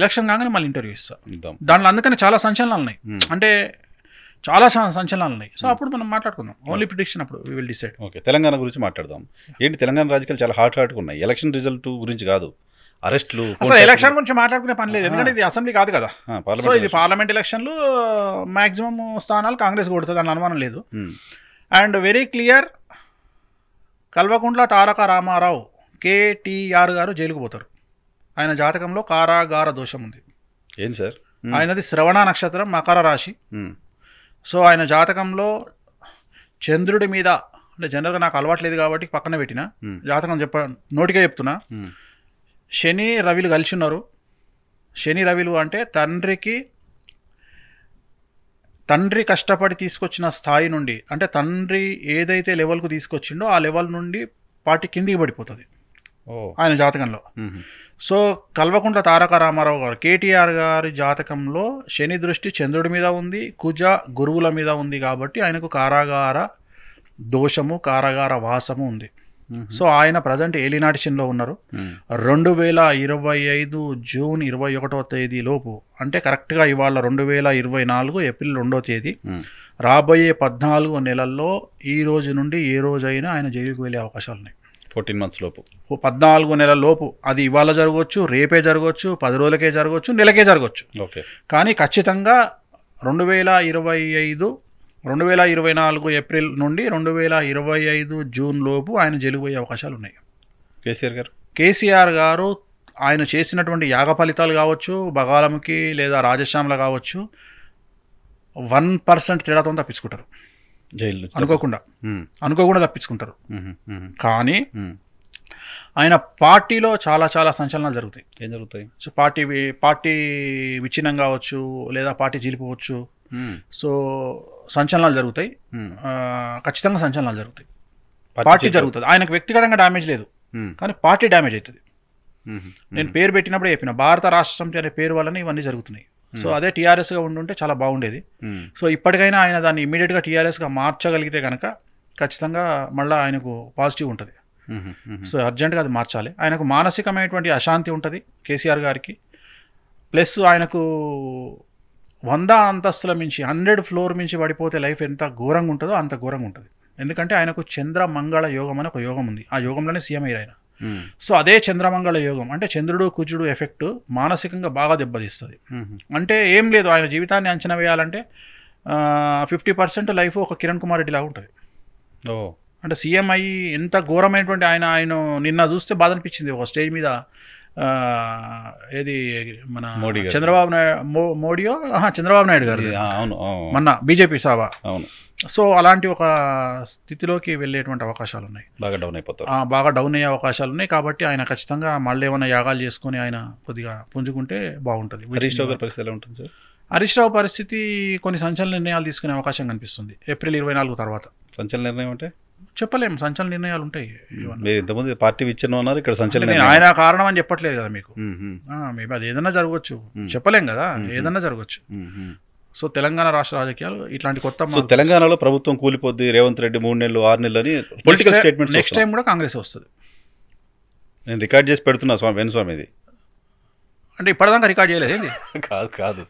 ఎలక్షన్ కాగానే మళ్ళీ ఇంటర్వ్యూ ఇస్తాను దానిలో అందుకని చాలా సంచలనాలు ఉన్నాయి అంటే చాలా సంచలనాలు ఉన్నాయి సో అప్పుడు మనం మాట్లాడుకుందాం ఓన్లీ ప్రిడిక్షన్ అప్పుడు విల్ డిసైడ్ ఓకే తెలంగాణ గురించి మాట్లాడదాం ఏంటి తెలంగాణ రాజకీయాలు చాలా హాట్ హాట్గా ఉన్నాయి ఎలక్షన్ రిజల్ట్ గురించి కాదు అరెస్ట్లు అసలు ఎలక్షన్ గురించి మాట్లాడుకునే పని లేదు ఎందుకంటే ఇది అసెంబ్లీ కాదు కదా సో ఇది పార్లమెంట్ ఎలక్షన్లు మాక్సిమం స్థానాలు కాంగ్రెస్ కొడుతుంది అని అనుమానం లేదు hmm. And very clear Kalvakuntla Taraka Ramarao KTR garu జైలుకు పోతారు ఆయన జాతకంలో కారాగార దోషం ఉంది ఏం సార్ hmm. ఆయనది శ్రవణ నక్షత్రం మకర రాశి hmm. సో ఆయన జాతకంలో చంద్రుడి మీద అంటే జనరల్గా నాకు అలవాట్లేదు కాబట్టి పక్కన పెట్టిన జాతకం చెప్ప నోటిగా చెప్తున్నా శని రవిలు కలిసి ఉన్నారు శని రవిలు అంటే తండ్రికి తండ్రి కష్టపడి తీసుకొచ్చిన స్థాయి నుండి అంటే తండ్రి ఏదైతే లెవెల్కు తీసుకొచ్చిండో ఆ లెవెల్ నుండి పాటి కిందికి పడిపోతుంది ఆయన జాతకంలో సో కల్వకుంట్ల తారక రామారావు గారు కేటీఆర్ గారి జాతకంలో శని దృష్టి చంద్రుడి మీద ఉంది కుజ గురువుల మీద ఉంది కాబట్టి ఆయనకు కారాగార దోషము కారాగార వాసము ఉంది సో ఆయన ప్రజెంట్ ఏలినాటిషన్లో ఉన్నారు రెండు వేల ఇరవై ఐదు జూన్ ఇరవై ఒకటో తేదీ లోపు అంటే కరెక్ట్గా ఇవాళ రెండు వేల ఇరవై నాలుగు ఏప్రిల్ రెండో తేదీ రాబోయే పద్నాలుగు నెలల్లో ఈ రోజు నుండి ఏ రోజైనా ఆయన జైలుకు వెళ్ళే అవకాశాలు ఉన్నాయి ఫోర్టీన్ మంత్స్ లోపు పద్నాలుగు నెలల లోపు అది ఇవాళ జరగవచ్చు రేపే జరగవచ్చు పది రోజులకే జరగవచ్చు నెలకే జరగవచ్చు ఓకే కానీ ఖచ్చితంగా రెండు వేల ఇరవై ఐదు రెండు వేల ఇరవై నాలుగు ఏప్రిల్ నుండి రెండు వేల ఇరవై ఐదు జూన్ లోపు ఆయన జైలుపోయే అవకాశాలు ఉన్నాయి కేసీఆర్ గారు కేసీఆర్ గారు ఆయన చేసినటువంటి యాగ ఫలితాలు కావచ్చు బగాలంకి లేదా రాజశ్యామ్ల కావచ్చు వన్ పర్సెంట్ తేడాతో తప్పించుకుంటారు జైలు అనుకోకుండా అనుకోకుండా తప్పించుకుంటారు కానీ ఆయన పార్టీలో చాలా చాలా సంచలనాలు జరుగుతాయి ఏం జరుగుతాయి సో పార్టీ పార్టీ విచ్ఛిన్నం కావచ్చు లేదా పార్టీ జీలిపోవచ్చు సో సంచలనాలు జరుగుతాయి ఖచ్చితంగా సంచలనాలు జరుగుతాయి పార్టీ జరుగుతుంది ఆయనకు వ్యక్తిగతంగా డ్యామేజ్ లేదు కానీ పార్టీ డ్యామేజ్ అవుతుంది నేను పేరు పెట్టినప్పుడే చెప్పిన భారత రాష్ట్రం అనే పేరు వల్లనే ఇవన్నీ జరుగుతున్నాయి సో అదే టీఆర్ఎస్గా ఉండుంటే చాలా బాగుండేది సో ఇప్పటికైనా ఆయన దాన్ని ఇమీడియట్గా టీఆర్ఎస్గా మార్చగలిగితే కనుక ఖచ్చితంగా మళ్ళీ ఆయనకు పాజిటివ్ ఉంటుంది సో అర్జెంట్గా అది మార్చాలి ఆయనకు మానసికమైనటువంటి అశాంతి ఉంటుంది కేసీఆర్ గారికి ప్లస్ ఆయనకు వంద అంతస్తుల మించి హండ్రెడ్ ఫ్లోర్ మించి పడిపోతే లైఫ్ ఎంత ఘోరంగా ఉంటుందో అంత ఘోరంగా ఉంటుంది ఎందుకంటే ఆయనకు చంద్రమంగళ యోగం అని ఒక యోగం ఉంది ఆ యోగంలోనే సీఎం అయ్యారు ఆయన సో అదే చంద్రమంగళ యోగం అంటే చంద్రుడు కుజుడు ఎఫెక్ట్ మానసికంగా బాగా దెబ్బతీస్తుంది అంటే ఏం లేదు ఆయన జీవితాన్ని అంచనా వేయాలంటే ఫిఫ్టీ పర్సెంట్ లైఫ్ ఒక కిరణ్ కుమార్ రెడ్డి లాగా ఉంటుంది ఓ అంటే సీఎం అయ్యి ఎంత ఘోరమైనటువంటి ఆయన ఆయన నిన్న చూస్తే బాధ అనిపించింది ఒక స్టేజ్ మీద ఏది మన చంద్రబాబు నాయుడు మోడీయో చంద్రబాబు నాయుడు గారు అవును మొన్న బీజేపీ సభ అవును సో అలాంటి ఒక స్థితిలోకి వెళ్ళేటువంటి అవకాశాలు ఉన్నాయి బాగా డౌన్ అయిపోతాయి బాగా డౌన్ అయ్యే అవకాశాలు ఉన్నాయి కాబట్టి ఆయన ఖచ్చితంగా మళ్ళీ ఏమైనా యాగాలు చేసుకుని ఆయన కొద్దిగా పుంజుకుంటే బాగుంటుంది హరీష్ రావు గారి పరిస్థితి ఎలా ఉంటుంది సార్ హరీష్ రావు పరిస్థితి కొన్ని సంచలన నిర్ణయాలు తీసుకునే అవకాశం కనిపిస్తుంది ఏప్రిల్ ఇరవై నాలుగు తర్వాత సంచలన నిర్ణయం అంటే చెప్పలేము సంచలన నిర్ణయాలు ఉంటాయి ఇంతమంది పార్టీ విచ్చిన ఉన్నారు ఇక్కడ సంచలన ఆయన కారణం అని చెప్పట్లేదు కదా మీకు మేబీ అది ఏదన్నా జరగవచ్చు చెప్పలేం కదా ఏదన్నా జరగవచ్చు సో తెలంగాణ రాష్ట్ర రాజకీయాలు ఇట్లాంటి కొత్త తెలంగాణలో ప్రభుత్వం కూలిపోద్ది రేవంత్ రెడ్డి మూడు నెలలు ఆరు నెలలు అని పొలిటికల్ స్టేట్మెంట్ నెక్స్ట్ టైం కూడా కాంగ్రెస్ వస్తుంది నేను రికార్డ్ చేసి పెడుతున్నా స్వామి వెన్ స్వామి ఇది అంటే ఇప్పటిదాకా రికార్డ్ చేయలేదు కాదు కాదు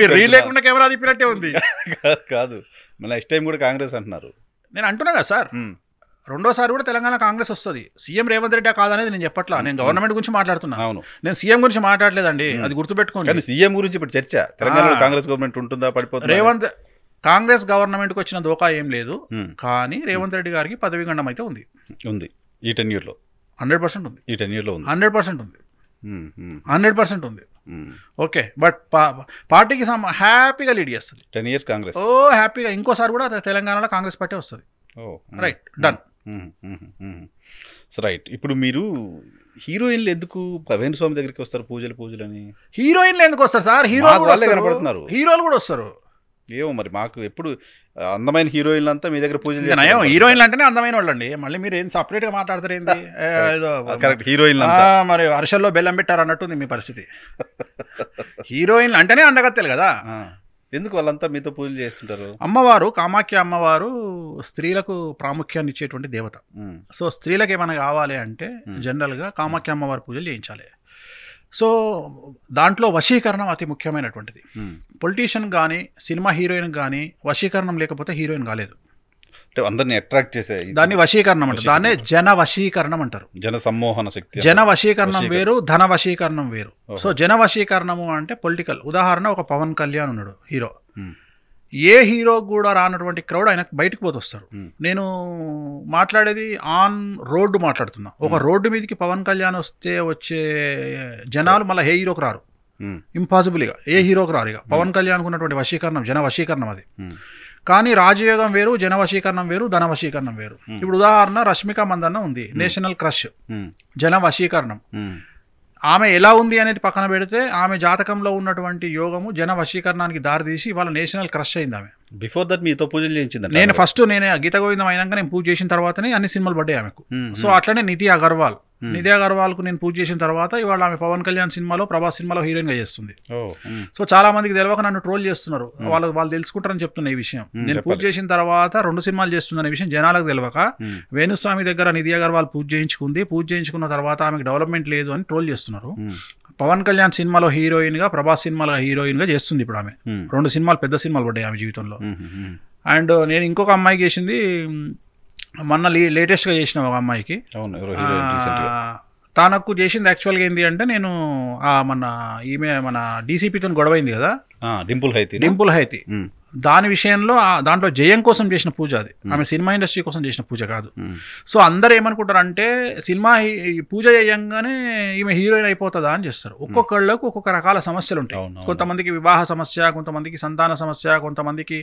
మీరు రీ లేకుండా కెమెరా తిప్పినట్టే ఉంది కాదు మళ్ళీ నెక్స్ట్ టైం కూడా కాంగ్రెస్ అంటున్నారు నేను అంటున్నా కదా సార్ రెండోసారి కూడా తెలంగాణ కాంగ్రెస్ వస్తుంది సీఎం రేవంత్ రెడ్డి కాదనేది నేను చెప్పట్లా నేను గవర్నమెంట్ గురించి మాట్లాడుతున్నా అవును నేను సీఎం గురించి మాట్లాడలేదండి అది గుర్తుపెట్టుకోండి సీఎం గురించి ఇప్పుడు చర్చ తెలంగాణలో కాంగ్రెస్ గవర్నమెంట్ ఉంటుందా పడిపోతుంది రేవంత్ కాంగ్రెస్ గవర్నమెంట్కి వచ్చిన దోకా ఏం లేదు కానీ రేవంత్ రెడ్డి గారికి పదవి గండం అయితే ఉంది ఉంది ఈ టెన్ ఇయర్లో హండ్రెడ్ పర్సెంట్ ఉంది ఈ టెన్ ఇయర్లో ఉంది హండ్రెడ్ పర్సెంట్ ఉంది హండ్రెడ్ పర్సెంట్ ఉంది ఓకే hmm. బట్ పార్టీకి హ్యాపీగా లీడ్ చేస్తుంది టెన్ ఇయర్స్ కాంగ్రెస్ ఓ హ్యాపీగా ఇంకోసారి కూడా తెలంగాణలో కాంగ్రెస్ పార్టీ వస్తుంది రైట్ డన్ రైట్ ఇప్పుడు మీరు హీరోయిన్లు ఎందుకు వేణుస్వామి దగ్గరికి వస్తారు పూజలు పూజలు అని హీరోయిన్లు ఎందుకు వస్తారు సార్ హీరో హీరోలు కూడా వస్తారు ఏమో మరి మాకు ఎప్పుడు అందమైన హీరోయిన్లు అంతా మీ దగ్గర పూజలు నయం హీరోయిన్లు అంటేనే అందమైన వాళ్ళు అండి మళ్ళీ మీరు ఏం సపరేట్గా మాట్లాడతారు ఏంది కరెక్ట్ హీరోయిన్ మరి హర్షల్లో బెల్లం పెట్టారు అన్నట్టుంది మీ పరిస్థితి హీరోయిన్లు అంటేనే అందగత్తెలు కదా ఎందుకు వాళ్ళంతా మీతో పూజలు చేస్తుంటారు అమ్మవారు కామాఖ్య అమ్మవారు స్త్రీలకు ప్రాముఖ్యాన్ని ఇచ్చేటువంటి దేవత సో స్త్రీలకు ఏమైనా కావాలి అంటే జనరల్గా కామాఖ్య అమ్మవారి పూజలు చేయించాలి సో దాంట్లో వశీకరణం అతి ముఖ్యమైనటువంటిది పొలిటీషియన్ కానీ సినిమా హీరోయిన్ కానీ వశీకరణం లేకపోతే హీరోయిన్ కాలేదు అందరిని అట్రాక్ట్ చేసే దాన్ని వశీకరణం అంటారు దాన్నే జన వశీకరణం అంటారు జన సమ్మోహన శక్తి జన వశీకరణం వేరు ధన వశీకరణం వేరు సో జన వశీకరణము అంటే పొలిటికల్ ఉదాహరణ ఒక పవన్ కళ్యాణ్ ఉన్నాడు హీరో ఏ హీరో కూడా రానటువంటి క్రౌడ్ ఆయన బయటకు పోతొస్తారు నేను మాట్లాడేది ఆన్ రోడ్డు మాట్లాడుతున్నా ఒక రోడ్డు మీదకి పవన్ కళ్యాణ్ వస్తే వచ్చే జనాలు మళ్ళీ ఏ హీరోకి రారు ఇంపాసిబుల్ ఇక ఏ హీరోకి రారు ఇక పవన్ కళ్యాణ్ ఉన్నటువంటి వశీకరణం జన వశీకరణం అది కానీ రాజయోగం వేరు జన వశీకరణం వేరు ధన వశీకరణం వేరు ఇప్పుడు ఉదాహరణ రష్మిక మందన్న ఉంది నేషనల్ క్రష్ జన వశీకరణం ఆమె ఎలా ఉంది అనేది పక్కన పెడితే ఆమె జాతకంలో ఉన్నటువంటి యోగము జన వశీకరణానికి దారితీసి వాళ్ళ నేషనల్ క్రష్ అయింది ఆమె బిఫోర్ దట్ మీతో పూజలు చేయించింది నేను ఫస్ట్ నేను గీత గోవిందం అయినాక నేను పూజ చేసిన తర్వాతనే అన్ని సినిమాలు పడ్డాయి ఆమెకు సో అట్లనే నితి అగర్వాల్ Hmm. నిధి అగర్వాల్కు నేను పూజ చేసిన తర్వాత ఇవాళ ఆమె పవన్ కళ్యాణ్ సినిమాలో ప్రభాస్ సినిమాలో హీరోయిన్గా చేస్తుంది hmm. సో చాలా మందికి తెలియక నన్ను ట్రోల్ చేస్తున్నారు hmm. వాళ్ళు వాళ్ళు తెలుసుకుంటారని చెప్తున్న ఈ విషయం నేను పూజ చేసిన తర్వాత రెండు సినిమాలు చేస్తుందనే విషయం జనాలకు తెలియక వేణుస్వామి దగ్గర నిధి అగర్వాల్ పూజ చేయించుకుంది పూజ చేయించుకున్న తర్వాత ఆమెకు డెవలప్మెంట్ లేదు అని ట్రోల్ చేస్తున్నారు పవన్ కళ్యాణ్ సినిమాలో హీరోయిన్గా ప్రభాస్ సినిమాలో హీరోయిన్గా చేస్తుంది ఇప్పుడు ఆమె రెండు సినిమాలు పెద్ద సినిమాలు పడ్డాయి ఆమె జీవితంలో అండ్ నేను ఇంకొక అమ్మాయి చేసింది మొన్న లీ లేటెస్ట్గా చేసిన ఒక అమ్మాయికి అవును తనకు చేసింది యాక్చువల్గా ఏంటి అంటే నేను మన ఈమె మన డీసీపీతో గొడవైంది కదా డింపుల్ హైతి డింపుల్ హైతి దాని విషయంలో దాంట్లో జయం కోసం చేసిన పూజ అది ఆమె సినిమా ఇండస్ట్రీ కోసం చేసిన పూజ కాదు సో అందరు ఏమనుకుంటారంటే సినిమా పూజ చేయంగానే ఈమె హీరోయిన్ అయిపోతుందా అని చేస్తారు ఒక్కొక్కళ్ళకు ఒక్కొక్క రకాల సమస్యలు ఉంటాయి కొంతమందికి వివాహ సమస్య కొంతమందికి సంతాన సమస్య కొంతమందికి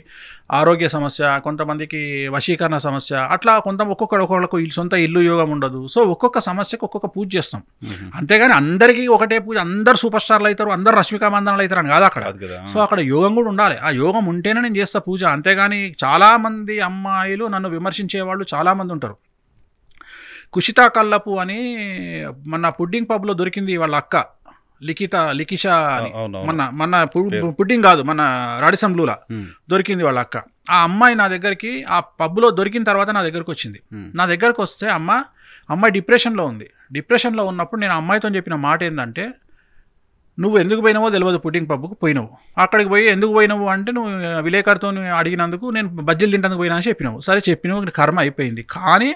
ఆరోగ్య సమస్య కొంతమందికి వశీకరణ సమస్య అట్లా కొంత ఒక్కొక్కరు ఒక్కొక్కళ్ళకు సొంత ఇల్లు యోగం ఉండదు సో ఒక్కొక్క సమస్యకు ఒక్కొక్క పూజ చేస్తాం అంతేగాని అందరికీ ఒకటే పూజ అందరు సూపర్ స్టార్లు అవుతారు అందరు రష్మిక మందనలు అవుతారు అని కాదు అక్కడ సో అక్కడ యోగం కూడా ఉండాలి ఆ యోగం ఉంటేనే నేను చేస్తా పూజ అంతేగాని చాలామంది అమ్మాయిలు నన్ను విమర్శించే వాళ్ళు చాలామంది ఉంటారు కుషితా కల్లపు అని మన పుడ్డింగ్ పబ్లో దొరికింది వాళ్ళ అక్క లిఖిత లిఖిష అని మన మన పుడ్డింగ్ కాదు మన రాడిసంబ్లూలా దొరికింది వాళ్ళ అక్క ఆ అమ్మాయి నా దగ్గరికి ఆ పబ్లో దొరికిన తర్వాత నా దగ్గరకు వచ్చింది నా దగ్గరకు వస్తే అమ్మ అమ్మాయి డిప్రెషన్లో ఉంది డిప్రెషన్లో ఉన్నప్పుడు నేను అమ్మాయితో చెప్పిన మాట ఏంటంటే నువ్వు ఎందుకు పోయినావో తెలియదు పుట్టింగ్ పబ్బుకు పోయినావు అక్కడికి పోయి ఎందుకు పోయినావు అంటే నువ్వు విలేకరితో అడిగినందుకు నేను బజ్జీలు తింటందుకు పోయినా అని చెప్పినావు సరే చెప్పినావు కర్మ అయిపోయింది కానీ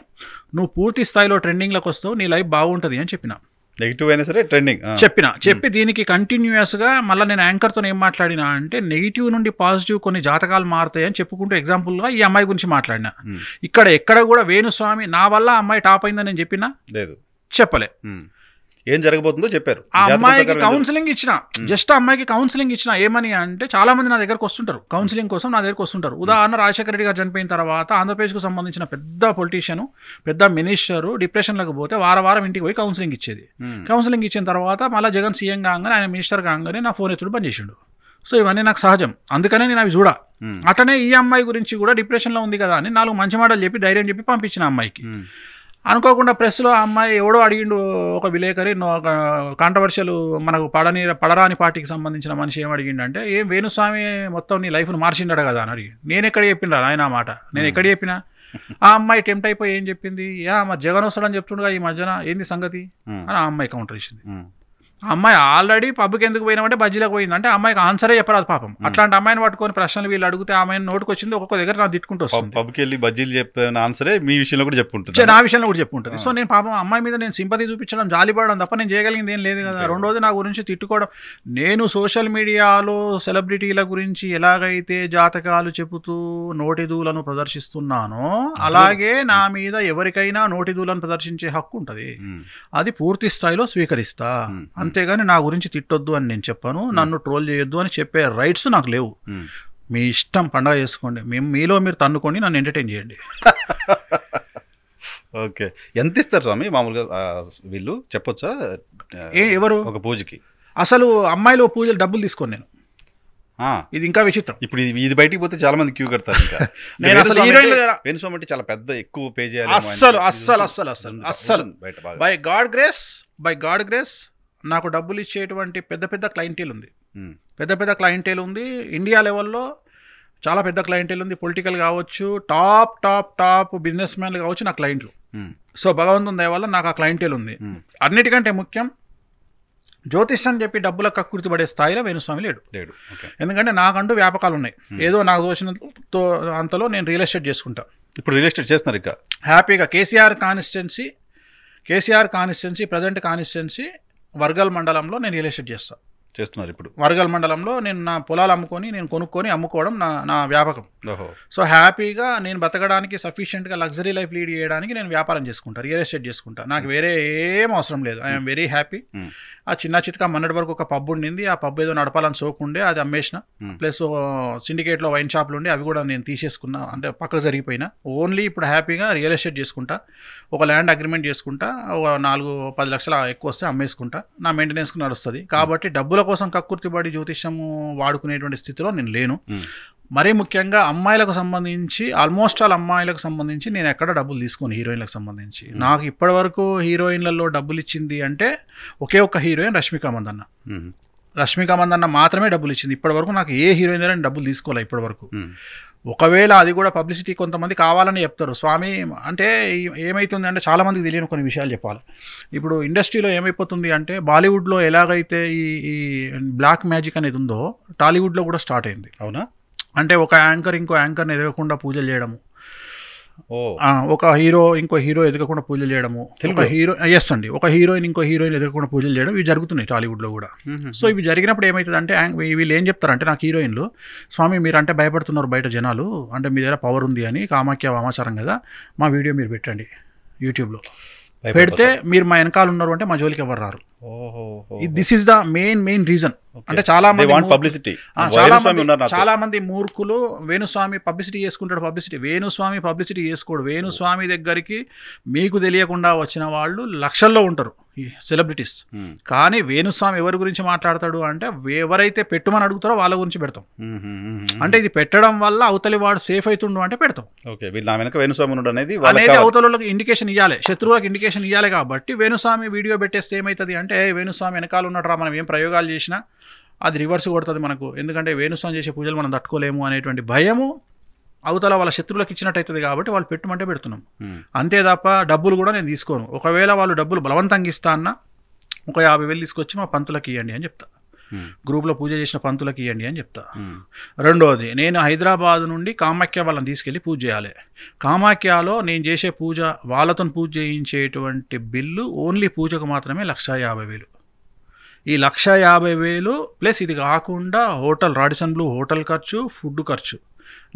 నువ్వు పూర్తి స్థాయిలో ట్రెండింగ్లోకి వస్తావు నీ లైఫ్ బాగుంటుంది అని చెప్పిన నెగిటివ్ అయినా సరే ట్రెండింగ్ చెప్పిన చెప్పి దీనికి కంటిన్యూస్గా మళ్ళీ నేను యాంకర్తో ఏం మాట్లాడినా అంటే నెగిటివ్ నుండి పాజిటివ్ కొన్ని జాతకాలు మారుతాయని చెప్పుకుంటూ ఎగ్జాంపుల్గా ఈ అమ్మాయి గురించి మాట్లాడినా ఇక్కడ ఎక్కడ కూడా వేణుస్వామి నా వల్ల అమ్మాయి టాప్ అయిందని నేను చెప్పినా లేదు చెప్పలే ఏం జరగబోతుందో చెప్పారు ఆ అమ్మాయికి కౌన్సిలింగ్ ఇచ్చిన జస్ట్ అమ్మాయికి కౌన్సిలింగ్ ఇచ్చిన ఏమని అంటే చాలా మంది నా దగ్గరకు వస్తుంటారు కౌన్సిలింగ్ కోసం నా దగ్గరకు వస్తుంటారు ఉదాహరణ రాజశేఖర రెడ్డి గారు చనిపోయిన తర్వాత కు సంబంధించిన పెద్ద పొలిటీషియన్ పెద్ద మినిస్టర్ లో పోతే వారం వారం ఇంటికి పోయి కౌన్సిలింగ్ ఇచ్చేది కౌన్సిలింగ్ ఇచ్చిన తర్వాత మళ్ళీ జగన్ సీఎం కాగానే ఆయన మినిస్టర్ కాగానే నా ఫోన్ ఎత్తుడు పనిచేసిండు సో ఇవన్నీ నాకు సహజం అందుకనే నేను అవి చూడ అటనే ఈ అమ్మాయి గురించి కూడా డిప్రెషన్లో ఉంది కదా అని నాలుగు మంచి మాటలు చెప్పి ధైర్యం చెప్పి పంపించిన అమ్మాయికి అనుకోకుండా ప్రెస్లో ఆ అమ్మాయి ఎవడో అడిగిండు ఒక విలేకరి ఒక కాంట్రవర్షియల్ మనకు పడని పడరాని పార్టీకి సంబంధించిన మనిషి ఏం అడిగిండంటే ఏం వేణుస్వామి మొత్తం నీ లైఫ్ను మార్చిండడు కదా అని అడిగి నేను ఎక్కడ చెప్పిన ఆయన మాట నేను ఎక్కడ చెప్పినా ఆ అమ్మాయి టెంప్ట్ అయిపోయి ఏం చెప్పింది యా మా జగన్ వస్తాడని చెప్తుండగా ఈ మధ్యన ఏంది సంగతి అని ఆ అమ్మాయి కౌంటర్ ఇచ్చింది అమ్మాయి ఆల్రెడీ పబ్కి ఎందుకు పోయినామంటే బజ్జీలోకి పోయింది అంటే అమ్మాయికి ఆన్సరే చెప్పరాదు పాపం అట్లాంటి అమ్మాయిని పట్టుకొని ప్రశ్నలు వీళ్ళు అడిగితే అమ్మాయిని నోటుకు వచ్చింది ఒక్కొక్క దగ్గర నాకు తిట్టుకుంటూ వస్తుంది పబ్కి వెళ్ళి బజ్జీలు చెప్పిన ఆన్సరే మీ విషయంలో కూడా చెప్పుంటుంది నా విషయంలో కూడా చెప్పుంటుంది సో నేను పాపం అమ్మాయి మీద నేను సింపతి చూపించడం జాలిపడడం తప్ప నేను చేయగలిగింది ఏం లేదు కదా రెండు రోజులు నా గురించి తిట్టుకోవడం నేను సోషల్ మీడియాలో సెలబ్రిటీల గురించి ఎలాగైతే జాతకాలు చెబుతూ నోటిదూలను ప్రదర్శిస్తున్నానో అలాగే నా మీద ఎవరికైనా నోటిదూలను ప్రదర్శించే హక్కు ఉంటుంది అది పూర్తి స్థాయిలో స్వీకరిస్తా అంతేగాని నా గురించి తిట్టొద్దు అని నేను చెప్పాను నన్ను ట్రోల్ చేయొద్దు అని చెప్పే రైట్స్ నాకు లేవు మీ ఇష్టం పండగ చేసుకోండి మేము మీలో మీరు తన్నుకోండి నన్ను ఎంటర్టైన్ చేయండి ఓకే ఎంత ఇస్తారు స్వామి మామూలుగా వీళ్ళు చెప్పొచ్చా ఏ ఎవరు ఒక పూజకి అసలు అమ్మాయిలు పూజలు డబ్బులు తీసుకోండి నేను ఇది ఇంకా విచిత్రం ఇప్పుడు ఇది బయటికి పోతే చాలా మంది క్యూ కడతారు ఇంకా నేను అసలు హీరోయిన్ అంటే చాలా పెద్ద ఎక్కువ పే చేయాలి అస్సలు అస్సలు అస్సలు అస్సలు అస్సలు by God grace by God grace నాకు డబ్బులు ఇచ్చేటువంటి పెద్ద పెద్ద క్లయింటీలు ఉంది పెద్ద పెద్ద క్లయింటీలు ఉంది ఇండియా లెవెల్లో చాలా పెద్ద క్లయింటీలు ఉంది పొలిటికల్ కావచ్చు టాప్ టాప్ టాప్ బిజినెస్ మ్యాన్లు కావచ్చు నా క్లయింట్లు సో భగవంతు వల్ల నాకు ఆ క్లయింటీలు ఉంది అన్నిటికంటే ముఖ్యం జ్యోతిష్ అని చెప్పి డబ్బుల కక్కుర్తి పడే స్థాయిలో వేణుస్వామి లేడు లేడు ఎందుకంటే నాకంటూ వ్యాపకాలు ఉన్నాయి ఏదో నాకు తో అంతలో నేను రియల్ ఎస్టేట్ చేసుకుంటా ఇప్పుడు రియల్ ఎస్టేట్ చేస్తున్నారు ఇక హ్యాపీగా KCR constituency KCR constituency present constituency Wargal మండలంలో నేను రియల్ ఎస్టేట్ చేస్తాను చేస్తున్నారు ఇప్పుడు వరగల్ మండలంలో నేను నా పొలాలు అమ్ముకొని నేను కొనుక్కొని అమ్ముకోవడం నా నా వ్యాపకం సో హ్యాపీగా నేను బతకడానికి సఫిషియెంట్గా లగ్జరీ లైఫ్ లీడ్ చేయడానికి నేను వ్యాపారం చేసుకుంటాను రియల్ ఎస్టేట్ చేసుకుంటాను నాకు hmm. వేరే ఏం అవసరం లేదు ఐఎమ్ వెరీ హ్యాపీ ఆ చిన్న చిట్కా మొన్నటి వరకు ఒక పబ్ ఉండింది ఆ పబ్ ఏదో నడపాలని సోకుండే అది అమ్మేసిన ప్లస్ hmm. సిండికేట్లో వైన్ షాప్లు ఉండి అవి కూడా నేను తీసేసుకున్నా అంటే పక్కకు జరిగిపోయినా ఓన్లీ ఇప్పుడు హ్యాపీగా రియల్ ఎస్టేట్ చేసుకుంటా ఒక ల్యాండ్ అగ్రిమెంట్ చేసుకుంటా ఒక నాలుగు పది లక్షల ఎక్కువ వస్తే అమ్మేసుకుంటా నా మెయింటెనెన్స్కి నడుస్తుంది కాబట్టి డబ్బుల కోసం కక్కుర్తిబడి జ్యోతిష్యం వాడుకునేటువంటి స్థితిలో నేను లేను hmm. మరీ ముఖ్యంగా అమ్మాయిలకు సంబంధించి ఆల్మోస్ట్ ఆల్ అమ్మాయిలకు సంబంధించి నేను ఎక్కడ డబ్బులు తీసుకోను హీరోయిన్లకు సంబంధించి నాకు ఇప్పటివరకు హీరోయిన్లలో డబ్బులు ఇచ్చింది అంటే ఒకే ఒక్క హీరోయిన్ రష్మిక మందన్న రష్మిక మందన్న మాత్రమే డబ్బులు ఇచ్చింది ఇప్పటివరకు నాకు ఏ హీరోయిన్ నేను డబ్బులు తీసుకోలే ఇప్పటివరకు ఒకవేళ అది కూడా పబ్లిసిటీ కొంతమంది కావాలని చెప్తారు స్వామి అంటే ఏమైతుంది అంటే చాలామందికి తెలియని కొన్ని విషయాలు చెప్పాలి ఇప్పుడు ఇండస్ట్రీలో ఏమైపోతుంది అంటే బాలీవుడ్లో ఎలాగైతే ఈ ఈ బ్లాక్ మ్యాజిక్ అనేది ఉందో టాలీవుడ్లో కూడా స్టార్ట్ అయింది అవునా అంటే ఒక యాంకర్ ఇంకో యాంకర్ని ఎదగకుండా పూజలు చేయడము ఒక హీరో ఇంకో హీరో ఎదగకుండా పూజలు చేయడము ఒక హీరో ఎస్ అండి ఒక హీరోయిన్ ఇంకో హీరోయిన్ ఎదగకుండా పూజలు చేయడం ఇవి జరుగుతున్నాయి టాలీవుడ్లో కూడా సో ఇవి జరిగినప్పుడు ఏమవుతుంది అంటే వీళ్ళు ఏం చెప్తారంటే నాకు హీరోయిన్లు స్వామి మీరు అంటే భయపడుతున్నారు బయట జనాలు అంటే మీ దగ్గర పవర్ ఉంది అని కామాఖ్య వామాచారం కదా మా వీడియో మీరు పెట్టండి యూట్యూబ్లో పెడితే మీరు మా వెనకాల ఉన్నారు అంటే మా జోలికి ఎవరు రారు this is the main main reason అంటే చాలా మంది పబ్లిసిటీ చాలా మంది చాలా మంది మూర్ఖులు వేణుస్వామి పబ్లిసిటీ చేసుకుంటాడు పబ్లిసిటీ వేణుస్వామి పబ్లిసిటీ చేసుకోడు వేణుస్వామి దగ్గరికి మీకు తెలియకుండా వచ్చిన వాళ్ళు లక్షల్లో ఉంటారు ఈ సెలబ్రిటీస్ hmm. కానీ వేణుస్వామి ఎవరి గురించి మాట్లాడతాడు అంటే ఎవరైతే పెట్టుమని అడుగుతారో వాళ్ళ గురించి పెడతాం hmm, hmm, అంటే ఇది పెట్టడం వల్ల అవతలి వాడు సేఫ్ అవుతుండు అంటే పెడతాం ఓకే వేణుస్వామి అనేది అనేది అవతలకి ఇండికేషన్ ఇవ్వాలి శత్రువులకు ఇండికేషన్ ఇవ్వాలి కాబట్టి వేణుస్వామి వీడియో పెట్టేస్తే ఏమవుతుంది అంటే అంటే వేణుస్వామి వెనకాల ఉన్నట్రా మనం ఏం ప్రయోగాలు చేసినా అది రివర్స్ కొడుతుంది మనకు ఎందుకంటే వేణుస్వామి చేసే పూజలు మనం తట్టుకోలేము అనేటువంటి భయము అవతల వాళ్ళ శత్రువులకు ఇచ్చినట్టు అవుతుంది కాబట్టి వాళ్ళు పెట్టమంటే పెడుతున్నాం అంతే తప్ప డబ్బులు కూడా నేను తీసుకోను ఒకవేళ వాళ్ళు డబ్బులు బలవంతంగా ఇస్తా అన్న ఒక యాభై వేలు తీసుకొచ్చి మా పంతులకి ఇవ్వండి అని చెప్తా Hmm. గ్రూప్లో పూజ చేసిన పంతులకు ఇవ్వండి అని చెప్తా hmm. రెండోది నేను హైదరాబాద్ నుండి కామాఖ్య వాళ్ళని తీసుకెళ్ళి పూజ చేయాలి కామాఖ్యలో నేను చేసే పూజ వాళ్ళతో పూజ చేయించేటువంటి బిల్లు ఓన్లీ పూజకు మాత్రమే లక్ష యాభై వేలు ఈ లక్ష యాభై వేలు ప్లస్ ఇది కాకుండా హోటల్ రాడిసన్ బ్లూ హోటల్ ఖర్చు ఫుడ్ ఖర్చు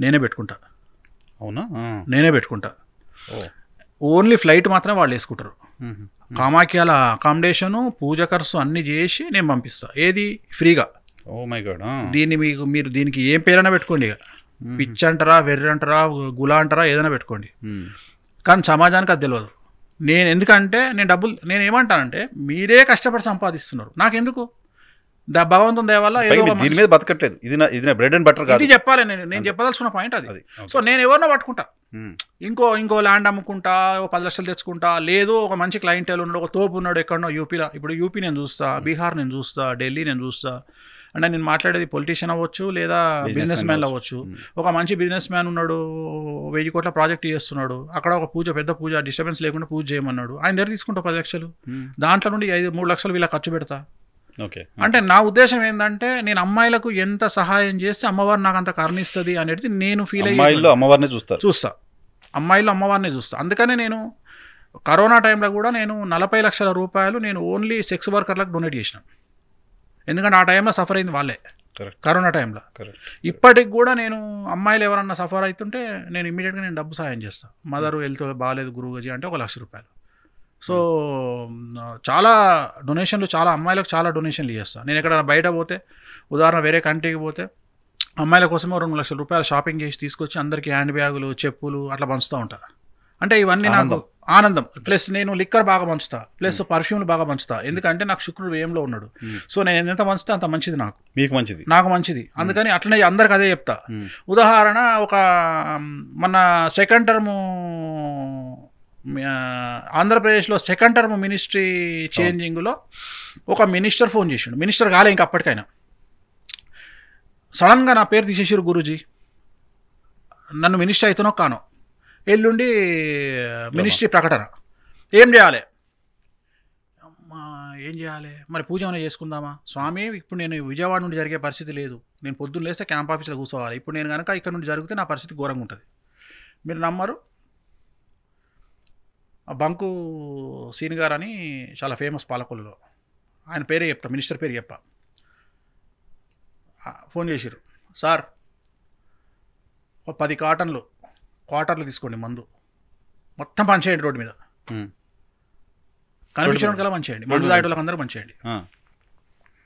నేనే పెట్టుకుంటా అవునా నేనే పెట్టుకుంటా ఓన్లీ ఫ్లైట్ మాత్రమే వాళ్ళు వేసుకుంటారు కామాఖ్యాల అకామిడేషను పూజ ఖర్చు అన్ని చేసి నేను పంపిస్తాను ఏది ఫ్రీగా ఓ మై గాడ్ దీన్ని మీకు మీరు దీనికి ఏం పేరైనా పెట్టుకోండి ఇక పిచ్ అంటారా వెర్రి అంటారా గులా అంటారా ఏదైనా పెట్టుకోండి కానీ సమాజానికి అది తెలియదు నేను ఎందుకంటే నేను డబ్బులు నేను ఏమంటానంటే మీరే కష్టపడి సంపాదిస్తున్నారు నాకెందుకు దా ఉందే వల్ల దీని మీద బతకట్లేదు ఇది నా ఇది నా బ్రెడ్ అండ్ బటర్ కాదు ఇది చెప్పాలి నేను నేను చెప్పదలసిన పాయింట్ అది సో నేను ఎవరినో పట్టుకుంటా ఇంకో ఇంకో ల్యాండ్ అమ్ముకుంటా ఓ పది లక్షలు తెచ్చుకుంటా లేదు ఒక మంచి క్లయింట్ ఉన్నాడు ఒక తోపు ఉన్నాడు ఎక్కడో యూపీలో ఇప్పుడు యూపీ నేను చూస్తా బీహార్ నేను చూస్తా ఢిల్లీ నేను చూస్తా అంటే నేను మాట్లాడేది పొలిటీషియన్ అవ్వచ్చు లేదా బిజినెస్ మ్యాన్ అవ్వచ్చు ఒక మంచి బిజినెస్ మ్యాన్ ఉన్నాడు వెయ్యి కోట్ల ప్రాజెక్ట్ చేస్తున్నాడు అక్కడ ఒక పూజ పెద్ద పూజ డిస్టర్బెన్స్ లేకుండా పూజ చేయమన్నాడు ఆయన దగ్గర తీసుకుంటా పది లక్షలు దాంట్లో నుండి ఐదు మూడు లక్షలు వీళ్ళ ఖర్చు పెడతా అంటే నా ఉద్దేశం ఏంటంటే నేను అమ్మాయిలకు ఎంత సహాయం చేస్తే అమ్మవారు నాకు అంత కరుణిస్తుంది అనేది నేను ఫీల్ అయ్యాను అమ్మవారిని చూస్తా చూస్తా అమ్మాయిలు అమ్మవారిని చూస్తా అందుకనే నేను కరోనా టైంలో కూడా నేను నలభై లక్షల రూపాయలు నేను ఓన్లీ సెక్స్ వర్కర్లకు డొనేట్ చేసిన ఎందుకంటే ఆ టైంలో సఫర్ అయింది వాళ్ళే కరోనా టైంలో ఇప్పటికి కూడా నేను అమ్మాయిలు ఎవరన్నా సఫర్ అవుతుంటే నేను ఇమీడియట్గా నేను డబ్బు సహాయం చేస్తాను మదరు హెల్త్ బాగాలేదు గురువుజీ అంటే ఒక లక్ష రూపాయలు సో చాలా డొనేషన్లు చాలా అమ్మాయిలకు చాలా డొనేషన్లు చేస్తాను నేను ఎక్కడ బయట పోతే ఉదాహరణ వేరే కంట్రీకి పోతే అమ్మాయిల కోసమే రెండు లక్షల రూపాయలు షాపింగ్ చేసి తీసుకొచ్చి అందరికీ హ్యాండ్ బ్యాగులు చెప్పులు అట్లా పంచుతూ ఉంటారు అంటే ఇవన్నీ నాకు ఆనందం ప్లస్ నేను లిక్కర్ బాగా పంచుతా ప్లస్ పర్ఫ్యూమ్లు బాగా పంచుతా ఎందుకంటే నాకు శుక్రుడు వేయంలో ఉన్నాడు సో నేను ఎంత పంచుతా అంత మంచిది నాకు మీకు మంచిది నాకు మంచిది అందుకని అట్లనే అందరికి అదే చెప్తా ఉదాహరణ ఒక మన సెకండ్ టర్మ్ ఆంధ్రప్రదేశ్లో సెకండ్ టర్మ్ మినిస్ట్రీ చేంజింగ్లో ఒక మినిస్టర్ ఫోన్ చేసిండు మినిస్టర్ కాలే ఇంకా అప్పటికైనా సడన్గా నా పేరు తీసేసారు గురూజీ నన్ను మినిస్టర్ అవుతానో కాను ఎల్లుండి మినిస్ట్రీ ప్రకటన ఏం చేయాలి ఏం చేయాలి మరి పూజ ఏమైనా చేసుకుందామా స్వామి ఇప్పుడు నేను విజయవాడ నుండి జరిగే పరిస్థితి లేదు నేను పొద్దున్న లేస్తే క్యాంప్ ఆఫీస్లో కూర్చోవాలి ఇప్పుడు నేను కనుక ఇక్కడ నుండి జరిగితే నా పరిస్థితి ఘోరంగా ఉంటుంది మీరు నమ్మరు బంకు సీన్ గారు అని చాలా ఫేమస్ పాలకొల్లులో ఆయన పేరే చెప్తా మినిస్టర్ పేరు చెప్పా ఫోన్ చేసిరు సార్ ఒక పది కాటన్లు క్వార్టర్లు తీసుకోండి మందు మొత్తం పనిచేయండి రోడ్డు మీద కనిపించడం కల్లా మంచేయండి మందు వాళ్ళకి అందరూ మంచేయండి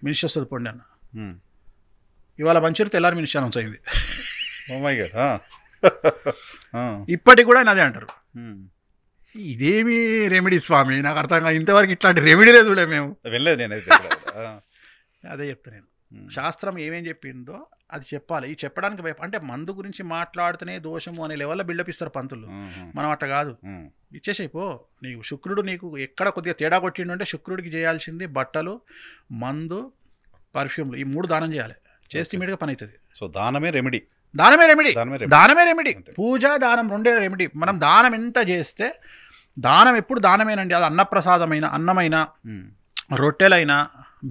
మినిస్టర్ చదువుకోండి పండి అన్న ఇవాళ మంచిరు తెల్లారి మినిస్టర్ అనౌన్స్ అయింది oh ఇప్పటికి కూడా ఆయన అదే అంటారు ఇదేమి రెమెడీ స్వామి నాకు అర్థం కాదు ఇంతవరకు ఇట్లాంటి రెమెడీ లేదులే మేము వెళ్ళలేదు అయితే అదే చెప్తాను నేను శాస్త్రం ఏమేం చెప్పిందో అది చెప్పాలి ఇవి చెప్పడానికి భయప అంటే మందు గురించి మాట్లాడితేనే దోషము అనే లెవెల్లో బిల్డప్ ఇస్తారు పంతులు మనం అట్ట కాదు ఇచ్చేసేపో నీకు శుక్రుడు నీకు ఎక్కడ కొద్దిగా తేడా కొట్టిండు అంటే శుక్రుడికి చేయాల్సింది బట్టలు మందు పర్ఫ్యూమ్లు ఈ మూడు దానం చేయాలి చేస్తే ఇమీడియట్గా పని అవుతుంది సో దానమే రెమెడీ దానమే రెమెడీ దానమే రెమెడీ పూజ దానం రెండే రెమెడీ మనం దానం ఎంత చేస్తే దానం ఎప్పుడు దానమేనండి అది అన్నప్రసాదమైన అన్నమైన రొట్టెలైనా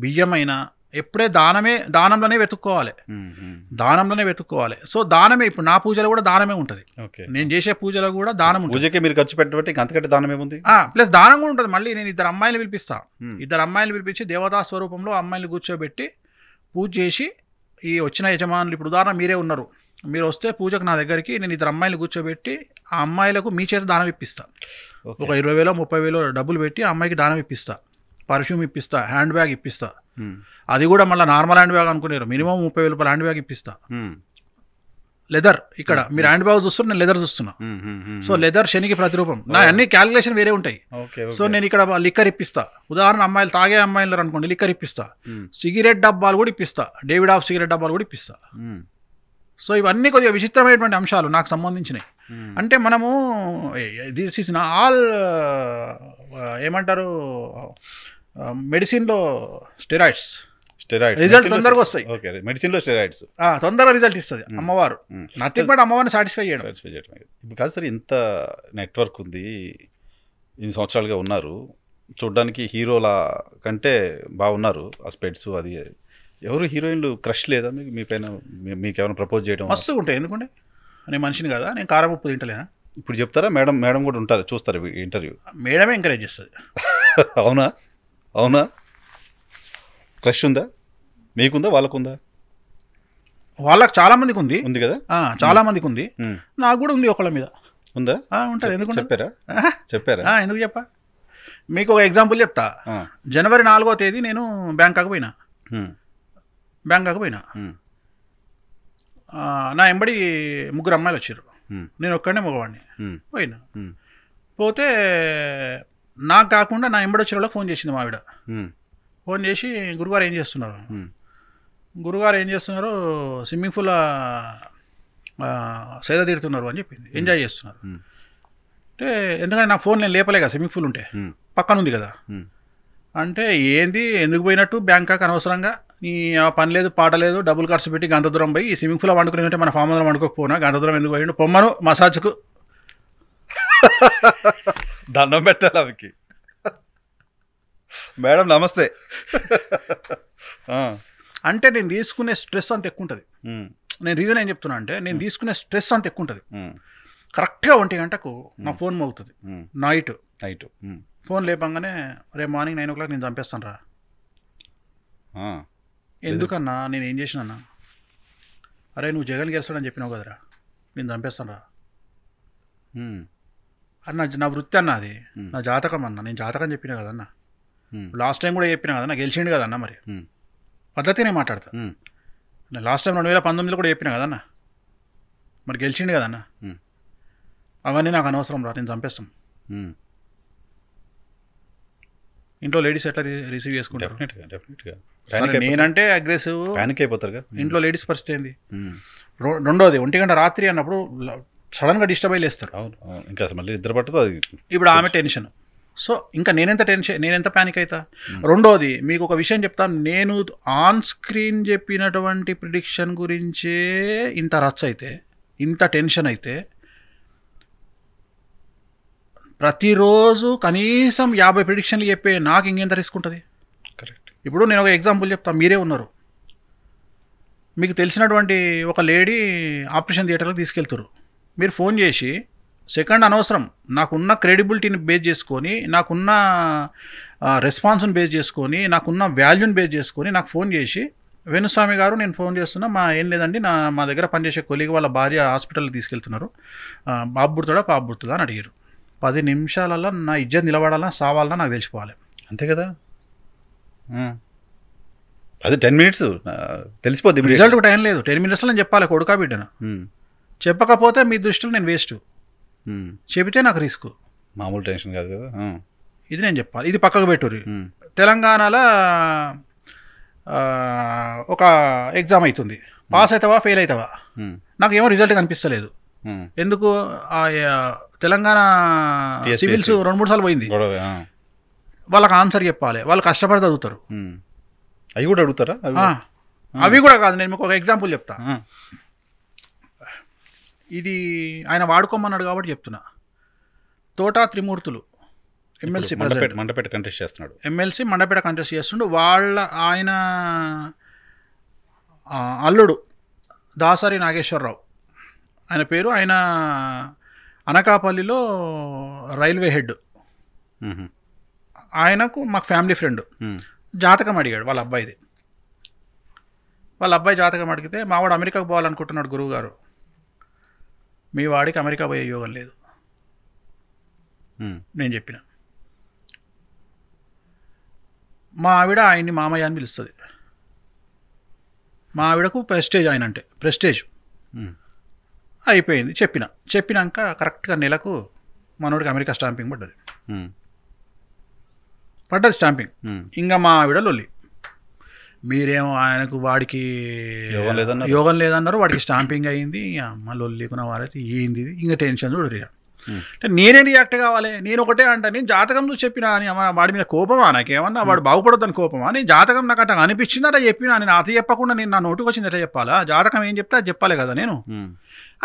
బియ్యమైనా ఎప్పుడే దానమే దానంలోనే వెతుక్కోవాలి దానంలోనే వెతుక్కోవాలి సో దానమే ఇప్పుడు నా పూజలో కూడా దానమే ఉంటుంది నేను చేసే పూజలో కూడా దానం పూజకి మీరు ఖర్చు పెట్టబట్టి అంతకంటే దానమే ఉంది ప్లస్ దానం కూడా ఉంటుంది మళ్ళీ నేను ఇద్దరు అమ్మాయిలు పిలిపిస్తా ఇద్దరు అమ్మాయిలు పిలిపించి దేవతా స్వరూపంలో అమ్మాయిలు కూర్చోబెట్టి పూజ చేసి ఈ వచ్చిన యజమానులు ఇప్పుడు ఉదాహరణ మీరే ఉన్నారు మీరు వస్తే పూజకు నా దగ్గరికి నేను ఇద్దరు అమ్మాయిలు కూర్చోబెట్టి ఆ అమ్మాయిలకు మీ చేత దానం ఇప్పిస్తా ఒక ఇరవై వేలో ముప్పై వేలో డబ్బులు పెట్టి ఆ అమ్మాయికి దానం ఇప్పిస్తా పర్ఫ్యూమ్ ఇప్పిస్తా హ్యాండ్ బ్యాగ్ ఇప్పిస్తా అది కూడా మళ్ళీ నార్మల్ హ్యాండ్ బ్యాగ్ అనుకున్నారు మినిమం ముప్పై వేల రూపాయలు హ్యాండ్ బ్యాగ్ ఇప్పిస్తా లెదర్ ఇక్కడ మీరు హ్యాండ్ బ్యాగ్ చూస్తున్నారు నేను లెదర్ చూస్తున్నా సో లెదర్ శనికి ప్రతిరూపం నా అన్ని క్యాలిక్యులేషన్ వేరే ఉంటాయి సో నేను ఇక్కడ లిక్కర్ ఇప్పిస్తా ఉదాహరణ అమ్మాయిలు తాగే అమ్మాయిలు అనుకోండి లిక్కర్ ఇప్పిస్తా సిగరెట్ డబ్బాలు కూడా ఇప్పిస్తా డేవిడ్ ఆఫ్ సిగరెట్ డబ్బాలు కూడా ఇప్పిస్తా సో ఇవన్నీ కొద్దిగా విచిత్రమైనటువంటి అంశాలు నాకు సంబంధించినవి hmm. అంటే మనము దిస్ ఈస్ నా ఆల్ ఏమంటారు మెడిసిన్లో స్టెరాయిడ్స్ స్టెరాయిడ్స్ రిజల్ట్ తొందరగా వస్తాయి ఓకే మెడిసిన్లో స్టెరాయిడ్స్ తొందరగా రిజల్ట్ ఇస్తుంది hmm. అమ్మవారు నథింగ్ hmm. బట్ అమ్మవారిని సాటిస్ఫై చేయడం సాటిస్ఫై చేయడం కాదు సార్ ఇంత నెట్వర్క్ ఉంది ఇన్ని సంవత్సరాలుగా ఉన్నారు చూడ్డానికి హీరోల కంటే బాగున్నారు ఆ స్పెడ్స్ అది ఎవరు హీరోయిన్లు క్రష్ లేదా మీకు మీ పైన మీకు ఏమైనా ప్రపోజ్ చేయడం మస్తు ఉంటాయి ఎందుకంటే నేను మనిషిని కదా నేను కారం ఉప్పు తింటలేనా ఇప్పుడు చెప్తారా మేడం మేడం కూడా ఉంటారు చూస్తారు ఇంటర్వ్యూ మేడమే ఎంకరేజ్ చేస్తుంది అవునా అవునా క్రష్ ఉందా మీకుందా వాళ్ళకుందా వాళ్ళకి చాలా మందికి ఉంది ఉంది కదా చాలా మందికి ఉంది నాకు కూడా ఉంది ఒకళ్ళ మీద ఉందా ఉంటుంది ఎందుకు చెప్పారా చెప్పారా ఎందుకు చెప్పా మీకు ఒక ఎగ్జాంపుల్ చెప్తా జనవరి నాలుగో తేదీ నేను బ్యాంకాక్ పోయినా బ్యాంకాక్ పోయినా నా ఎంబడి ముగ్గురు అమ్మాయిలు వచ్చారు నేను ఒక్కడనే మగవాడిని పోయినా పోతే నాకు కాకుండా నా ఎంబడి వచ్చిన ఫోన్ చేసింది మా ఆవిడ ఫోన్ చేసి గురుగారు ఏం చేస్తున్నారు గురుగారు ఏం చేస్తున్నారు స్విమ్మింగ్ పూల్ సేద తీరుతున్నారు అని చెప్పింది ఎంజాయ్ చేస్తున్నారు అంటే ఎందుకంటే నా ఫోన్ నేను లేపలే కదా స్విమ్మింగ్ పూల్ ఉంటే పక్కన ఉంది కదా అంటే ఏంది ఎందుకు పోయినట్టు బ్యాంకాక్ అనవసరంగా ఈ పని లేదు పాట లేదు డబ్బులు ఖర్చు పెట్టి గంత దూరం పోయి ఈ స్విమ్మింగ్ పూల్లో ఉంటే మన ఫామ్ అందులో వండుకోకపోయినా గంత దూరం ఎందుకు పోయిండు పొమ్మను మసాజ్కు దండం పెట్టాలి అవికి మేడం నమస్తే అంటే నేను తీసుకునే స్ట్రెస్ అంత ఎక్కువ ఉంటుంది నేను రీజన్ ఏం చెప్తున్నా అంటే నేను తీసుకునే స్ట్రెస్ అంత ఎక్కువ ఉంటుంది కరెక్ట్గా ఒంటి గంటకు నా ఫోన్ మోగుతుంది నైట్ నైట్ ఫోన్ లేపంగానే రేపు మార్నింగ్ నైన్ ఓ క్లాక్ నేను చంపేస్తాను రా ఎందుకన్నా నేను ఏం చేసినా అరే నువ్వు జగన్ గెలుస్తాడని చెప్పినావు కదరా నేను చంపేస్తానరా అది నా నా వృత్తి అన్న అది నా జాతకం అన్న నేను జాతకం చెప్పినా కదన్న లాస్ట్ టైం కూడా చెప్పినా కదన్నా గెలిచిండు కదన్నా మరి పద్ధతినే మాట్లాడతా లాస్ట్ టైం రెండు వేల పంతొమ్మిదిలో కూడా చెప్పినా కదన్నా మరి గెలిచిండు కదన్నా అవన్నీ నాకు అనవసరం రా నేను చంపేస్తాను ఇంట్లో లేడీస్ ఎట్లా రిసీవ్ చేసుకుంటారు నేనంటే అగ్రెసివ్ ప్యానిక్ అయిపోతారు ఇంట్లో hmm. లేడీస్ పరిస్థితి ఏంది hmm. రెండోది ఒంటి గంట రాత్రి అన్నప్పుడు సడన్గా డిస్టర్బ్ అయ్యి లేస్తారు ఇంకా మళ్ళీ నిద్ర పట్టదు అది ఇప్పుడు ఆమె టెన్షన్ సో ఇంకా నేనెంత టెన్షన్ నేనెంత ప్యానిక్ అవుతా hmm. రెండోది మీకు ఒక విషయం చెప్తాను నేను ఆన్ స్క్రీన్ చెప్పినటువంటి ప్రిడిక్షన్ గురించే ఇంత రచ్చ అయితే ఇంత టెన్షన్ అయితే ప్రతిరోజు కనీసం యాభై ప్రిడిక్షన్లు చెప్పే నాకు ఇంకేంత రిస్క్ ఉంటుంది కరెక్ట్ ఇప్పుడు నేను ఒక ఎగ్జాంపుల్ చెప్తాను మీరే ఉన్నారు మీకు తెలిసినటువంటి ఒక లేడీ ఆపరేషన్ థియేటర్కి తీసుకెళ్తారు మీరు ఫోన్ చేసి సెకండ్ అనవసరం నాకున్న క్రెడిబిలిటీని బేస్ చేసుకొని నాకున్న రెస్పాన్స్ని బేస్ చేసుకొని నాకున్న వాల్యూని బేస్ చేసుకొని నాకు ఫోన్ చేసి వేణుస్వామి గారు నేను ఫోన్ చేస్తున్నా మా ఏం లేదండి నా మా దగ్గర పనిచేసే కొలిగి వాళ్ళ భార్య హాస్పిటల్కి తీసుకెళ్తున్నారు బాబు బుడుతాడా పాప బుడుతుందా అని అడిగారు పది నిమిషాలలో నా ఇజ్జత్ నిలబడాలా సావాలన్నా నాకు తెలిసిపోవాలి అంతే కదా అది టెన్ మినిట్స్ తెలిసిపోద్ది రిజల్ట్ టైం లేదు టెన్ మినిట్స్లో నేను చెప్పాలి కొడుక బిడ్డను చెప్పకపోతే మీ దృష్టిలో నేను వేస్ట్ చెబితే నాకు రిస్క్ మామూలు టెన్షన్ కాదు కదా ఇది నేను చెప్పాలి ఇది పక్కకు పెట్టుర్రి తెలంగాణలో ఒక ఎగ్జామ్ అవుతుంది పాస్ అవుతావా ఫెయిల్ అవుతావా నాకు ఏమో రిజల్ట్ కనిపిస్తలేదు Hmm. ఎందుకు తెలంగాణ సివిల్స్ రెండు మూడు సార్లు పోయింది వాళ్ళకి ఆన్సర్ చెప్పాలి వాళ్ళు కష్టపడి చదువుతారు hmm. అవి కూడా అడుగుతారా అవి hmm. కూడా కాదు నేను ఒక ఎగ్జాంపుల్ చెప్తా ఇది ఆయన వాడుకోమన్నాడు కాబట్టి చెప్తున్నా తోటా త్రిమూర్తులు ఎమ్మెల్సీ మండపేట కంటెస్ట్ చేస్తున్నాడు ఎమ్మెల్సీ మండపేట కంటెస్ట్ చేస్తుండు వాళ్ళ ఆయన అల్లుడు దాసరి నాగేశ్వరరావు ఆయన పేరు ఆయన అనకాపల్లిలో రైల్వే హెడ్ ఆయనకు మాకు ఫ్యామిలీ ఫ్రెండ్ జాతకం అడిగాడు వాళ్ళ అబ్బాయిది వాళ్ళ అబ్బాయి జాతకం అడిగితే మావాడు అమెరికాకు పోవాలనుకుంటున్నాడు గురువుగారు మీ వాడికి అమెరికా పోయే యోగం లేదు నేను చెప్పిన మా ఆవిడ ఆయన్ని మామయ్య అని పిలుస్తుంది మా ఆవిడకు ప్రెస్టేజ్ ఆయన అంటే ప్రెస్టేజ్ అయిపోయింది చెప్పిన చెప్పినాక కరెక్ట్గా నెలకు మనోడికి అమెరికా స్టాంపింగ్ పడ్డది పడ్డది స్టాంపింగ్ ఇంకా మా ఆవిడ మీరేమో ఆయనకు వాడికి యోగం లేదన్నారు వాడికి స్టాంపింగ్ అయింది అమ్మ లొల్లికున్న వారైతే ఏంది ఇంకా టెన్షన్ చూడరు అంటే నేనే రియాక్ట్ కావాలి నేను ఒకటే అంట నేను జాతకం చూసి చెప్పినా అని వాడి మీద కోపమా నాకేమన్నా వాడు బాగుపడొద్దని కోపమా నేను జాతకం నాకు అట్లా అనిపించింది అట్లా చెప్పినా నేను అతి చెప్పకుండా నేను నా నోటుకు వచ్చింది అట్లా చెప్పాలా జాతకం ఏం చెప్తే అది చెప్పాలి కదా నేను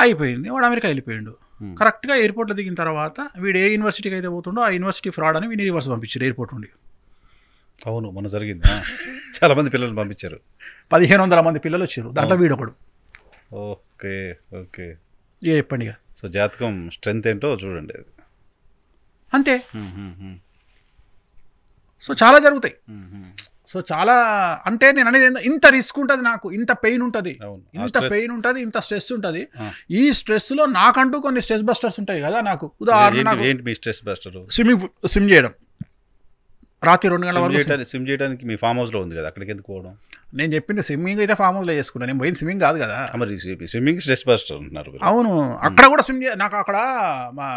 అయిపోయింది వాడు అమెరికా వెళ్ళిపోయాడు కరెక్ట్గా ఎయిర్పోర్ట్లో దిగిన తర్వాత వీడు ఏ యూనివర్సిటీకి అయితే పోతుండో ఆ యూనివర్సిటీ ఫ్రాడ్ అని వీడిని రివర్స్ పంపించారు ఎయిర్పోర్ట్ నుండి అవును మొన్న జరిగింది చాలా మంది పిల్లలు పంపించారు పదిహేను వందల మంది పిల్లలు వచ్చారు దాంట్లో వీడొకడు ఓకే ఓకే ఇక చెప్పండి ఇక సో జాతకం స్ట్రెంగ్త్ ఏంటో చూడండి అది అంతే సో చాలా జరుగుతాయి సో చాలా అంటే నేను అనేది ఇంత రిస్క్ ఉంటుంది నాకు ఇంత పెయిన్ ఉంటుంది ఇంత పెయిన్ ఉంటుంది ఇంత స్ట్రెస్ ఉంటుంది ఈ స్ట్రెస్ లో నాకంటూ కొన్ని స్ట్రెస్ బస్టర్స్ ఉంటాయి కదా నాకు ఉదాహరణ స్విమ్మింగ్ స్విమ్ చేయడం రాత్రి రెండు గంటల వరకు స్విమ్ చేయడానికి మీ ఫామ్ హౌస్లో ఉంది కదా అక్కడికి ఎందుకు పోవడం నేను చెప్పింది స్విమ్మింగ్ అయితే ఫామ్ హౌస్లో చేసుకున్నాను నేను పోయిన స్విమ్మింగ్ కాదు కదా మరి స్విమ్మింగ్ స్ట్రెస్ బస్టర్ అంటున్నారు అవును అక్కడ కూడా స్విమ్ నాకు అక్కడ మా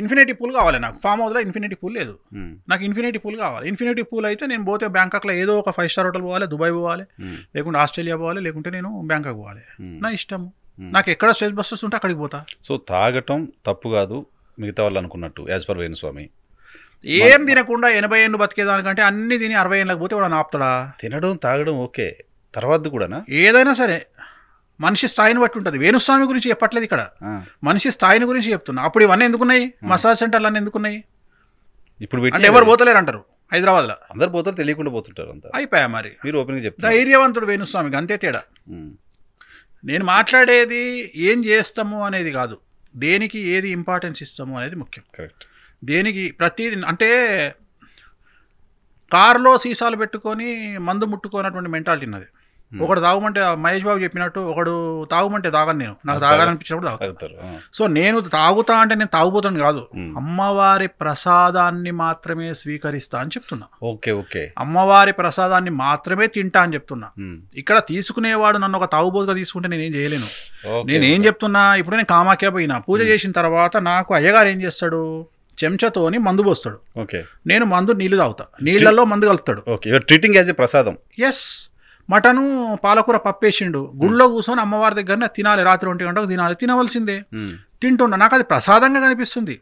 ఇన్ఫినిటీ పూల్ కావాలి నాకు ఫామ్ హౌస్లో ఇన్ఫినిటీ పూల్ లేదు నాకు ఇన్ఫినిటీ పూల్ కావాలి ఇన్ఫినిటీ పూల్ అయితే నేను పోతే బ్యాంకాక్లో ఏదో ఒక ఫైవ్ స్టార్ హోటల్ పోవాలి దుబాయ్ పోవాలి లేకుంటే ఆస్ట్రేలియా పోవాలి లేకుంటే నేను బ్యాంకాక్ పోవాలి నా ఇష్టం నాకు ఎక్కడ స్ట్రెస్ బస్టర్స్ ఉంటే అక్కడికి పోతా సో తాగటం తప్పు కాదు మిగతా వాళ్ళు అనుకున్నట్టు యాజ్ ఫర్ వేణుస్వామి ఏం తినకుండా ఎనభై ఏళ్ళు బతికేదానికంటే అన్ని తిని అరవై ఏళ్ళకి పోతే వాడు ఆపుతాడా తినడం తాగడం ఓకే తర్వాత కూడానా ఏదైనా సరే మనిషి స్థాయిని బట్టి ఉంటుంది వేణుస్వామి గురించి చెప్పట్లేదు ఇక్కడ మనిషి స్థాయిని గురించి చెప్తున్నా అప్పుడు ఇవన్నీ ఎందుకున్నాయి మసాజ్ సెంటర్లు అన్నీ ఎందుకున్నాయి ఇప్పుడు అంటే ఎవరు పోతలేరు అంటారు హైదరాబాద్లో అందరు పోతారు తెలియకుండా పోతుంటారు అంతా అయిపోయా మరి మీరు ఓపెన్గా చెప్తారు ధైర్యవంతుడు వేణుస్వామికి అంతే తేడా నేను మాట్లాడేది ఏం చేస్తాము అనేది కాదు దేనికి ఏది ఇంపార్టెన్స్ ఇస్తాము అనేది ముఖ్యం కరెక్ట్ దేనికి ప్రతిదీ అంటే కారులో సీసాలు పెట్టుకొని మందు ముట్టుకోనటువంటి మెంటాలిటీ ఉన్నది hmm. ఒకడు తాగమంటే మహేష్ బాబు చెప్పినట్టు ఒకడు తాగమంటే తాగను నేను నాకు తాగాలనిపించినప్పుడు తాగుతారు సో నేను తాగుతా అంటే నేను తాగుపోతాను కాదు hmm. అమ్మవారి ప్రసాదాన్ని మాత్రమే స్వీకరిస్తా అని చెప్తున్నా ఓకే ఓకే అమ్మవారి ప్రసాదాన్ని మాత్రమే తింటా అని చెప్తున్నా hmm. ఇక్కడ తీసుకునేవాడు నన్ను ఒక తాగుబోతుగా తీసుకుంటే నేనేం చేయలేను నేనేం చెప్తున్నా ఇప్పుడు నేను కామాఖ్య పోయినా పూజ చేసిన తర్వాత నాకు అయ్యగారు ఏం చేస్తాడు చెంచాతోని మందు పోస్తాడు ఓకే నేను మందు నీళ్ళు తాగుతా నీళ్ళలో మందు కలుపుతాడు okay treating as a prasadam as mutton పాలకూర పప్పేసిండు గుళ్ళో కూర్చొని అమ్మవారి దగ్గరనే తినాలి రాత్రి ఒంటి గంటకు తినాలి తినవలసిందే hmm. తింటున్నా నాకు అది ప్రసాదంగా కనిపిస్తుంది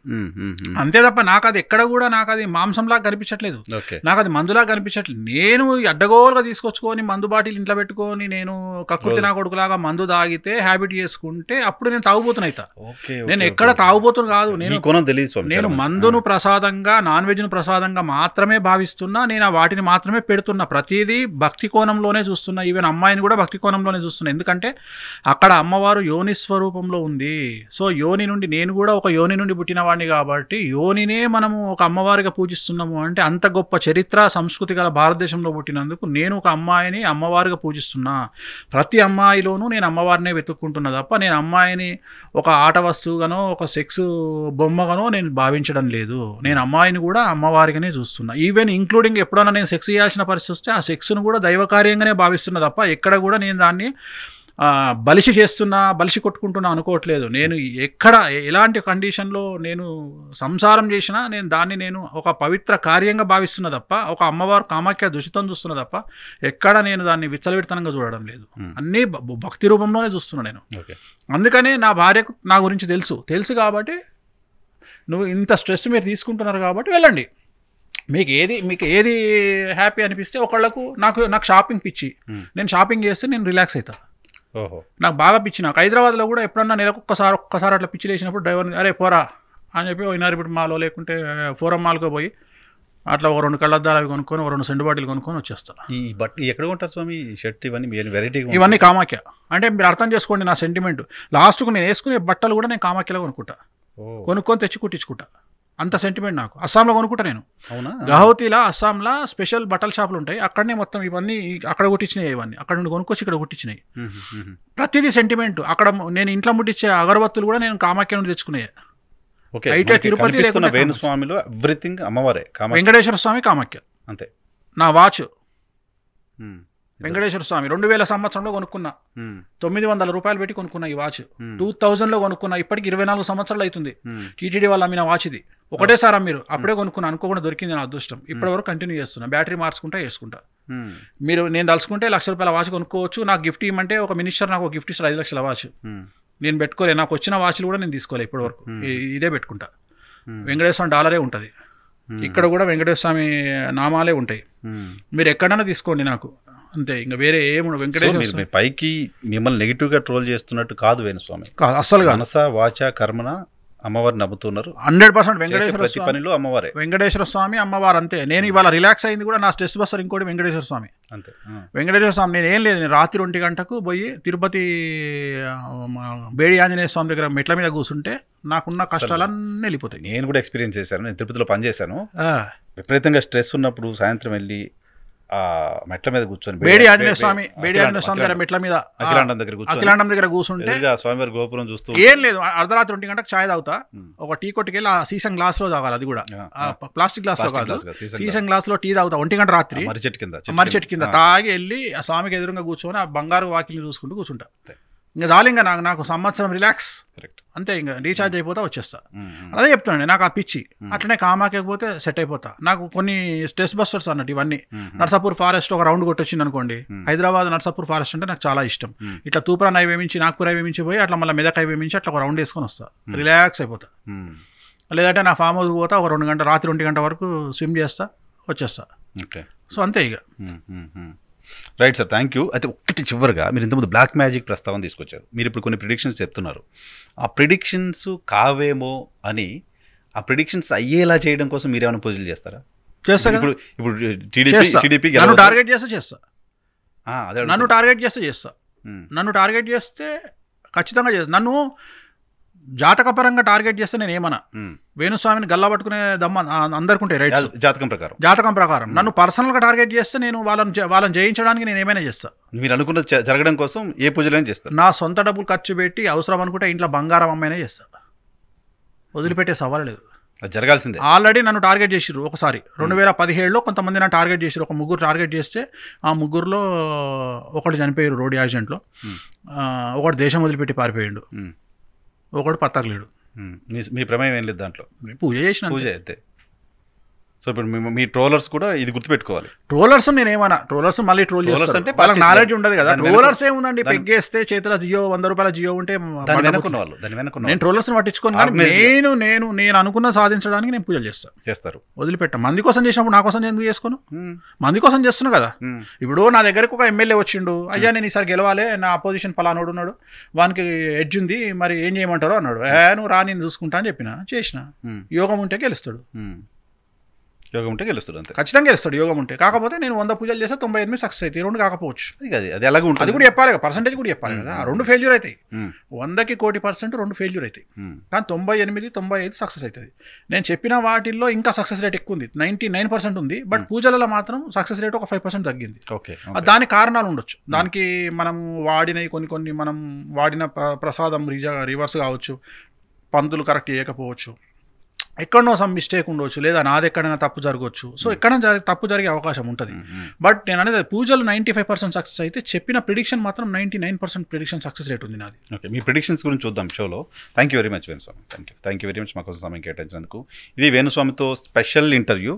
అంతే తప్ప నాకు అది ఎక్కడ కూడా నాకు అది మాంసంలాగా కనిపించట్లేదు నాకు అది మందులా కనిపించట్లేదు నేను అడ్డగోలుగా తీసుకొచ్చుకొని మందు బాటిల్ ఇంట్లో పెట్టుకొని నేను కక్కుర్తి నా కొడుకులాగా మందు తాగితే హ్యాబిట్ చేసుకుంటే అప్పుడు నేను తాగుబోతున్నా అయితే నేను ఎక్కడ తాగుబోతున్నా కాదు నేను నేను మందును ప్రసాదంగా నాన్ ను ప్రసాదంగా మాత్రమే భావిస్తున్నా నేను వాటిని మాత్రమే పెడుతున్నా ప్రతిదీ భక్తి కోణంలోనే చూస్తున్నా ఈవెన్ అమ్మాయిని కూడా భక్తి కోణంలోనే చూస్తున్నా ఎందుకంటే అక్కడ అమ్మవారు యోని స్వరూపంలో ఉంది సో యోని నుండి నేను కూడా ఒక యోని నుండి వాడిని కాబట్టి యోనినే మనము ఒక అమ్మవారిగా పూజిస్తున్నాము అంటే అంత గొప్ప చరిత్ర సంస్కృతి గల భారతదేశంలో పుట్టినందుకు నేను ఒక అమ్మాయిని అమ్మవారిగా పూజిస్తున్నా ప్రతి అమ్మాయిలోనూ నేను అమ్మవారినే వెతుక్కుంటున్నా తప్ప నేను అమ్మాయిని ఒక ఆట వస్తువుగానో ఒక సెక్స్ బొమ్మగానో నేను భావించడం లేదు నేను అమ్మాయిని కూడా అమ్మవారిగానే చూస్తున్నా ఈవెన్ ఇంక్లూడింగ్ ఎప్పుడైనా నేను సెక్స్ చేయాల్సిన పరిస్థితి వస్తే ఆ సెక్స్ను కూడా దైవకార్యంగానే భావిస్తున్నా తప్ప ఎక్కడ కూడా నేను దాన్ని బలిసి చేస్తున్నా బలిసి కొట్టుకుంటున్నా అనుకోవట్లేదు నేను ఎక్కడ ఎలాంటి కండిషన్లో నేను సంసారం చేసినా నేను దాన్ని నేను ఒక పవిత్ర కార్యంగా భావిస్తున్న తప్ప ఒక అమ్మవారు కామాఖ్య దుషితం చూస్తున్న తప్ప ఎక్కడ నేను దాన్ని విచ్చలవిడితనంగా చూడడం లేదు అన్నీ భక్తి రూపంలోనే చూస్తున్నాను నేను అందుకనే నా భార్యకు నా గురించి తెలుసు తెలుసు కాబట్టి నువ్వు ఇంత స్ట్రెస్ మీరు తీసుకుంటున్నారు కాబట్టి వెళ్ళండి మీకు ఏది మీకు ఏది హ్యాపీ అనిపిస్తే ఒకళ్ళకు నాకు నాకు షాపింగ్ పిచ్చి నేను షాపింగ్ చేస్తే నేను రిలాక్స్ అవుతాను నాకు బాగా పిచ్చి నాకు హైదరాబాద్లో కూడా ఎప్పుడన్నా నేను ఒక్కసారి ఒక్కసారి అట్లా పిచ్చి లేచినప్పుడు డ్రైవర్ని అరే పోరా అని చెప్పి ఇనారిపేట మాలో లేకుంటే ఫోరం మాల్కో పోయి అట్లా ఒక రెండు కళ్ళద్దాలు అవి కొనుక్కొని ఒక రెండు సెండు బాటిల్ కొనుక్కొని వచ్చేస్తాను ఈ బట్ ఎక్కడ ఉంటారు స్వామి షర్ట్ ఇవన్నీ వెరైటీ ఇవన్నీ కామాఖ్య అంటే మీరు అర్థం చేసుకోండి నా సెంటిమెంట్ లాస్ట్కు నేను వేసుకునే బట్టలు కూడా నేను కామాఖ్యలో కొనుక్కుంటా కొనుక్కొని తెచ్చి కుట్టించుకుంటా అంత సెంటిమెంట్ నాకు అస్సాంలో కొనుక్కుంటా నేను అవునా గహౌతీలా అస్సాంలో స్పెషల్ బట్టల షాపులు ఉంటాయి అక్కడనే మొత్తం ఇవన్నీ అక్కడ కొట్టించినాయి ఇవన్నీ అక్కడ నుండి కొనుక్కొచ్చి ఇక్కడ కొట్టించినాయి ప్రతిదీ సెంటిమెంట్ అక్కడ నేను ఇంట్లో ముట్టించే అగరబత్తులు కూడా నేను కామాఖ్య నుండి తెచ్చుకునేవి ఓకే అయితే తిరుపతి ఎవ్రీథింగ్ అమ్మవారే వెంకటేశ్వర స్వామి కామాఖ్య అంతే నా వాచ్ వెంకటేశ్వర స్వామి రెండు వేల సంవత్సరంలో కొనుక్కున్నా తొమ్మిది వందల రూపాయలు పెట్టి కొనుక్కున్నా ఈ వాచ్ టూ లో కొనుక్కున్నా ఇప్పటికి ఇరవై నాలుగు సంవత్సరాలు అవుతుంది టీటీడీ వాళ్ళు అమ్మిన వాచ్ ఇది ఒకటేసారి మీరు అప్పుడే కొనుక్కున్నా అనుకోకుండా దొరికింది నా అదృష్టం ఇప్పటి వరకు కంటిన్యూ చేస్తున్నా బ్యాటరీ మార్చుకుంటా వేసుకుంటా మీరు నేను తలుచుకుంటే లక్ష రూపాయల వాచ్ కొనుక్కోవచ్చు నాకు గిఫ్ట్ ఇవ్వమంటే ఒక మినిస్టర్ నాకు గిఫ్ట్ ఇస్తారు ఐదు లక్షల వాచ్ నేను పెట్టుకోలేదు నాకు వచ్చిన వాచ్లు కూడా నేను తీసుకోలేదు ఇప్పటి వరకు ఇదే పెట్టుకుంటా వెంకటేశ్వర డాలరే ఉంటుంది ఇక్కడ కూడా వెంకటేశ్వర స్వామి నామాలే ఉంటాయి మీరు ఎక్కడైనా తీసుకోండి నాకు అంతే ఇంకా వేరే ఏముండదు వెంకటేశ్వర పైకి మిమ్మల్ని నెగిటివ్గా ట్రోల్ చేస్తున్నట్టు కాదు వేణుస్వామి అసలు అనస వాచ కర్మన అమ్మవారు నమ్ముతున్నారు హండ్రెడ్ పర్సెంట్ వెంకటేశ్వర పనిలో అమ్మవారే వెంకటేశ్వర స్వామి అమ్మవారు అంతే నేను ఇవాళ రిలాక్స్ అయింది కూడా నా స్ట్రెస్ బస్సర్ ఇంకోటి వెంకటేశ్వర స్వామి అంతే వెంకటేశ్వర స్వామి నేను ఏం లేదు నేను రాత్రి ఒంటి గంటకు పోయి తిరుపతి బేడి ఆంజనేయ స్వామి దగ్గర మెట్ల మీద కూర్చుంటే నాకున్న కష్టాలన్నీ వెళ్ళిపోతాయి నేను కూడా ఎక్స్పీరియన్స్ చేశాను నేను తిరుపతిలో పనిచేశాను విపరీతంగా స్ట్రెస్ ఉన్నప్పుడు సాయంత్రం వెళ్ళి మెట్ల మీద కూర్చొని బేడి ఆంజనేయ స్వామి బేడి ఆంజనేయ స్వామి దగ్గర మెట్ల మీద అఖిలాండం దగ్గర అఖిలాండం దగ్గర కూర్చుంటే స్వామివారి గోపురం చూస్తూ ఏం లేదు అర్ధరాత్రి ఒంటి గంటకు చాయ్ తాగుతా ఒక టీ కొట్టుకెళ్ళి ఆ సీసం గ్లాస్ లో తాగాలి అది కూడా ప్లాస్టిక్ గ్లాస్ లో కాదు సీసం గ్లాస్ లో టీ తాగుతా ఒంటి గంట రాత్రి మరిచెట్టు కింద మరిచెట్టు కింద తాగి వెళ్ళి ఆ స్వామికి ఎదురుగా కూర్చొని ఆ బంగారు వాకిల్ని చూసుకుంటూ కూర్చుంటా ఇంకా చాలు ఇంకా నాకు నాకు సంవత్సరం రిలాక్స్ కరెక్ట్ అంతే ఇంకా రీఛార్జ్ hmm. అయిపోతా వచ్చేస్తా hmm, hmm. అదే చెప్తున్నాను నాకు ఆ పిచ్చి అట్లనే కామాకపోతే సెట్ అయిపోతా నాకు కొన్ని స్ట్రెస్ బస్టర్స్ అన్నట్టు ఇవన్నీ నర్సాపూర్ ఫారెస్ట్ ఒక రౌండ్ కొట్టొచ్చింది అనుకోండి హైదరాబాద్ నర్సాపూర్ ఫారెస్ట్ అంటే నాకు చాలా ఇష్టం ఇట్లా తూప్రాన్ నై వేమించి నాగ్పూర్ వేమించి పోయి అట్లా మళ్ళీ మెదక్ అవి వేమించి అట్లా ఒక రౌండ్ వేసుకొని వస్తా రిలాక్స్ అయిపోతా లేదంటే నా ఫామ్ హౌస్ పోతా ఒక రెండు గంట రాత్రి రెండు గంట వరకు స్విమ్ చేస్తా వచ్చేస్తా సో అంతే ఇక రైట్ సార్ థ్యాంక్ యూ అయితే ఒక్కటి చివరిగా మీరు ఇంతకుముందు బ్లాక్ మ్యాజిక్ ప్రస్తావన తీసుకొచ్చారు మీరు ఇప్పుడు కొన్ని ప్రిడిక్షన్స్ చెప్తున్నారు ఆ ప్రిడిక్షన్స్ కావేమో అని ఆ ప్రిడిక్షన్స్ అయ్యేలా చేయడం కోసం మీరు ఏమైనా పూజలు చేస్తారా ఇప్పుడు ఇప్పుడు నన్ను టార్గెట్ చేస్తే చేస్తా అదే నన్ను టార్గెట్ చేస్తే చేస్తా hmm. నన్ను టార్గెట్ చేస్తే ఖచ్చితంగా చేస్తా నన్ను జాతకపరంగా టార్గెట్ చేస్తే నేను ఏమన్నా వేణుస్వామిని గల్లా పట్టుకునే దమ్మ అందరికుంటే రైట్ జాతకం ప్రకారం జాతకం ప్రకారం నన్ను పర్సనల్గా టార్గెట్ చేస్తే నేను వాళ్ళని వాళ్ళని జయించడానికి నేను ఏమైనా చేస్తాను మీరు అనుకున్న జరగడం కోసం ఏ పూజలైనా చేస్తా నా సొంత డబ్బులు ఖర్చు పెట్టి అవసరం అనుకుంటే ఇంట్లో బంగారం అమ్మైనా చేస్తా వదిలిపెట్టే సవాలు లేదు జరగాల్సిందే ఆల్రెడీ నన్ను టార్గెట్ చేసిరు ఒకసారి రెండు వేల పదిహేడులో కొంతమంది నన్ను టార్గెట్ చేసిరు ఒక ముగ్గురు టార్గెట్ చేస్తే ఆ ముగ్గురులో ఒకడు చనిపోయారు రోడ్ యాక్సిడెంట్లో ఒకడు దేశం వదిలిపెట్టి పారిపోయాడు ఒకడు పట్టకలేడు మీ మీ ప్రమేయం ఏం లేదు దాంట్లో పూజ చేసిన పూజ అయితే సో ఇప్పుడు మీ ట్రోలర్స్ కూడా ఇది గుర్తుపెట్టుకోవాలి ట్రోలర్స్ నేను ఏమన్నా ట్రోలర్స్ మళ్ళీ ట్రోల్ చేస్తారు అంటే వాళ్ళకి నాలెడ్జ్ ఉండదు కదా ట్రోలర్స్ ఏముందండి పెగ్గేస్తే చేతిలో జియో వంద రూపాయల జియో ఉంటే వెనుకున్న వాళ్ళు దాని వెనుకున్న నేను ట్రోలర్స్ పట్టించుకున్నాను నేను నేను నేను అనుకున్న సాధించడానికి నేను పూజలు చేస్తాను చేస్తారు వదిలిపెట్ట మంది కోసం చేసినప్పుడు నా కోసం ఎందుకు చేసుకోను మంది కోసం చేస్తున్నా కదా ఇప్పుడు నా దగ్గరకు ఒక ఎమ్మెల్యే వచ్చిండు అయ్యా నేను ఈసారి గెలవాలి నా అపోజిషన్ పలానోడు ఉన్నాడు వానికి ఎడ్జ్ ఉంది మరి ఏం చేయమంటారో అన్నాడు ఏ నువ్వు రా నేను చూసుకుంటా అని చెప్పిన చేసిన యోగం ఉంటే గెలుస్తాడు యోగం ఉంటే గెలుస్తాడు అంతే ఖచ్చితంగా గెలుస్తాడు యోగం ఉంటే కాకపోతే నేను వంద పూజలు చేస్తే తొంభై ఎనిమిది సక్సెస్ అయితే రెండు కాకపోవచ్చు అది అది ఎలాగ ఉంటుంది అది కూడా చెప్పాలి కదా పర్సెంటేజ్ కూడా చెప్పాలి కదా రెండు ఫెయిల్యూర్ అవుతాయి వందకి కోటి పర్సెంట్ రెండు ఫెయిల్యూర్ అవుతాయి కానీ తొంభై ఎనిమిది తొంభై ఐదు సక్సెస్ అవుతుంది నేను చెప్పిన వాటిల్లో ఇంకా సక్సెస్ రేట్ ఎక్కువ ఉంది నైంటీ నైన్ పర్సెంట్ ఉంది బట్ పూజలలో మాత్రం సక్సెస్ రేట్ ఒక ఫైవ్ పర్సెంట్ తగ్గింది ఓకే దానికి కారణాలు ఉండొచ్చు దానికి మనం వాడినవి కొన్ని కొన్ని మనం వాడిన ప్రసాదం రిజా రివర్స్ కావచ్చు పందులు కరెక్ట్ చేయకపోవచ్చు ఎక్కడనో సమ్ మిస్టేక్ ఉండొచ్చు లేదా నాది ఎక్కడైనా తప్పు జరగవచ్చు సో hmm. ఎక్కడైనా జరిగి తప్పు జరిగే అవకాశం ఉంటుంది బట్ hmm, hmm. నేను అనేది పూజలు నైంటీ ఫైవ్ పర్సెంట్ సక్సెస్ అయితే చెప్పిన ప్రిడిక్షన్ మాత్రం ninety nine percent prediction success rate ఉంది నాది ఓకే మీ ప్రిడిక్షన్స్ గురించి చూద్దాం షోలో thank you very much Venuswamy thank you thank you very much మాకు సమయం కేటాయించినందుకు ఇది వేణుస్వామితో స్పెషల్ ఇంటర్వ్యూ